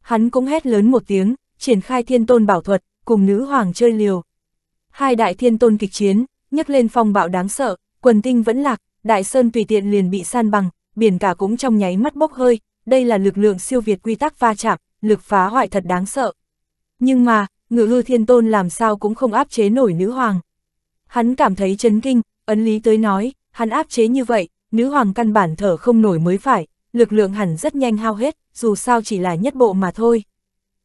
Hắn cũng hét lớn một tiếng, triển khai thiên tôn bảo thuật, cùng nữ hoàng chơi liều. Hai đại thiên tôn kịch chiến, nhấc lên phong bạo đáng sợ, quần tinh vẫn lạc, đại sơn tùy tiện liền bị san bằng, biển cả cũng trong nháy mắt bốc hơi, đây là lực lượng siêu việt quy tắc va chạm, lực phá hoại thật đáng sợ. Nhưng mà, ngự hư thiên tôn làm sao cũng không áp chế nổi nữ hoàng. Hắn cảm thấy chấn kinh, ấn lý tới nói, hắn áp chế như vậy, nữ hoàng căn bản thở không nổi mới phải, lực lượng hẳn rất nhanh hao hết, dù sao chỉ là nhất bộ mà thôi.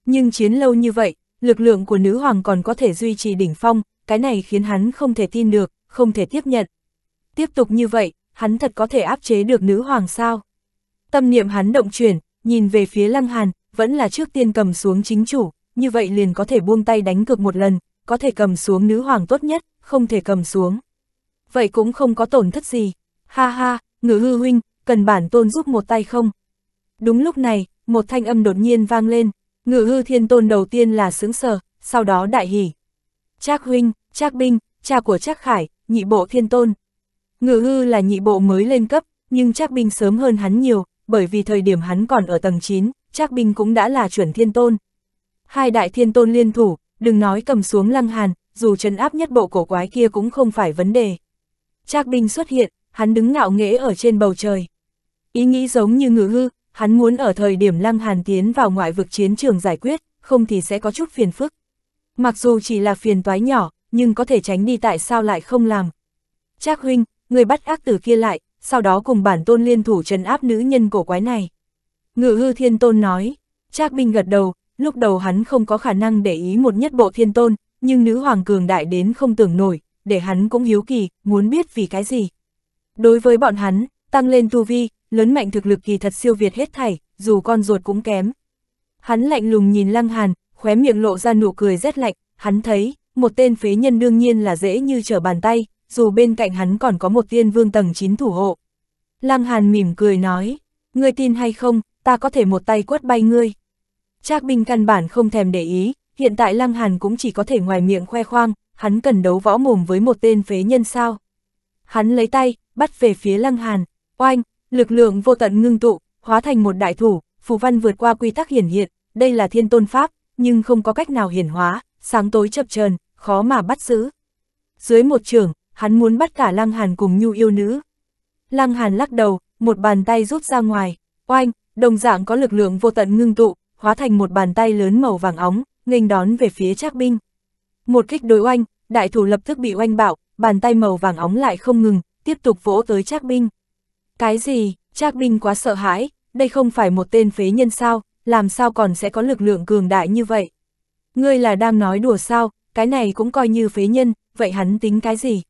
Nhưng chiến lâu như vậy, lực lượng của nữ hoàng còn có thể duy trì đỉnh phong, cái này khiến hắn không thể tin được, không thể tiếp nhận. Tiếp tục như vậy, hắn thật có thể áp chế được nữ hoàng sao? Tâm niệm hắn động chuyển, nhìn về phía Lăng Hàn, vẫn là trước tiên cầm xuống chính chủ, như vậy liền có thể buông tay đánh cược một lần, có thể cầm xuống nữ hoàng tốt nhất, không thể cầm xuống. Vậy cũng không có tổn thất gì, ha ha, ngự hư huynh, cần bản tôn giúp một tay không? Đúng lúc này, một thanh âm đột nhiên vang lên, ngự hư thiên tôn đầu tiên là sướng sờ, sau đó đại hỉ. Trác huynh, Trác binh, cha của Trác khải, nhị bộ thiên tôn. Ngự hư là nhị bộ mới lên cấp, nhưng Trác binh sớm hơn hắn nhiều, bởi vì thời điểm hắn còn ở tầng 9, Trác binh cũng đã là chuẩn thiên tôn. Hai đại thiên tôn liên thủ, đừng nói cầm xuống lăng hàn, dù trấn áp nhất bộ cổ quái kia cũng không phải vấn đề. Trác binh xuất hiện, hắn đứng ngạo nghễ ở trên bầu trời. Ý nghĩ giống như Ngự hư, hắn muốn ở thời điểm Lăng Hàn tiến vào ngoại vực chiến trường giải quyết, không thì sẽ có chút phiền phức. Mặc dù chỉ là phiền toái nhỏ, nhưng có thể tránh đi tại sao lại không làm. Trác huynh, người bắt ác tử kia lại, sau đó cùng bản tôn liên thủ trấn áp nữ nhân cổ quái này. Ngự hư thiên tôn nói, Trác Minh gật đầu, lúc đầu hắn không có khả năng để ý một nhất bộ thiên tôn, nhưng nữ hoàng cường đại đến không tưởng nổi, để hắn cũng hiếu kỳ, muốn biết vì cái gì. Đối với bọn hắn, tăng lên tu vi, lớn mạnh thực lực kỳ thật siêu việt hết thảy, dù con ruột cũng kém. Hắn lạnh lùng nhìn Lăng Hàn, khóe miệng lộ ra nụ cười rét lạnh, hắn thấy, một tên phế nhân đương nhiên là dễ như trở bàn tay, dù bên cạnh hắn còn có một tiên vương tầng 9 thủ hộ. Lăng Hàn mỉm cười nói, ngươi tin hay không, ta có thể một tay quất bay ngươi. Trác binh căn bản không thèm để ý, hiện tại Lăng Hàn cũng chỉ có thể ngoài miệng khoe khoang, hắn cần đấu võ mồm với một tên phế nhân sao hắn lấy tay, bắt về phía Lăng Hàn, oanh, lực lượng vô tận ngưng tụ, hóa thành một đại thủ, phù văn vượt qua quy tắc hiển hiện, đây là thiên tôn pháp, nhưng không có cách nào hiển hóa, sáng tối chập chờn, khó mà bắt giữ. Dưới một trường, hắn muốn bắt cả Lăng Hàn cùng Nhu yêu nữ. Lăng Hàn lắc đầu, một bàn tay rút ra ngoài, oanh, đồng dạng có lực lượng vô tận ngưng tụ, hóa thành một bàn tay lớn màu vàng óng, nghênh đón về phía Trác binh. Một kích đối oanh, đại thủ lập tức bị oanh bạo, bàn tay màu vàng óng lại không ngừng, tiếp tục vỗ tới Trác Binh. Cái gì, Trác Binh quá sợ hãi, đây không phải một tên phế nhân sao, làm sao còn sẽ có lực lượng cường đại như vậy? Ngươi là đang nói đùa sao, cái này cũng coi như phế nhân, vậy hắn tính cái gì?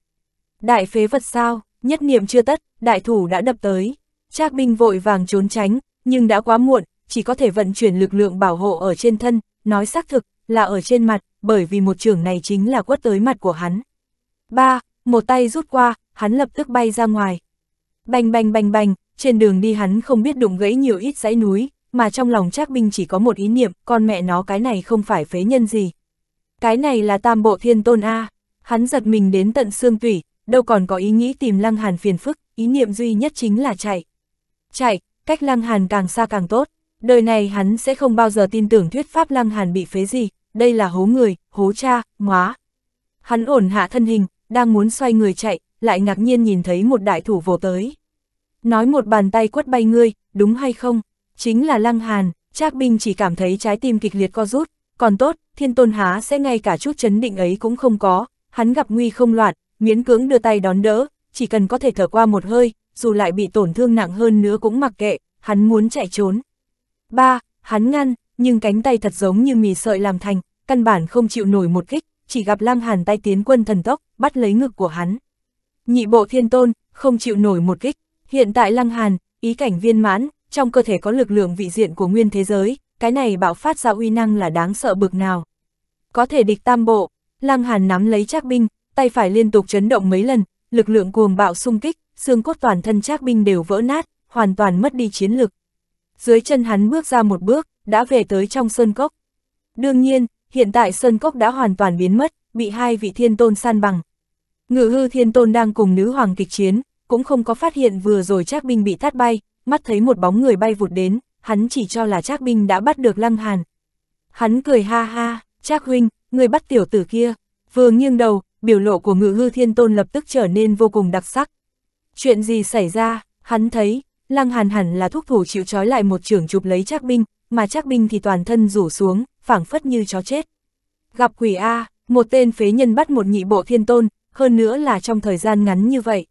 Đại phế vật sao, nhất niệm chưa tất, đại thủ đã đập tới. Trác Binh vội vàng trốn tránh, nhưng đã quá muộn, chỉ có thể vận chuyển lực lượng bảo hộ ở trên thân, nói xác thực, là ở trên mặt, bởi vì một trường này chính là quất tới mặt của hắn. Ba, một tay rút qua, hắn lập tức bay ra ngoài. Bành bành bành bành, trên đường đi hắn không biết đụng gãy nhiều ít dãy núi, mà trong lòng Trác Binh chỉ có một ý niệm, con mẹ nó cái này không phải phế nhân gì. Cái này là tam bộ thiên tôn A, hắn giật mình đến tận xương tủy, đâu còn có ý nghĩ tìm Lăng Hàn phiền phức, ý niệm duy nhất chính là chạy. Chạy, cách Lăng Hàn càng xa càng tốt, đời này hắn sẽ không bao giờ tin tưởng thuyết pháp Lăng Hàn bị phế gì, đây là hố người, hố cha, ngóa. Hắn ổn hạ thân hình, đang muốn xoay người chạy, lại ngạc nhiên nhìn thấy một đại thủ vồ tới. Nói một bàn tay quất bay ngươi, đúng hay không? Chính là Lăng Hàn, Trác bình chỉ cảm thấy trái tim kịch liệt co rút, còn tốt, Thiên Tôn Há sẽ ngay cả chút chấn định ấy cũng không có, hắn gặp nguy không loạn, miễn cưỡng đưa tay đón đỡ, chỉ cần có thể thở qua một hơi, dù lại bị tổn thương nặng hơn nữa cũng mặc kệ, hắn muốn chạy trốn. Ba, hắn ngăn, nhưng cánh tay thật giống như mì sợi làm thành, căn bản không chịu nổi một kích, chỉ gặp Lăng Hàn tay tiến quân thần tốc, bắt lấy ngực của hắn. Nhị bộ thiên tôn, không chịu nổi một kích, hiện tại Lăng Hàn, ý cảnh viên mãn, trong cơ thể có lực lượng vị diện của nguyên thế giới, cái này bạo phát ra uy năng là đáng sợ bực nào. Có thể địch tam bộ, Lăng Hàn nắm lấy trác binh, tay phải liên tục chấn động mấy lần, lực lượng cuồng bạo xung kích, xương cốt toàn thân trác binh đều vỡ nát, hoàn toàn mất đi chiến lực. Dưới chân hắn bước ra một bước, đã về tới trong sơn cốc. Đương nhiên, hiện tại Sơn Cốc đã hoàn toàn biến mất, bị hai vị thiên tôn san bằng. Ngự hư thiên tôn đang cùng nữ hoàng kịch chiến, cũng không có phát hiện vừa rồi Trác Binh bị tát bay, mắt thấy một bóng người bay vụt đến, hắn chỉ cho là Trác Binh đã bắt được Lăng Hàn. Hắn cười ha ha, Trác Huynh, người bắt tiểu tử kia, vừa nghiêng đầu, biểu lộ của ngự hư thiên tôn lập tức trở nên vô cùng đặc sắc. Chuyện gì xảy ra, hắn thấy, Lăng Hàn hẳn là thuốc thủ chịu trói lại một trưởng chụp lấy Trác Binh, mà Trác Binh thì toàn thân rủ xuống, phảng phất như chó chết. Gặp quỷ A, một tên phế nhân bắt một nhị bộ thiên tôn, hơn nữa là trong thời gian ngắn như vậy.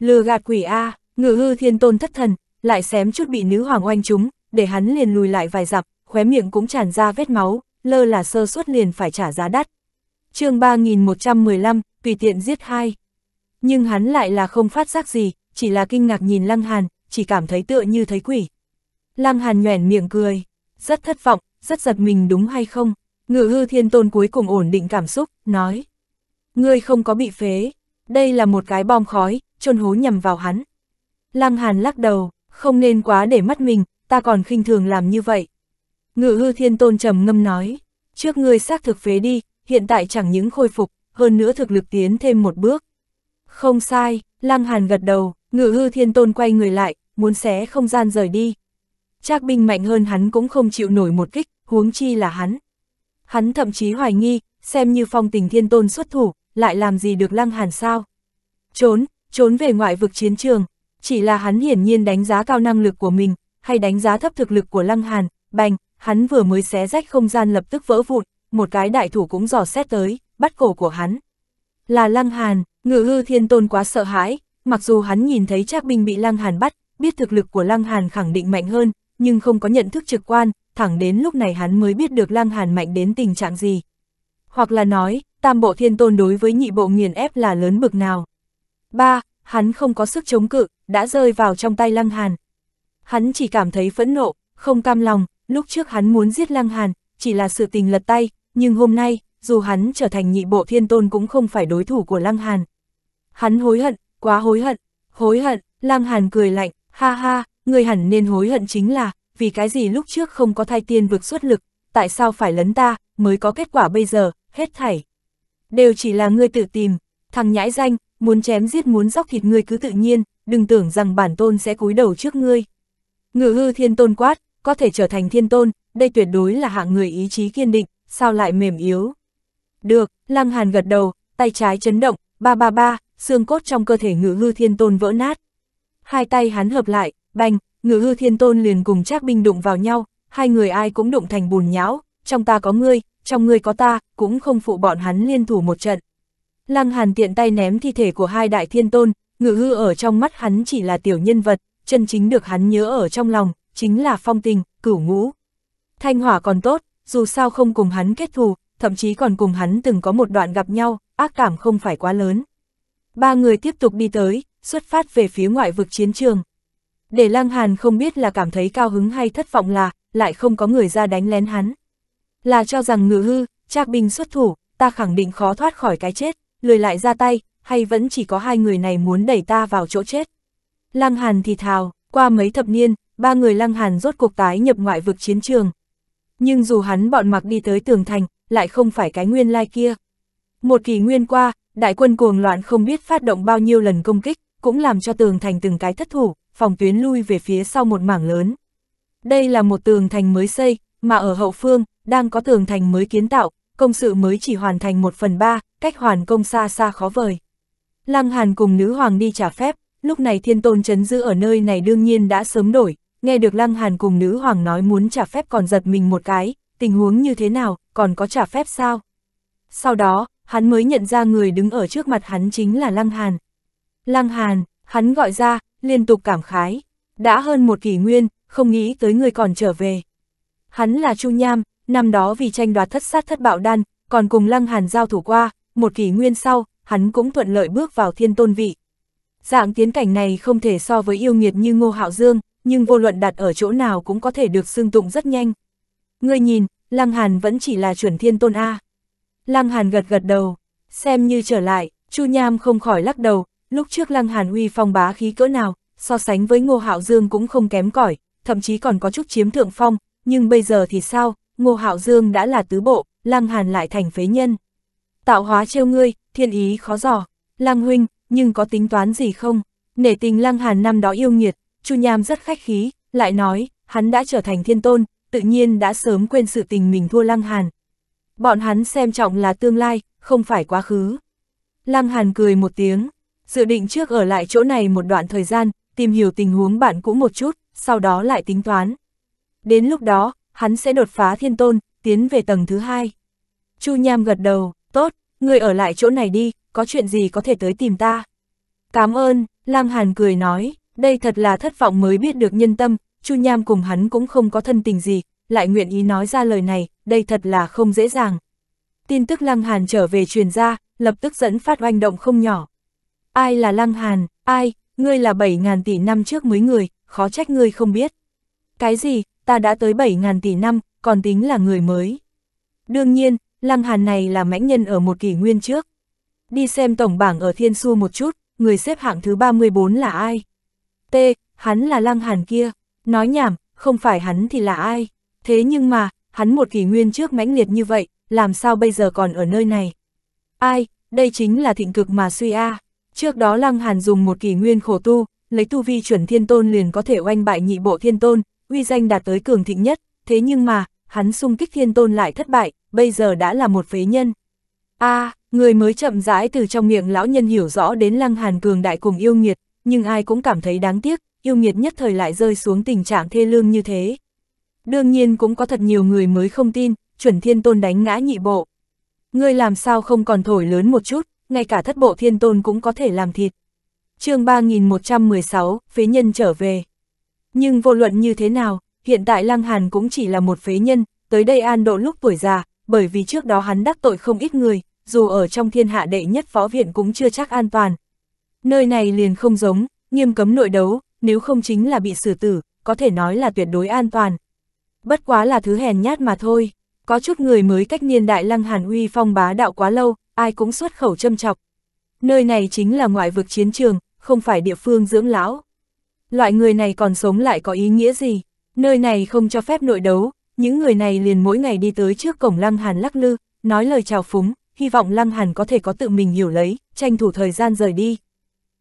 Lừa gạt quỷ A, ngự hư thiên tôn thất thần, lại xém chút bị nữ hoàng oanh chúng, để hắn liền lùi lại vài dặm, khóe miệng cũng tràn ra vết máu, lơ là sơ suất liền phải trả giá đắt. chương 3115, tùy tiện giết hai. Nhưng hắn lại là không phát giác gì, chỉ là kinh ngạc nhìn Lăng Hàn, chỉ cảm thấy tựa như thấy quỷ. Lăng Hàn nhoẻn miệng cười, rất thất vọng, rất giật mình đúng hay không? Ngự hư thiên tôn cuối cùng ổn định cảm xúc, nói. Ngươi không có bị phế, đây là một cái bom khói, trôn hố nhầm vào hắn. Lăng Hàn lắc đầu, không nên quá để mắt mình, ta còn khinh thường làm như vậy. Ngự hư thiên tôn trầm ngâm nói, trước ngươi xác thực phế đi, hiện tại chẳng những khôi phục, hơn nữa thực lực tiến thêm một bước. Không sai, Lăng Hàn gật đầu, ngự hư thiên tôn quay người lại, muốn xé không gian rời đi. Trác binh mạnh hơn hắn cũng không chịu nổi một kích, huống chi là hắn. Hắn thậm chí hoài nghi, xem như phong tình thiên tôn xuất thủ, lại làm gì được lăng hàn sao. Trốn, trốn về ngoại vực chiến trường, chỉ là hắn hiển nhiên đánh giá cao năng lực của mình, hay đánh giá thấp thực lực của lăng hàn, bành, hắn vừa mới xé rách không gian lập tức vỡ vụn, một cái đại thủ cũng dò xét tới, bắt cổ của hắn. Là lăng hàn, ngự hư thiên tôn quá sợ hãi, mặc dù hắn nhìn thấy trác binh bị lăng hàn bắt, biết thực lực của Lăng Hàn khẳng định mạnh hơn, nhưng không có nhận thức trực quan, thẳng đến lúc này hắn mới biết được Lăng Hàn mạnh đến tình trạng gì. Hoặc là nói, tam bộ thiên tôn đối với nhị bộ nghiền ép là lớn bực nào. 3. Hắn không có sức chống cự, đã rơi vào trong tay Lăng Hàn. Hắn chỉ cảm thấy phẫn nộ, không cam lòng, lúc trước hắn muốn giết Lăng Hàn, chỉ là sự tình lật tay, nhưng hôm nay, dù hắn trở thành nhị bộ thiên tôn cũng không phải đối thủ của Lăng Hàn. Hắn hối hận, quá hối hận, hối hận, Lăng Hàn cười lạnh, Ha ha, người hẳn nên hối hận chính là, vì cái gì lúc trước không có thai tiên vực xuất lực, tại sao phải lấn ta, mới có kết quả bây giờ, hết thảy. Đều chỉ là ngươi tự tìm, thằng nhãi danh, muốn chém giết muốn dóc thịt ngươi cứ tự nhiên, đừng tưởng rằng bản tôn sẽ cúi đầu trước ngươi. Ngự hư thiên tôn quát, có thể trở thành thiên tôn, đây tuyệt đối là hạng người ý chí kiên định, sao lại mềm yếu. Được, lăng hàn gật đầu, tay trái chấn động, ba ba ba, xương cốt trong cơ thể ngự hư thiên tôn vỡ nát hai tay hắn hợp lại, bành, ngự hư thiên tôn liền cùng trác binh đụng vào nhau, hai người ai cũng đụng thành bùn nhão, trong ta có ngươi, trong ngươi có ta, cũng không phụ bọn hắn liên thủ một trận. Lăng Hàn tiện tay ném thi thể của hai đại thiên tôn, ngự hư ở trong mắt hắn chỉ là tiểu nhân vật, chân chính được hắn nhớ ở trong lòng, chính là phong tình, cửu ngũ. Thanh hỏa còn tốt, dù sao không cùng hắn kết thù, thậm chí còn cùng hắn từng có một đoạn gặp nhau, ác cảm không phải quá lớn. Ba người tiếp tục đi tới, xuất phát về phía ngoại vực chiến trường. Để Lăng Hàn không biết là cảm thấy cao hứng hay thất vọng là, lại không có người ra đánh lén hắn. Là cho rằng ngự hư, trác binh xuất thủ, ta khẳng định khó thoát khỏi cái chết, lười lại ra tay, hay vẫn chỉ có hai người này muốn đẩy ta vào chỗ chết. Lăng Hàn thì thào, qua mấy thập niên, ba người Lăng Hàn rốt cuộc tái nhập ngoại vực chiến trường. Nhưng dù hắn bọn mặc đi tới tường thành, lại không phải cái nguyên lai kia. Một kỳ nguyên qua, đại quân cuồng loạn không biết phát động bao nhiêu lần công kích, cũng làm cho tường thành từng cái thất thủ, phòng tuyến lui về phía sau một mảng lớn. Đây là một tường thành mới xây, mà ở hậu phương, đang có tường thành mới kiến tạo, công sự mới chỉ hoàn thành một phần ba, cách hoàn công xa xa khó vời. Lăng Hàn cùng nữ hoàng đi trả phép, lúc này thiên tôn chấn giữ ở nơi này đương nhiên đã sớm đổi, nghe được Lăng Hàn cùng nữ hoàng nói muốn trả phép còn giật mình một cái, tình huống như thế nào, còn có trả phép sao? Sau đó, hắn mới nhận ra người đứng ở trước mặt hắn chính là Lăng Hàn. Lăng Hàn, hắn gọi ra, liên tục cảm khái. Đã hơn một kỷ nguyên, không nghĩ tới người còn trở về. Hắn là Chu Nham, năm đó vì tranh đoạt thất sát thất bạo đan, còn cùng Lăng Hàn giao thủ qua, một kỷ nguyên sau, hắn cũng thuận lợi bước vào thiên tôn vị. Dạng tiến cảnh này không thể so với yêu nghiệt như Ngô Hạo Dương, nhưng vô luận đặt ở chỗ nào cũng có thể được xưng tụng rất nhanh. Ngươi nhìn, Lăng Hàn vẫn chỉ là chuẩn thiên tôn A. Lăng Hàn gật gật đầu, xem như trở lại, Chu Nham không khỏi lắc đầu, Lúc trước Lăng Hàn uy phong bá khí cỡ nào, so sánh với Ngô Hạo Dương cũng không kém cỏi, thậm chí còn có chút chiếm thượng phong, nhưng bây giờ thì sao, Ngô Hạo Dương đã là tứ bộ, Lăng Hàn lại thành phế nhân. Tạo hóa trêu ngươi, thiên ý khó dò, Lăng huynh, nhưng có tính toán gì không? Nể tình Lăng Hàn năm đó yêu nghiệt, Chu Nham rất khách khí, lại nói, hắn đã trở thành thiên tôn, tự nhiên đã sớm quên sự tình mình thua Lăng Hàn. Bọn hắn xem trọng là tương lai, không phải quá khứ. Lăng Hàn cười một tiếng, dự định trước ở lại chỗ này một đoạn thời gian, tìm hiểu tình huống bạn cũ một chút, sau đó lại tính toán. Đến lúc đó, hắn sẽ đột phá thiên tôn, tiến về tầng thứ hai. Chu Nham gật đầu, tốt, người ở lại chỗ này đi, có chuyện gì có thể tới tìm ta. Cảm ơn, Lam Hàn cười nói, đây thật là thất vọng mới biết được nhân tâm, Chu Nham cùng hắn cũng không có thân tình gì, lại nguyện ý nói ra lời này, đây thật là không dễ dàng. Tin tức Lăng Hàn trở về truyền ra, lập tức dẫn phát oanh động không nhỏ, Ai là Lăng Hàn, ai, ngươi là 7.000 tỷ năm trước mới người, khó trách ngươi không biết. Cái gì, ta đã tới 7.000 tỷ năm, còn tính là người mới. Đương nhiên, Lăng Hàn này là mãnh nhân ở một kỷ nguyên trước. Đi xem tổng bảng ở Thiên Xu một chút, người xếp hạng thứ 34 là ai? T, hắn là Lăng Hàn kia, nói nhảm, không phải hắn thì là ai? Thế nhưng mà, hắn một kỷ nguyên trước mãnh liệt như vậy, làm sao bây giờ còn ở nơi này? Ai, đây chính là thịnh cực mà suy a. À. Trước đó Lăng Hàn dùng một kỳ nguyên khổ tu, lấy tu vi chuẩn thiên tôn liền có thể oanh bại nhị bộ thiên tôn, uy danh đạt tới cường thịnh nhất, thế nhưng mà, hắn xung kích thiên tôn lại thất bại, bây giờ đã là một phế nhân. a người mới chậm rãi từ trong miệng lão nhân hiểu rõ đến Lăng Hàn cường đại cùng yêu nghiệt, nhưng ai cũng cảm thấy đáng tiếc, yêu nghiệt nhất thời lại rơi xuống tình trạng thê lương như thế. Đương nhiên cũng có thật nhiều người mới không tin, chuẩn thiên tôn đánh ngã nhị bộ. Ngươi làm sao không còn thổi lớn một chút, ngay cả thất bộ thiên tôn cũng có thể làm thịt. chương 3116, phế nhân trở về. Nhưng vô luận như thế nào, hiện tại Lăng Hàn cũng chỉ là một phế nhân, tới đây an độ lúc tuổi già, bởi vì trước đó hắn đắc tội không ít người, dù ở trong thiên hạ đệ nhất phó viện cũng chưa chắc an toàn. Nơi này liền không giống, nghiêm cấm nội đấu, nếu không chính là bị xử tử, có thể nói là tuyệt đối an toàn. Bất quá là thứ hèn nhát mà thôi, có chút người mới cách niên đại lăng hàn uy phong bá đạo quá lâu, ai cũng xuất khẩu châm chọc. Nơi này chính là ngoại vực chiến trường, không phải địa phương dưỡng lão. Loại người này còn sống lại có ý nghĩa gì? Nơi này không cho phép nội đấu, những người này liền mỗi ngày đi tới trước cổng Lăng Hàn lắc lư, nói lời chào phúng, hy vọng Lăng Hàn có thể có tự mình hiểu lấy, tranh thủ thời gian rời đi.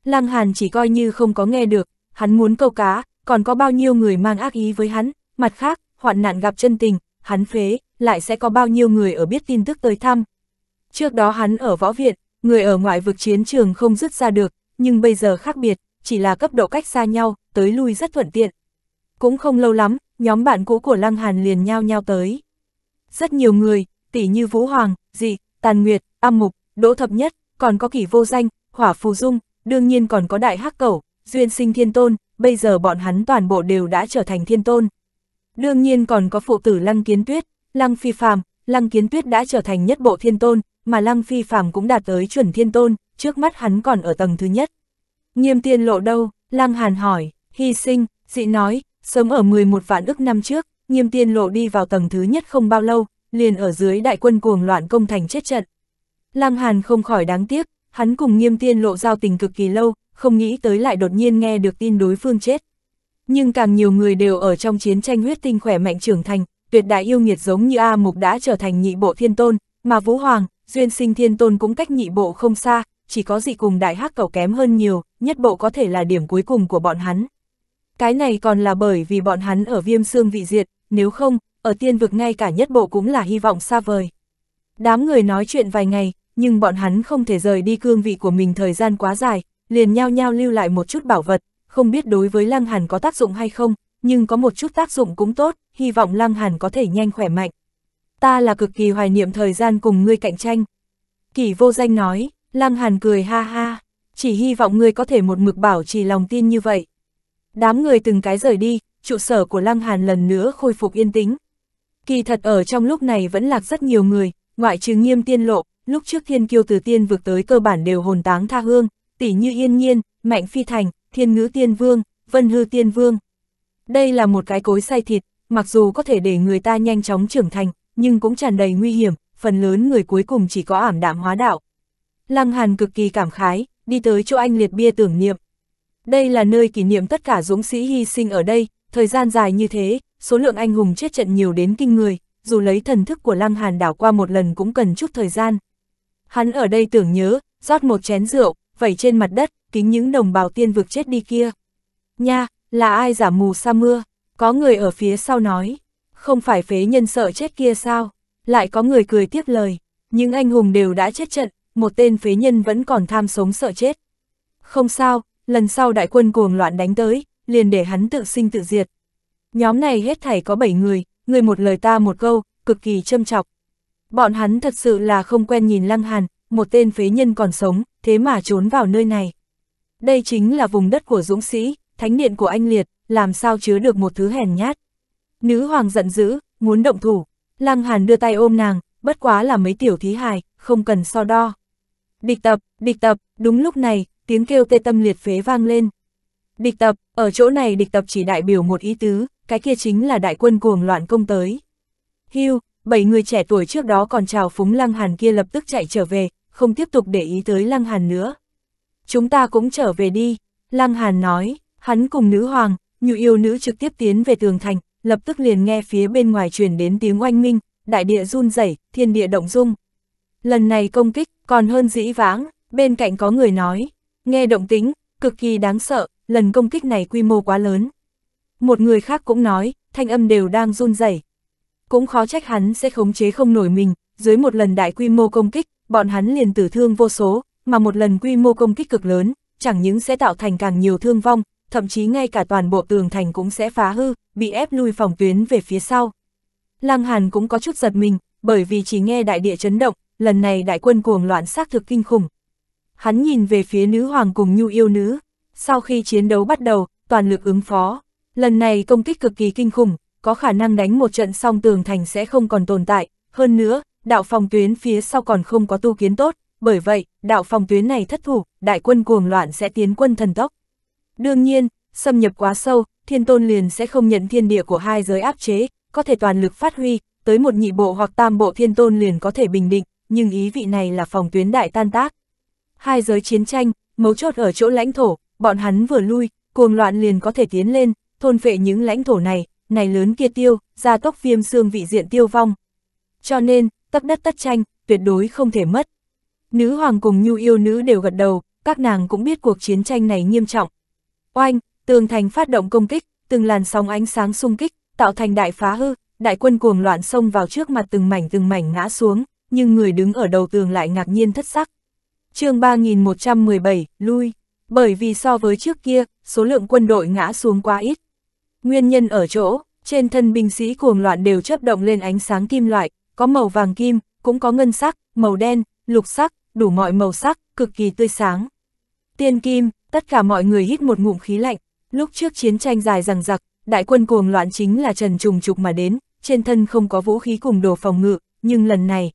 Lăng Hàn chỉ coi như không có nghe được, hắn muốn câu cá, còn có bao nhiêu người mang ác ý với hắn, mặt khác, hoạn nạn gặp chân tình, hắn phế, lại sẽ có bao nhiêu người ở biết tin tức tới thăm, Trước đó hắn ở võ viện, người ở ngoại vực chiến trường không rút ra được, nhưng bây giờ khác biệt, chỉ là cấp độ cách xa nhau, tới lui rất thuận tiện. Cũng không lâu lắm, nhóm bạn cũ của Lăng Hàn liền nhau nhau tới. Rất nhiều người, tỷ như Vũ Hoàng, Dị, Tàn Nguyệt, Am Mục, Đỗ Thập Nhất, còn có kỷ vô danh, Hỏa Phù Dung, đương nhiên còn có Đại Hắc Cẩu, Duyên Sinh Thiên Tôn, bây giờ bọn hắn toàn bộ đều đã trở thành Thiên Tôn. Đương nhiên còn có phụ tử Lăng Kiến Tuyết, Lăng Phi Phàm, Lăng Kiến Tuyết đã trở thành nhất bộ Thiên Tôn, mà Lăng Phi Phạm cũng đạt tới chuẩn thiên tôn, trước mắt hắn còn ở tầng thứ nhất. Nghiêm tiên lộ đâu? Lăng Hàn hỏi, hy sinh, dị nói, sớm ở 11 vạn ức năm trước, nghiêm tiên lộ đi vào tầng thứ nhất không bao lâu, liền ở dưới đại quân cuồng loạn công thành chết trận. Lăng Hàn không khỏi đáng tiếc, hắn cùng nghiêm tiên lộ giao tình cực kỳ lâu, không nghĩ tới lại đột nhiên nghe được tin đối phương chết. Nhưng càng nhiều người đều ở trong chiến tranh huyết tinh khỏe mạnh trưởng thành, tuyệt đại yêu nghiệt giống như A Mục đã trở thành nhị bộ thiên tôn, mà Vũ Hoàng, duyên sinh thiên tôn cũng cách nhị bộ không xa, chỉ có dị cùng đại hắc cầu kém hơn nhiều, nhất bộ có thể là điểm cuối cùng của bọn hắn. Cái này còn là bởi vì bọn hắn ở viêm xương vị diệt, nếu không, ở tiên vực ngay cả nhất bộ cũng là hy vọng xa vời. Đám người nói chuyện vài ngày, nhưng bọn hắn không thể rời đi cương vị của mình thời gian quá dài, liền nhao nhau lưu lại một chút bảo vật, không biết đối với Lăng Hàn có tác dụng hay không, nhưng có một chút tác dụng cũng tốt, hy vọng Lăng Hàn có thể nhanh khỏe mạnh ta là cực kỳ hoài niệm thời gian cùng ngươi cạnh tranh. Kỷ vô danh nói, Lăng Hàn cười ha ha, chỉ hy vọng ngươi có thể một mực bảo trì lòng tin như vậy. Đám người từng cái rời đi, trụ sở của Lăng Hàn lần nữa khôi phục yên tĩnh. Kỳ thật ở trong lúc này vẫn lạc rất nhiều người, ngoại trừ nghiêm tiên lộ, lúc trước thiên kiêu từ tiên vực tới cơ bản đều hồn táng tha hương, tỷ như yên nhiên, mạnh phi thành, thiên ngữ tiên vương, vân hư tiên vương. Đây là một cái cối say thịt, mặc dù có thể để người ta nhanh chóng trưởng thành, nhưng cũng tràn đầy nguy hiểm, phần lớn người cuối cùng chỉ có ảm đạm hóa đạo. Lăng Hàn cực kỳ cảm khái, đi tới chỗ anh liệt bia tưởng niệm. Đây là nơi kỷ niệm tất cả dũng sĩ hy sinh ở đây, thời gian dài như thế, số lượng anh hùng chết trận nhiều đến kinh người, dù lấy thần thức của Lăng Hàn đảo qua một lần cũng cần chút thời gian. Hắn ở đây tưởng nhớ, rót một chén rượu, vẩy trên mặt đất, kính những đồng bào tiên vực chết đi kia. Nha, là ai giả mù sa mưa, có người ở phía sau nói không phải phế nhân sợ chết kia sao? Lại có người cười tiếp lời, những anh hùng đều đã chết trận, một tên phế nhân vẫn còn tham sống sợ chết. Không sao, lần sau đại quân cuồng loạn đánh tới, liền để hắn tự sinh tự diệt. Nhóm này hết thảy có 7 người, người một lời ta một câu, cực kỳ châm chọc. Bọn hắn thật sự là không quen nhìn Lăng Hàn, một tên phế nhân còn sống, thế mà trốn vào nơi này. Đây chính là vùng đất của dũng sĩ, thánh điện của anh liệt, làm sao chứa được một thứ hèn nhát. Nữ hoàng giận dữ, muốn động thủ. Lăng Hàn đưa tay ôm nàng, bất quá là mấy tiểu thí hài, không cần so đo. Địch tập, địch tập, đúng lúc này, tiếng kêu tê tâm liệt phế vang lên. Địch tập, ở chỗ này địch tập chỉ đại biểu một ý tứ, cái kia chính là đại quân cuồng loạn công tới. Hưu, bảy người trẻ tuổi trước đó còn chào phúng Lăng Hàn kia lập tức chạy trở về, không tiếp tục để ý tới Lăng Hàn nữa. Chúng ta cũng trở về đi, Lăng Hàn nói, hắn cùng nữ hoàng, nhụ yêu nữ trực tiếp tiến về tường thành, lập tức liền nghe phía bên ngoài truyền đến tiếng oanh minh, đại địa run rẩy, thiên địa động dung. Lần này công kích, còn hơn dĩ vãng, bên cạnh có người nói, nghe động tính, cực kỳ đáng sợ, lần công kích này quy mô quá lớn. Một người khác cũng nói, thanh âm đều đang run rẩy. Cũng khó trách hắn sẽ khống chế không nổi mình, dưới một lần đại quy mô công kích, bọn hắn liền tử thương vô số, mà một lần quy mô công kích cực lớn, chẳng những sẽ tạo thành càng nhiều thương vong, thậm chí ngay cả toàn bộ tường thành cũng sẽ phá hư, bị ép lui phòng tuyến về phía sau. Lăng Hàn cũng có chút giật mình, bởi vì chỉ nghe đại địa chấn động, lần này đại quân cuồng loạn xác thực kinh khủng. Hắn nhìn về phía nữ hoàng cùng nhu yêu nữ, sau khi chiến đấu bắt đầu, toàn lực ứng phó. Lần này công kích cực kỳ kinh khủng, có khả năng đánh một trận xong tường thành sẽ không còn tồn tại, hơn nữa, đạo phòng tuyến phía sau còn không có tu kiến tốt, bởi vậy, đạo phòng tuyến này thất thủ, đại quân cuồng loạn sẽ tiến quân thần tốc. Đương nhiên, xâm nhập quá sâu, thiên tôn liền sẽ không nhận thiên địa của hai giới áp chế, có thể toàn lực phát huy, tới một nhị bộ hoặc tam bộ thiên tôn liền có thể bình định, nhưng ý vị này là phòng tuyến đại tan tác. Hai giới chiến tranh, mấu chốt ở chỗ lãnh thổ, bọn hắn vừa lui, cuồng loạn liền có thể tiến lên, thôn vệ những lãnh thổ này, này lớn kia tiêu, ra tốc viêm xương vị diện tiêu vong. Cho nên, tất đất tất tranh, tuyệt đối không thể mất. Nữ hoàng cùng nhu yêu nữ đều gật đầu, các nàng cũng biết cuộc chiến tranh này nghiêm trọng, Oanh, tường thành phát động công kích, từng làn sóng ánh sáng xung kích, tạo thành đại phá hư, đại quân cuồng loạn xông vào trước mặt từng mảnh từng mảnh ngã xuống, nhưng người đứng ở đầu tường lại ngạc nhiên thất sắc. chương 3117, lui, bởi vì so với trước kia, số lượng quân đội ngã xuống quá ít. Nguyên nhân ở chỗ, trên thân binh sĩ cuồng loạn đều chấp động lên ánh sáng kim loại, có màu vàng kim, cũng có ngân sắc, màu đen, lục sắc, đủ mọi màu sắc, cực kỳ tươi sáng. Tiên kim, Tất cả mọi người hít một ngụm khí lạnh, lúc trước chiến tranh dài rằng giặc, đại quân cuồng loạn chính là trần trùng trục mà đến, trên thân không có vũ khí cùng đồ phòng ngự, nhưng lần này.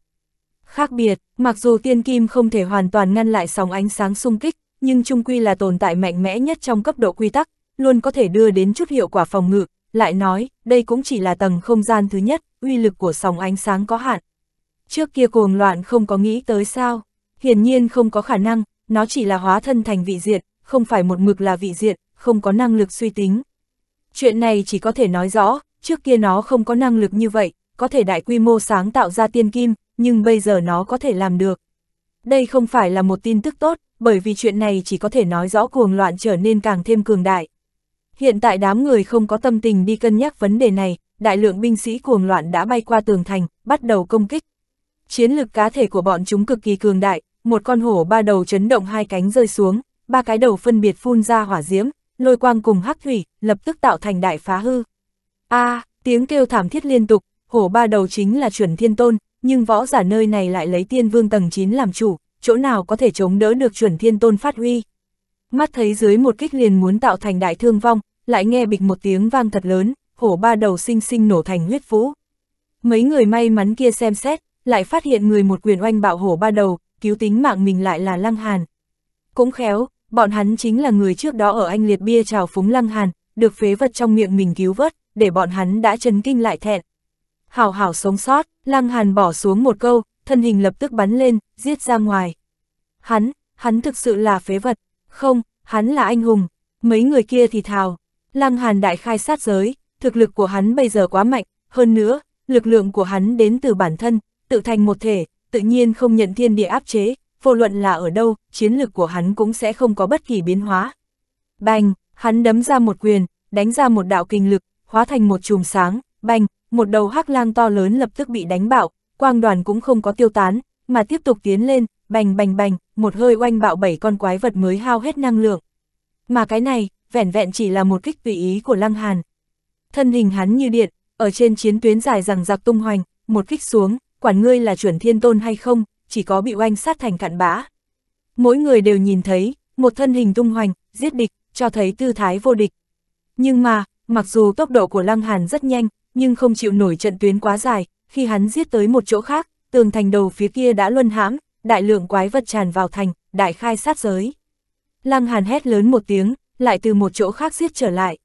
Khác biệt, mặc dù tiên kim không thể hoàn toàn ngăn lại sóng ánh sáng xung kích, nhưng trung quy là tồn tại mạnh mẽ nhất trong cấp độ quy tắc, luôn có thể đưa đến chút hiệu quả phòng ngự, lại nói, đây cũng chỉ là tầng không gian thứ nhất, uy lực của sóng ánh sáng có hạn. Trước kia cuồng loạn không có nghĩ tới sao, hiển nhiên không có khả năng, nó chỉ là hóa thân thành vị diệt không phải một mực là vị diện, không có năng lực suy tính. Chuyện này chỉ có thể nói rõ, trước kia nó không có năng lực như vậy, có thể đại quy mô sáng tạo ra tiên kim, nhưng bây giờ nó có thể làm được. Đây không phải là một tin tức tốt, bởi vì chuyện này chỉ có thể nói rõ cuồng loạn trở nên càng thêm cường đại. Hiện tại đám người không có tâm tình đi cân nhắc vấn đề này, đại lượng binh sĩ cuồng loạn đã bay qua tường thành, bắt đầu công kích. Chiến lực cá thể của bọn chúng cực kỳ cường đại, một con hổ ba đầu chấn động hai cánh rơi xuống, ba cái đầu phân biệt phun ra hỏa diễm, lôi quang cùng hắc thủy, lập tức tạo thành đại phá hư. A, à, tiếng kêu thảm thiết liên tục, hổ ba đầu chính là chuẩn thiên tôn, nhưng võ giả nơi này lại lấy tiên vương tầng 9 làm chủ, chỗ nào có thể chống đỡ được chuẩn thiên tôn phát huy. Mắt thấy dưới một kích liền muốn tạo thành đại thương vong, lại nghe bịch một tiếng vang thật lớn, hổ ba đầu sinh sinh nổ thành huyết vũ. Mấy người may mắn kia xem xét, lại phát hiện người một quyền oanh bạo hổ ba đầu, cứu tính mạng mình lại là lăng hàn. Cũng khéo, bọn hắn chính là người trước đó ở anh liệt bia trào phúng lăng hàn, được phế vật trong miệng mình cứu vớt, để bọn hắn đã chấn kinh lại thẹn. Hảo hảo sống sót, lăng hàn bỏ xuống một câu, thân hình lập tức bắn lên, giết ra ngoài. Hắn, hắn thực sự là phế vật, không, hắn là anh hùng, mấy người kia thì thào. Lăng hàn đại khai sát giới, thực lực của hắn bây giờ quá mạnh, hơn nữa, lực lượng của hắn đến từ bản thân, tự thành một thể, tự nhiên không nhận thiên địa áp chế, vô luận là ở đâu, chiến lược của hắn cũng sẽ không có bất kỳ biến hóa. Bành, hắn đấm ra một quyền, đánh ra một đạo kinh lực, hóa thành một chùm sáng, bành, một đầu hắc lang to lớn lập tức bị đánh bạo, quang đoàn cũng không có tiêu tán, mà tiếp tục tiến lên, bành bành bành, một hơi oanh bạo bảy con quái vật mới hao hết năng lượng. Mà cái này, vẻn vẹn chỉ là một kích tùy ý của Lăng Hàn. Thân hình hắn như điện, ở trên chiến tuyến dài rằng giặc tung hoành, một kích xuống, quản ngươi là chuẩn thiên tôn hay không, chỉ có bị oanh sát thành cặn bã. Mỗi người đều nhìn thấy, một thân hình tung hoành, giết địch, cho thấy tư thái vô địch. Nhưng mà, mặc dù tốc độ của Lăng Hàn rất nhanh, nhưng không chịu nổi trận tuyến quá dài, khi hắn giết tới một chỗ khác, tường thành đầu phía kia đã luân hãm, đại lượng quái vật tràn vào thành, đại khai sát giới. Lăng Hàn hét lớn một tiếng, lại từ một chỗ khác giết trở lại.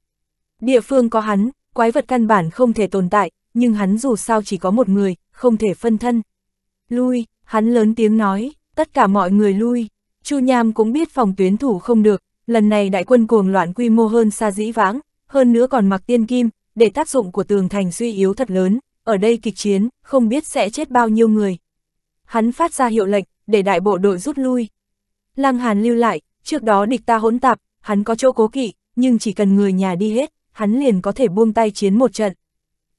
Địa phương có hắn, quái vật căn bản không thể tồn tại, nhưng hắn dù sao chỉ có một người, không thể phân thân. Lui, hắn lớn tiếng nói, tất cả mọi người lui. Chu Nham cũng biết phòng tuyến thủ không được, lần này đại quân cuồng loạn quy mô hơn xa dĩ vãng, hơn nữa còn mặc tiên kim, để tác dụng của tường thành suy yếu thật lớn, ở đây kịch chiến, không biết sẽ chết bao nhiêu người. Hắn phát ra hiệu lệnh, để đại bộ đội rút lui. Lăng Hàn lưu lại, trước đó địch ta hỗn tạp, hắn có chỗ cố kỵ, nhưng chỉ cần người nhà đi hết, hắn liền có thể buông tay chiến một trận.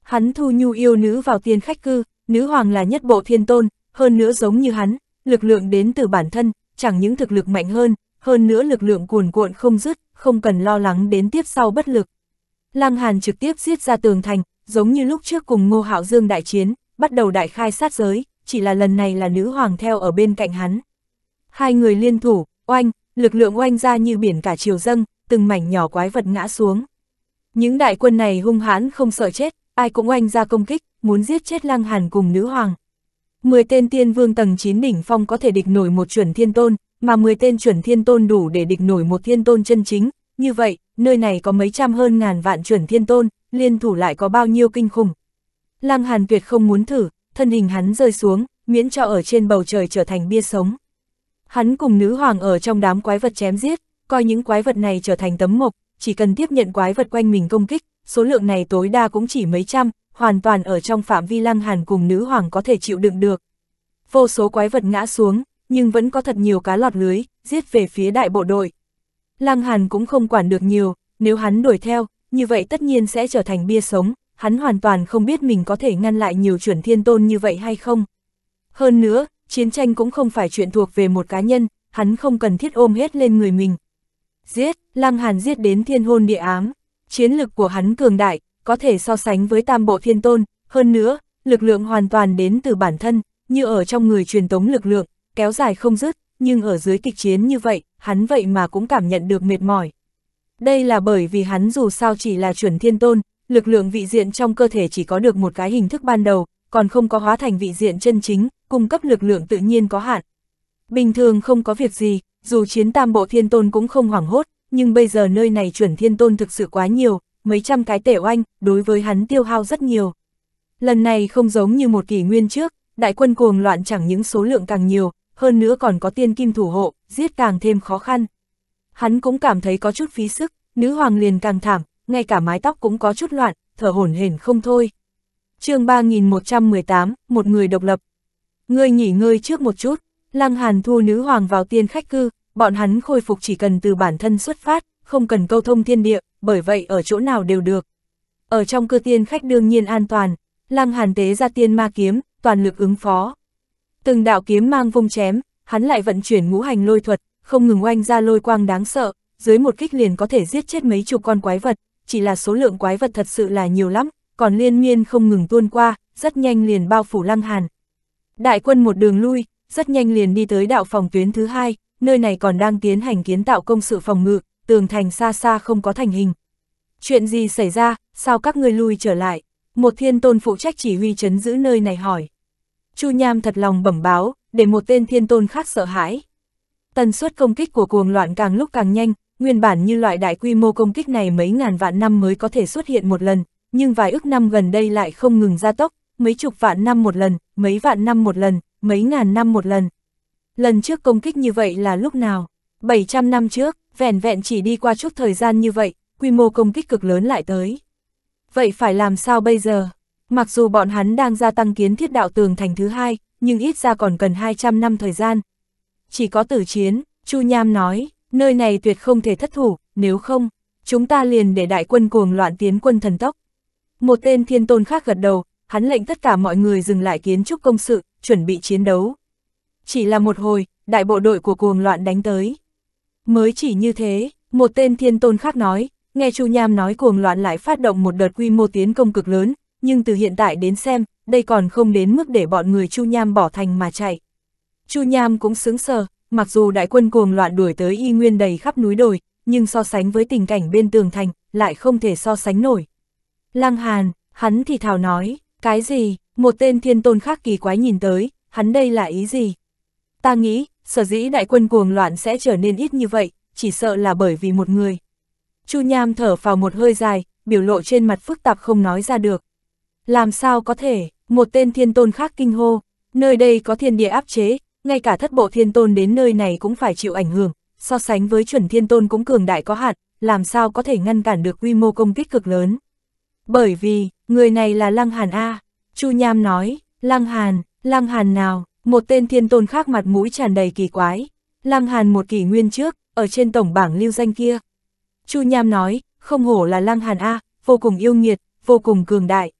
Hắn thu nhu yêu nữ vào tiên khách cư, nữ hoàng là nhất bộ thiên tôn, hơn nữa giống như hắn, lực lượng đến từ bản thân, chẳng những thực lực mạnh hơn, hơn nữa lực lượng cuồn cuộn không dứt, không cần lo lắng đến tiếp sau bất lực. Lăng Hàn trực tiếp giết ra tường thành, giống như lúc trước cùng Ngô Hạo Dương đại chiến, bắt đầu đại khai sát giới, chỉ là lần này là nữ hoàng theo ở bên cạnh hắn. Hai người liên thủ, oanh, lực lượng oanh ra như biển cả chiều dâng, từng mảnh nhỏ quái vật ngã xuống. Những đại quân này hung hãn không sợ chết, ai cũng oanh ra công kích, muốn giết chết Lăng Hàn cùng nữ hoàng. 10 tên tiên vương tầng 9 đỉnh phong có thể địch nổi một chuẩn thiên tôn, mà 10 tên chuẩn thiên tôn đủ để địch nổi một thiên tôn chân chính, như vậy, nơi này có mấy trăm hơn ngàn vạn chuẩn thiên tôn, liên thủ lại có bao nhiêu kinh khủng. Lăng Hàn Tuyệt không muốn thử, thân hình hắn rơi xuống, miễn cho ở trên bầu trời trở thành bia sống. Hắn cùng nữ hoàng ở trong đám quái vật chém giết, coi những quái vật này trở thành tấm mộc, chỉ cần tiếp nhận quái vật quanh mình công kích, số lượng này tối đa cũng chỉ mấy trăm, hoàn toàn ở trong phạm vi lăng hàn cùng nữ hoàng có thể chịu đựng được. Vô số quái vật ngã xuống, nhưng vẫn có thật nhiều cá lọt lưới, giết về phía đại bộ đội. Lăng hàn cũng không quản được nhiều, nếu hắn đuổi theo, như vậy tất nhiên sẽ trở thành bia sống, hắn hoàn toàn không biết mình có thể ngăn lại nhiều chuẩn thiên tôn như vậy hay không. Hơn nữa, chiến tranh cũng không phải chuyện thuộc về một cá nhân, hắn không cần thiết ôm hết lên người mình. Giết, Lăng Hàn giết đến thiên hôn địa ám, chiến lực của hắn cường đại, có thể so sánh với tam bộ thiên tôn, hơn nữa, lực lượng hoàn toàn đến từ bản thân, như ở trong người truyền tống lực lượng, kéo dài không dứt, nhưng ở dưới kịch chiến như vậy, hắn vậy mà cũng cảm nhận được mệt mỏi. Đây là bởi vì hắn dù sao chỉ là chuẩn thiên tôn, lực lượng vị diện trong cơ thể chỉ có được một cái hình thức ban đầu, còn không có hóa thành vị diện chân chính, cung cấp lực lượng tự nhiên có hạn. Bình thường không có việc gì, dù chiến tam bộ thiên tôn cũng không hoảng hốt, nhưng bây giờ nơi này chuẩn thiên tôn thực sự quá nhiều, mấy trăm cái tể oanh, đối với hắn tiêu hao rất nhiều. Lần này không giống như một kỷ nguyên trước, đại quân cuồng loạn chẳng những số lượng càng nhiều, hơn nữa còn có tiên kim thủ hộ, giết càng thêm khó khăn. Hắn cũng cảm thấy có chút phí sức, nữ hoàng liền càng thảm, ngay cả mái tóc cũng có chút loạn, thở hổn hển không thôi. chương 3118, một người độc lập. Ngươi nghỉ ngơi trước một chút, Lăng Hàn thu nữ hoàng vào tiên khách cư, bọn hắn khôi phục chỉ cần từ bản thân xuất phát, không cần câu thông thiên địa, bởi vậy ở chỗ nào đều được. Ở trong cư tiên khách đương nhiên an toàn, lăng hàn tế ra tiên ma kiếm, toàn lực ứng phó. Từng đạo kiếm mang vung chém, hắn lại vận chuyển ngũ hành lôi thuật, không ngừng oanh ra lôi quang đáng sợ, dưới một kích liền có thể giết chết mấy chục con quái vật, chỉ là số lượng quái vật thật sự là nhiều lắm, còn liên miên không ngừng tuôn qua, rất nhanh liền bao phủ lăng hàn. Đại quân một đường lui, rất nhanh liền đi tới đạo phòng tuyến thứ hai, nơi này còn đang tiến hành kiến tạo công sự phòng ngự, tường thành xa xa không có thành hình. Chuyện gì xảy ra, sao các ngươi lui trở lại? Một thiên tôn phụ trách chỉ huy chấn giữ nơi này hỏi. Chu Nham thật lòng bẩm báo, để một tên thiên tôn khác sợ hãi. Tần suất công kích của cuồng loạn càng lúc càng nhanh, nguyên bản như loại đại quy mô công kích này mấy ngàn vạn năm mới có thể xuất hiện một lần, nhưng vài ước năm gần đây lại không ngừng gia tốc, mấy chục vạn năm một lần, mấy vạn năm một lần, mấy ngàn năm một lần. Lần trước công kích như vậy là lúc nào? 700 năm trước, vẻn vẹn chỉ đi qua chút thời gian như vậy, quy mô công kích cực lớn lại tới. Vậy phải làm sao bây giờ? Mặc dù bọn hắn đang gia tăng kiến thiết đạo tường thành thứ hai, nhưng ít ra còn cần 200 năm thời gian. Chỉ có tử chiến, Chu Nham nói, nơi này tuyệt không thể thất thủ, nếu không, chúng ta liền để đại quân cuồng loạn tiến quân thần tốc. Một tên thiên tôn khác gật đầu, hắn lệnh tất cả mọi người dừng lại kiến trúc công sự, chuẩn bị chiến đấu. Chỉ là một hồi, đại bộ đội của cuồng loạn đánh tới. Mới chỉ như thế, một tên thiên tôn khác nói, nghe Chu Nham nói cuồng loạn lại phát động một đợt quy mô tiến công cực lớn, nhưng từ hiện tại đến xem, đây còn không đến mức để bọn người Chu Nham bỏ thành mà chạy. Chu Nham cũng sướng sờ, mặc dù đại quân cuồng loạn đuổi tới y nguyên đầy khắp núi đồi, nhưng so sánh với tình cảnh bên tường thành, lại không thể so sánh nổi. Lăng Hàn, hắn thì thào nói, cái gì, một tên thiên tôn khác kỳ quái nhìn tới, hắn đây là ý gì? Ta nghĩ, Sở dĩ đại quân cuồng loạn sẽ trở nên ít như vậy, chỉ sợ là bởi vì một người. Chu Nham thở vào một hơi dài, biểu lộ trên mặt phức tạp không nói ra được. Làm sao có thể, một tên thiên tôn khác kinh hô, nơi đây có thiên địa áp chế, ngay cả thất bộ thiên tôn đến nơi này cũng phải chịu ảnh hưởng, so sánh với chuẩn thiên tôn cũng cường đại có hạn, làm sao có thể ngăn cản được quy mô công kích cực lớn. Bởi vì, người này là Lăng Hàn A, Chu Nham nói, Lăng Hàn, Lăng Hàn nào, một tên thiên tôn khác mặt mũi tràn đầy kỳ quái. Lăng Hàn một kỷ nguyên trước, ở trên tổng bảng lưu danh kia. Chu Nham nói, không hổ là Lăng Hàn A, vô cùng yêu nghiệt, vô cùng cường đại.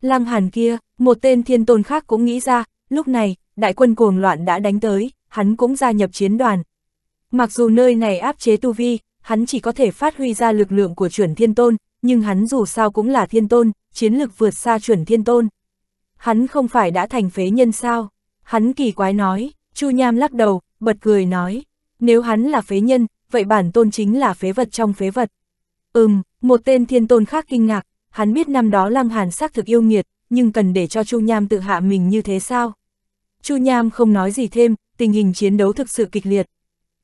Lăng Hàn kia, một tên thiên tôn khác cũng nghĩ ra, lúc này, đại quân cuồng loạn đã đánh tới, hắn cũng gia nhập chiến đoàn. Mặc dù nơi này áp chế tu vi, hắn chỉ có thể phát huy ra lực lượng của chuẩn thiên tôn, nhưng hắn dù sao cũng là thiên tôn, chiến lực vượt xa chuẩn thiên tôn. Hắn không phải đã thành phế nhân sao? Hắn kỳ quái nói, Chu Nham lắc đầu, bật cười nói, nếu hắn là phế nhân, vậy bản tôn chính là phế vật trong phế vật. Ừm, một tên thiên tôn khác kinh ngạc, hắn biết năm đó Lăng Hàn xác thực yêu nghiệt, nhưng cần để cho Chu Nham tự hạ mình như thế sao? Chu Nham không nói gì thêm, tình hình chiến đấu thực sự kịch liệt.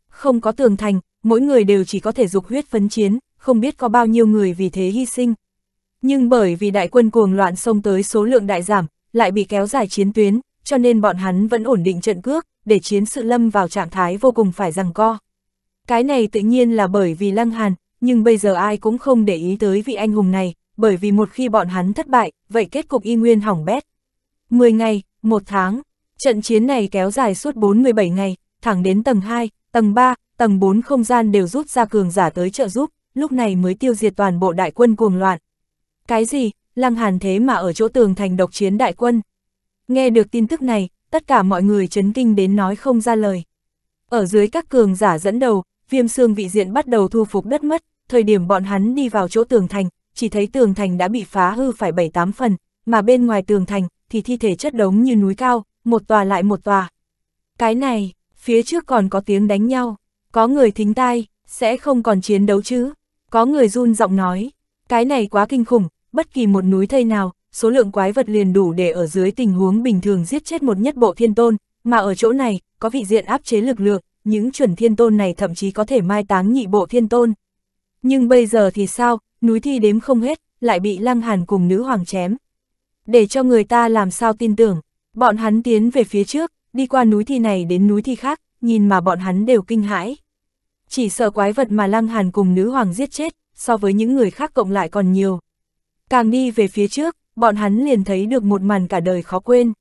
Không có tường thành, mỗi người đều chỉ có thể dục huyết phấn chiến, không biết có bao nhiêu người vì thế hy sinh. Nhưng bởi vì đại quân cuồng loạn xông tới số lượng đại giảm, lại bị kéo dài chiến tuyến, cho nên bọn hắn vẫn ổn định trận cước, để chiến sự lâm vào trạng thái vô cùng phải rằng co. Cái này tự nhiên là bởi vì Lăng Hàn, nhưng bây giờ ai cũng không để ý tới vị anh hùng này, bởi vì một khi bọn hắn thất bại, vậy kết cục y nguyên hỏng bét. 10 ngày, 1 tháng, trận chiến này kéo dài suốt 47 ngày, thẳng đến tầng 2, tầng 3, tầng 4 không gian đều rút ra cường giả tới trợ giúp, lúc này mới tiêu diệt toàn bộ đại quân cuồng loạn. Cái gì, Lăng Hàn thế mà ở chỗ tường thành độc chiến đại quân, Nghe được tin tức này, tất cả mọi người chấn kinh đến nói không ra lời. Ở dưới các cường giả dẫn đầu, viêm xương vị diện bắt đầu thu phục đất mất, thời điểm bọn hắn đi vào chỗ tường thành, chỉ thấy tường thành đã bị phá hư phải 7-8 phần, mà bên ngoài tường thành thì thi thể chất đống như núi cao, một tòa lại một tòa. Cái này, phía trước còn có tiếng đánh nhau, có người thính tai, sẽ không còn chiến đấu chứ, có người run giọng nói, cái này quá kinh khủng, bất kỳ một núi thây nào số lượng quái vật liền đủ để ở dưới tình huống bình thường giết chết một nhất bộ thiên tôn, mà ở chỗ này, có vị diện áp chế lực lượng, những chuẩn thiên tôn này thậm chí có thể mai táng nhị bộ thiên tôn. Nhưng bây giờ thì sao, núi thi đếm không hết, lại bị lăng hàn cùng nữ hoàng chém. Để cho người ta làm sao tin tưởng, bọn hắn tiến về phía trước, đi qua núi thi này đến núi thi khác, nhìn mà bọn hắn đều kinh hãi. Chỉ sợ quái vật mà lăng hàn cùng nữ hoàng giết chết, so với những người khác cộng lại còn nhiều. Càng đi về phía trước, bọn hắn liền thấy được một màn cả đời khó quên.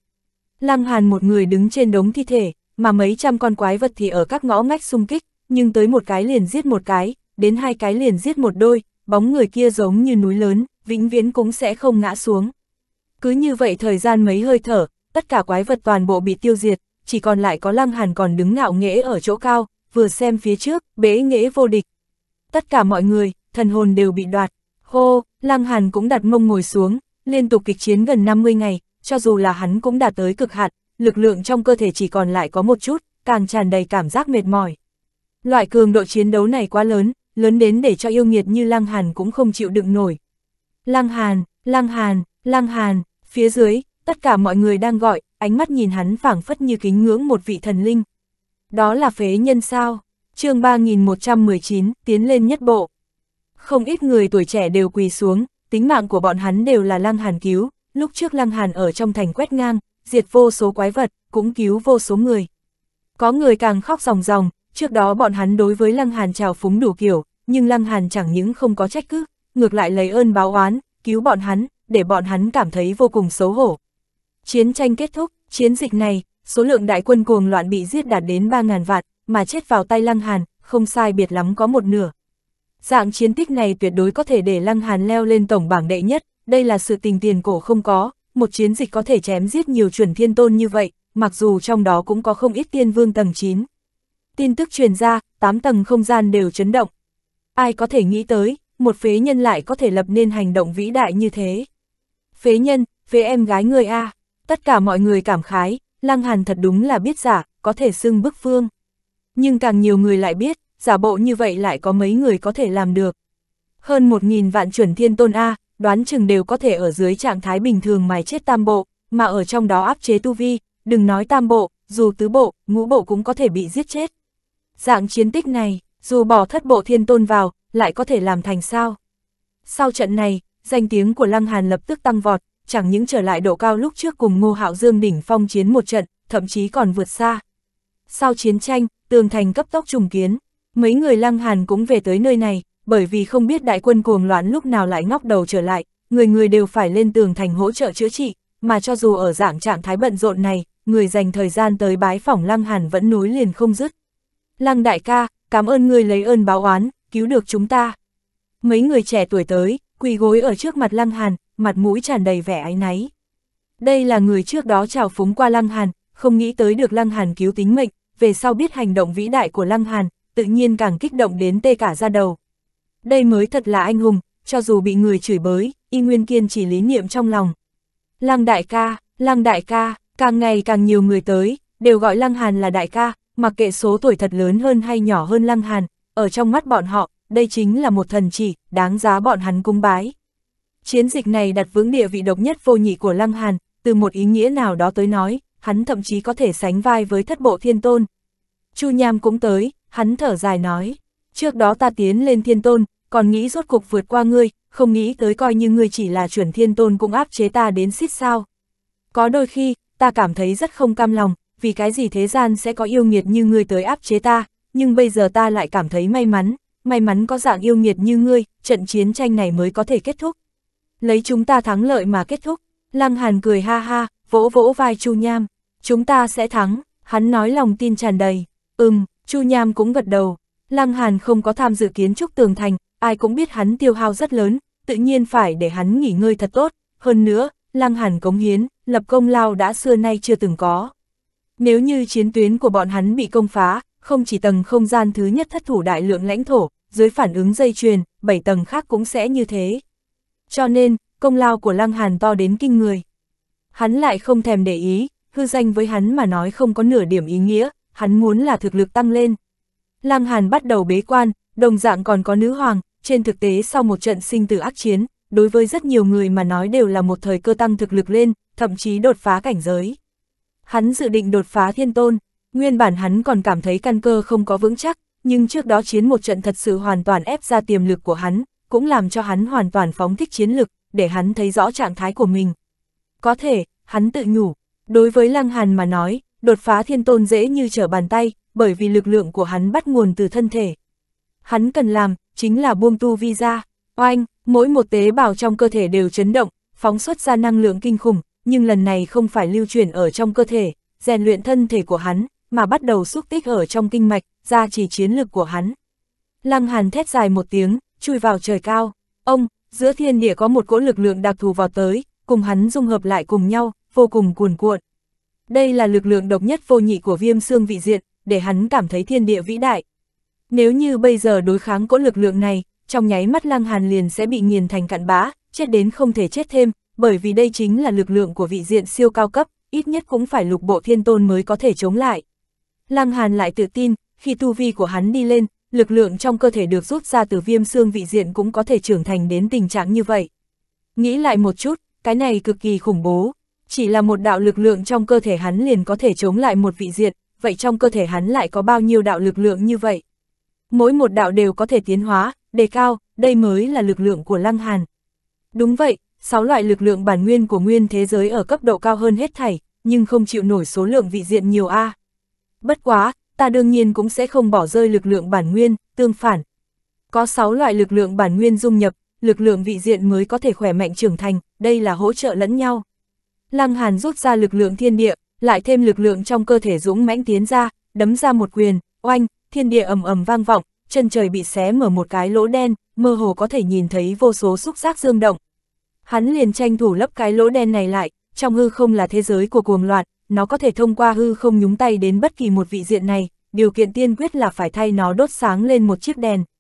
Lăng Hàn một người đứng trên đống thi thể, mà mấy trăm con quái vật thì ở các ngõ ngách xung kích, nhưng tới một cái liền giết một cái, đến hai cái liền giết một đôi, bóng người kia giống như núi lớn, vĩnh viễn cũng sẽ không ngã xuống. Cứ như vậy thời gian mấy hơi thở, tất cả quái vật toàn bộ bị tiêu diệt, chỉ còn lại có Lăng Hàn còn đứng ngạo nghễ ở chỗ cao, vừa xem phía trước, bế nghễ vô địch. Tất cả mọi người, thần hồn đều bị đoạt. Hô, Lăng Hàn cũng đặt mông ngồi xuống, Liên tục kịch chiến gần 50 ngày, cho dù là hắn cũng đạt tới cực hạn, lực lượng trong cơ thể chỉ còn lại có một chút, càng tràn đầy cảm giác mệt mỏi. Loại cường độ chiến đấu này quá lớn, lớn đến để cho yêu nghiệt như Lăng Hàn cũng không chịu đựng nổi. Lăng Hàn, Lăng Hàn, Lăng Hàn, phía dưới, tất cả mọi người đang gọi, ánh mắt nhìn hắn phảng phất như kính ngưỡng một vị thần linh. Đó là phế nhân sao? chương 3119, tiến lên nhất bộ. Không ít người tuổi trẻ đều quỳ xuống, tính mạng của bọn hắn đều là Lăng Hàn cứu, lúc trước Lăng Hàn ở trong thành quét ngang, diệt vô số quái vật, cũng cứu vô số người. Có người càng khóc ròng ròng, trước đó bọn hắn đối với Lăng Hàn trào phúng đủ kiểu, nhưng Lăng Hàn chẳng những không có trách cứ, ngược lại lấy ơn báo oán, cứu bọn hắn, để bọn hắn cảm thấy vô cùng xấu hổ. Chiến tranh kết thúc, chiến dịch này, số lượng đại quân cuồng loạn bị giết đạt đến 3.000 vạn, mà chết vào tay Lăng Hàn, không sai biệt lắm có một nửa. Dạng chiến tích này tuyệt đối có thể để Lăng Hàn leo lên tổng bảng đệ nhất, đây là sự tình tiền cổ không có, một chiến dịch có thể chém giết nhiều chuẩn thiên tôn như vậy, mặc dù trong đó cũng có không ít tiên vương tầng 9. Tin tức truyền ra, 8 tầng không gian đều chấn động. Ai có thể nghĩ tới, một phế nhân lại có thể lập nên hành động vĩ đại như thế. Phế nhân, phế em gái người A, tất cả mọi người cảm khái, Lăng Hàn thật đúng là biết giả, có thể xưng bức phương. Nhưng càng nhiều người lại biết, giả bộ như vậy lại có mấy người có thể làm được. Hơn một nghìn vạn chuẩn thiên tôn A, đoán chừng đều có thể ở dưới trạng thái bình thường mài chết tam bộ, mà ở trong đó áp chế tu vi, đừng nói tam bộ, dù tứ bộ, ngũ bộ cũng có thể bị giết chết. Dạng chiến tích này, dù bỏ thất bộ thiên tôn vào, lại có thể làm thành sao. Sau trận này, danh tiếng của Lăng Hàn lập tức tăng vọt, chẳng những trở lại độ cao lúc trước cùng Ngô Hạo Dương đỉnh phong chiến một trận, thậm chí còn vượt xa. Sau chiến tranh, tường thành cấp tốc trùng kiến, Mấy người Lăng Hàn cũng về tới nơi này, bởi vì không biết đại quân cuồng loạn lúc nào lại ngóc đầu trở lại, người người đều phải lên tường thành hỗ trợ chữa trị, mà cho dù ở dạng trạng thái bận rộn này, người dành thời gian tới bái phỏng Lăng Hàn vẫn núi liền không dứt. Lăng đại ca, cảm ơn người lấy ơn báo oán, cứu được chúng ta. Mấy người trẻ tuổi tới, quỳ gối ở trước mặt Lăng Hàn, mặt mũi tràn đầy vẻ áy náy. Đây là người trước đó trào phúng qua Lăng Hàn, không nghĩ tới được Lăng Hàn cứu tính mệnh, về sau biết hành động vĩ đại của Lăng Hàn, tự nhiên càng kích động đến tê cả ra đầu. Đây mới thật là anh hùng, cho dù bị người chửi bới, y nguyên kiên chỉ lý niệm trong lòng. Lăng đại ca, lăng đại ca, càng ngày càng nhiều người tới, đều gọi lăng hàn là đại ca, mặc kệ số tuổi thật lớn hơn hay nhỏ hơn lăng hàn, ở trong mắt bọn họ, đây chính là một thần chỉ, đáng giá bọn hắn cung bái. Chiến dịch này đặt vững địa vị độc nhất vô nhị của lăng hàn, từ một ý nghĩa nào đó tới nói, hắn thậm chí có thể sánh vai với thất bộ thiên tôn. Chu Nham cũng tới, hắn thở dài nói, trước đó ta tiến lên thiên tôn, còn nghĩ rốt cục vượt qua ngươi, không nghĩ tới coi như ngươi chỉ là chuẩn thiên tôn cũng áp chế ta đến xít sao. Có đôi khi, ta cảm thấy rất không cam lòng, vì cái gì thế gian sẽ có yêu nghiệt như ngươi tới áp chế ta, nhưng bây giờ ta lại cảm thấy may mắn, may mắn có dạng yêu nghiệt như ngươi, trận chiến tranh này mới có thể kết thúc. Lấy chúng ta thắng lợi mà kết thúc, Lăng Hàn cười ha ha, vỗ vỗ vai Chu Nham, chúng ta sẽ thắng, hắn nói lòng tin tràn đầy, ừm, Chu Nham cũng gật đầu, Lăng Hàn không có tham dự kiến trúc tường thành, ai cũng biết hắn tiêu hao rất lớn, tự nhiên phải để hắn nghỉ ngơi thật tốt, hơn nữa, Lăng Hàn cống hiến, lập công lao đã xưa nay chưa từng có. Nếu như chiến tuyến của bọn hắn bị công phá, không chỉ tầng không gian thứ nhất thất thủ đại lượng lãnh thổ, dưới phản ứng dây chuyền, bảy tầng khác cũng sẽ như thế. Cho nên, công lao của Lăng Hàn to đến kinh người. Hắn lại không thèm để ý, hư danh với hắn mà nói không có nửa điểm ý nghĩa, hắn muốn là thực lực tăng lên. Lăng Hàn bắt đầu bế quan, đồng dạng còn có nữ hoàng, trên thực tế sau một trận sinh tử ác chiến, đối với rất nhiều người mà nói đều là một thời cơ tăng thực lực lên, thậm chí đột phá cảnh giới. Hắn dự định đột phá thiên tôn, nguyên bản hắn còn cảm thấy căn cơ không có vững chắc, nhưng trước đó chiến một trận thật sự hoàn toàn ép ra tiềm lực của hắn, cũng làm cho hắn hoàn toàn phóng thích chiến lực, để hắn thấy rõ trạng thái của mình. Có thể, hắn tự nhủ, đối với Lăng Hàn mà nói, đột phá thiên tôn dễ như trở bàn tay, bởi vì lực lượng của hắn bắt nguồn từ thân thể. Hắn cần làm, chính là buông tu vi ra, oanh, mỗi một tế bào trong cơ thể đều chấn động, phóng xuất ra năng lượng kinh khủng, nhưng lần này không phải lưu chuyển ở trong cơ thể, rèn luyện thân thể của hắn, mà bắt đầu xúc tích ở trong kinh mạch, ra chỉ chiến lực của hắn. Lăng Hàn thét dài một tiếng, chui vào trời cao, ông, giữa thiên địa có một cỗ lực lượng đặc thù vào tới, cùng hắn dung hợp lại cùng nhau, vô cùng cuồn cuộn. Đây là lực lượng độc nhất vô nhị của viêm xương vị diện, để hắn cảm thấy thiên địa vĩ đại. Nếu như bây giờ đối kháng cỗ lực lượng này, trong nháy mắt lăng hàn liền sẽ bị nghiền thành cặn bã, chết đến không thể chết thêm, bởi vì đây chính là lực lượng của vị diện siêu cao cấp, ít nhất cũng phải lục bộ thiên tôn mới có thể chống lại. Lăng hàn lại tự tin, khi tu vi của hắn đi lên, lực lượng trong cơ thể được rút ra từ viêm xương vị diện cũng có thể trưởng thành đến tình trạng như vậy. Nghĩ lại một chút, cái này cực kỳ khủng bố, chỉ là một đạo lực lượng trong cơ thể hắn liền có thể chống lại một vị diệt, vậy trong cơ thể hắn lại có bao nhiêu đạo lực lượng như vậy? Mỗi một đạo đều có thể tiến hóa, đề cao, đây mới là lực lượng của Lăng Hàn. Đúng vậy, sáu loại lực lượng bản nguyên của nguyên thế giới ở cấp độ cao hơn hết thảy, nhưng không chịu nổi số lượng vị diện nhiều a. À. Bất quá, ta đương nhiên cũng sẽ không bỏ rơi lực lượng bản nguyên, tương phản. Có 6 loại lực lượng bản nguyên dung nhập, lực lượng vị diện mới có thể khỏe mạnh trưởng thành, đây là hỗ trợ lẫn nhau. Lăng Hàn rút ra lực lượng thiên địa, lại thêm lực lượng trong cơ thể dũng mãnh tiến ra, đấm ra một quyền, oanh, thiên địa ầm ầm vang vọng, chân trời bị xé mở một cái lỗ đen, mơ hồ có thể nhìn thấy vô số xúc giác dương động. Hắn liền tranh thủ lấp cái lỗ đen này lại, trong hư không là thế giới của cuồng loạn, nó có thể thông qua hư không nhúng tay đến bất kỳ một vị diện này, điều kiện tiên quyết là phải thay nó đốt sáng lên một chiếc đèn,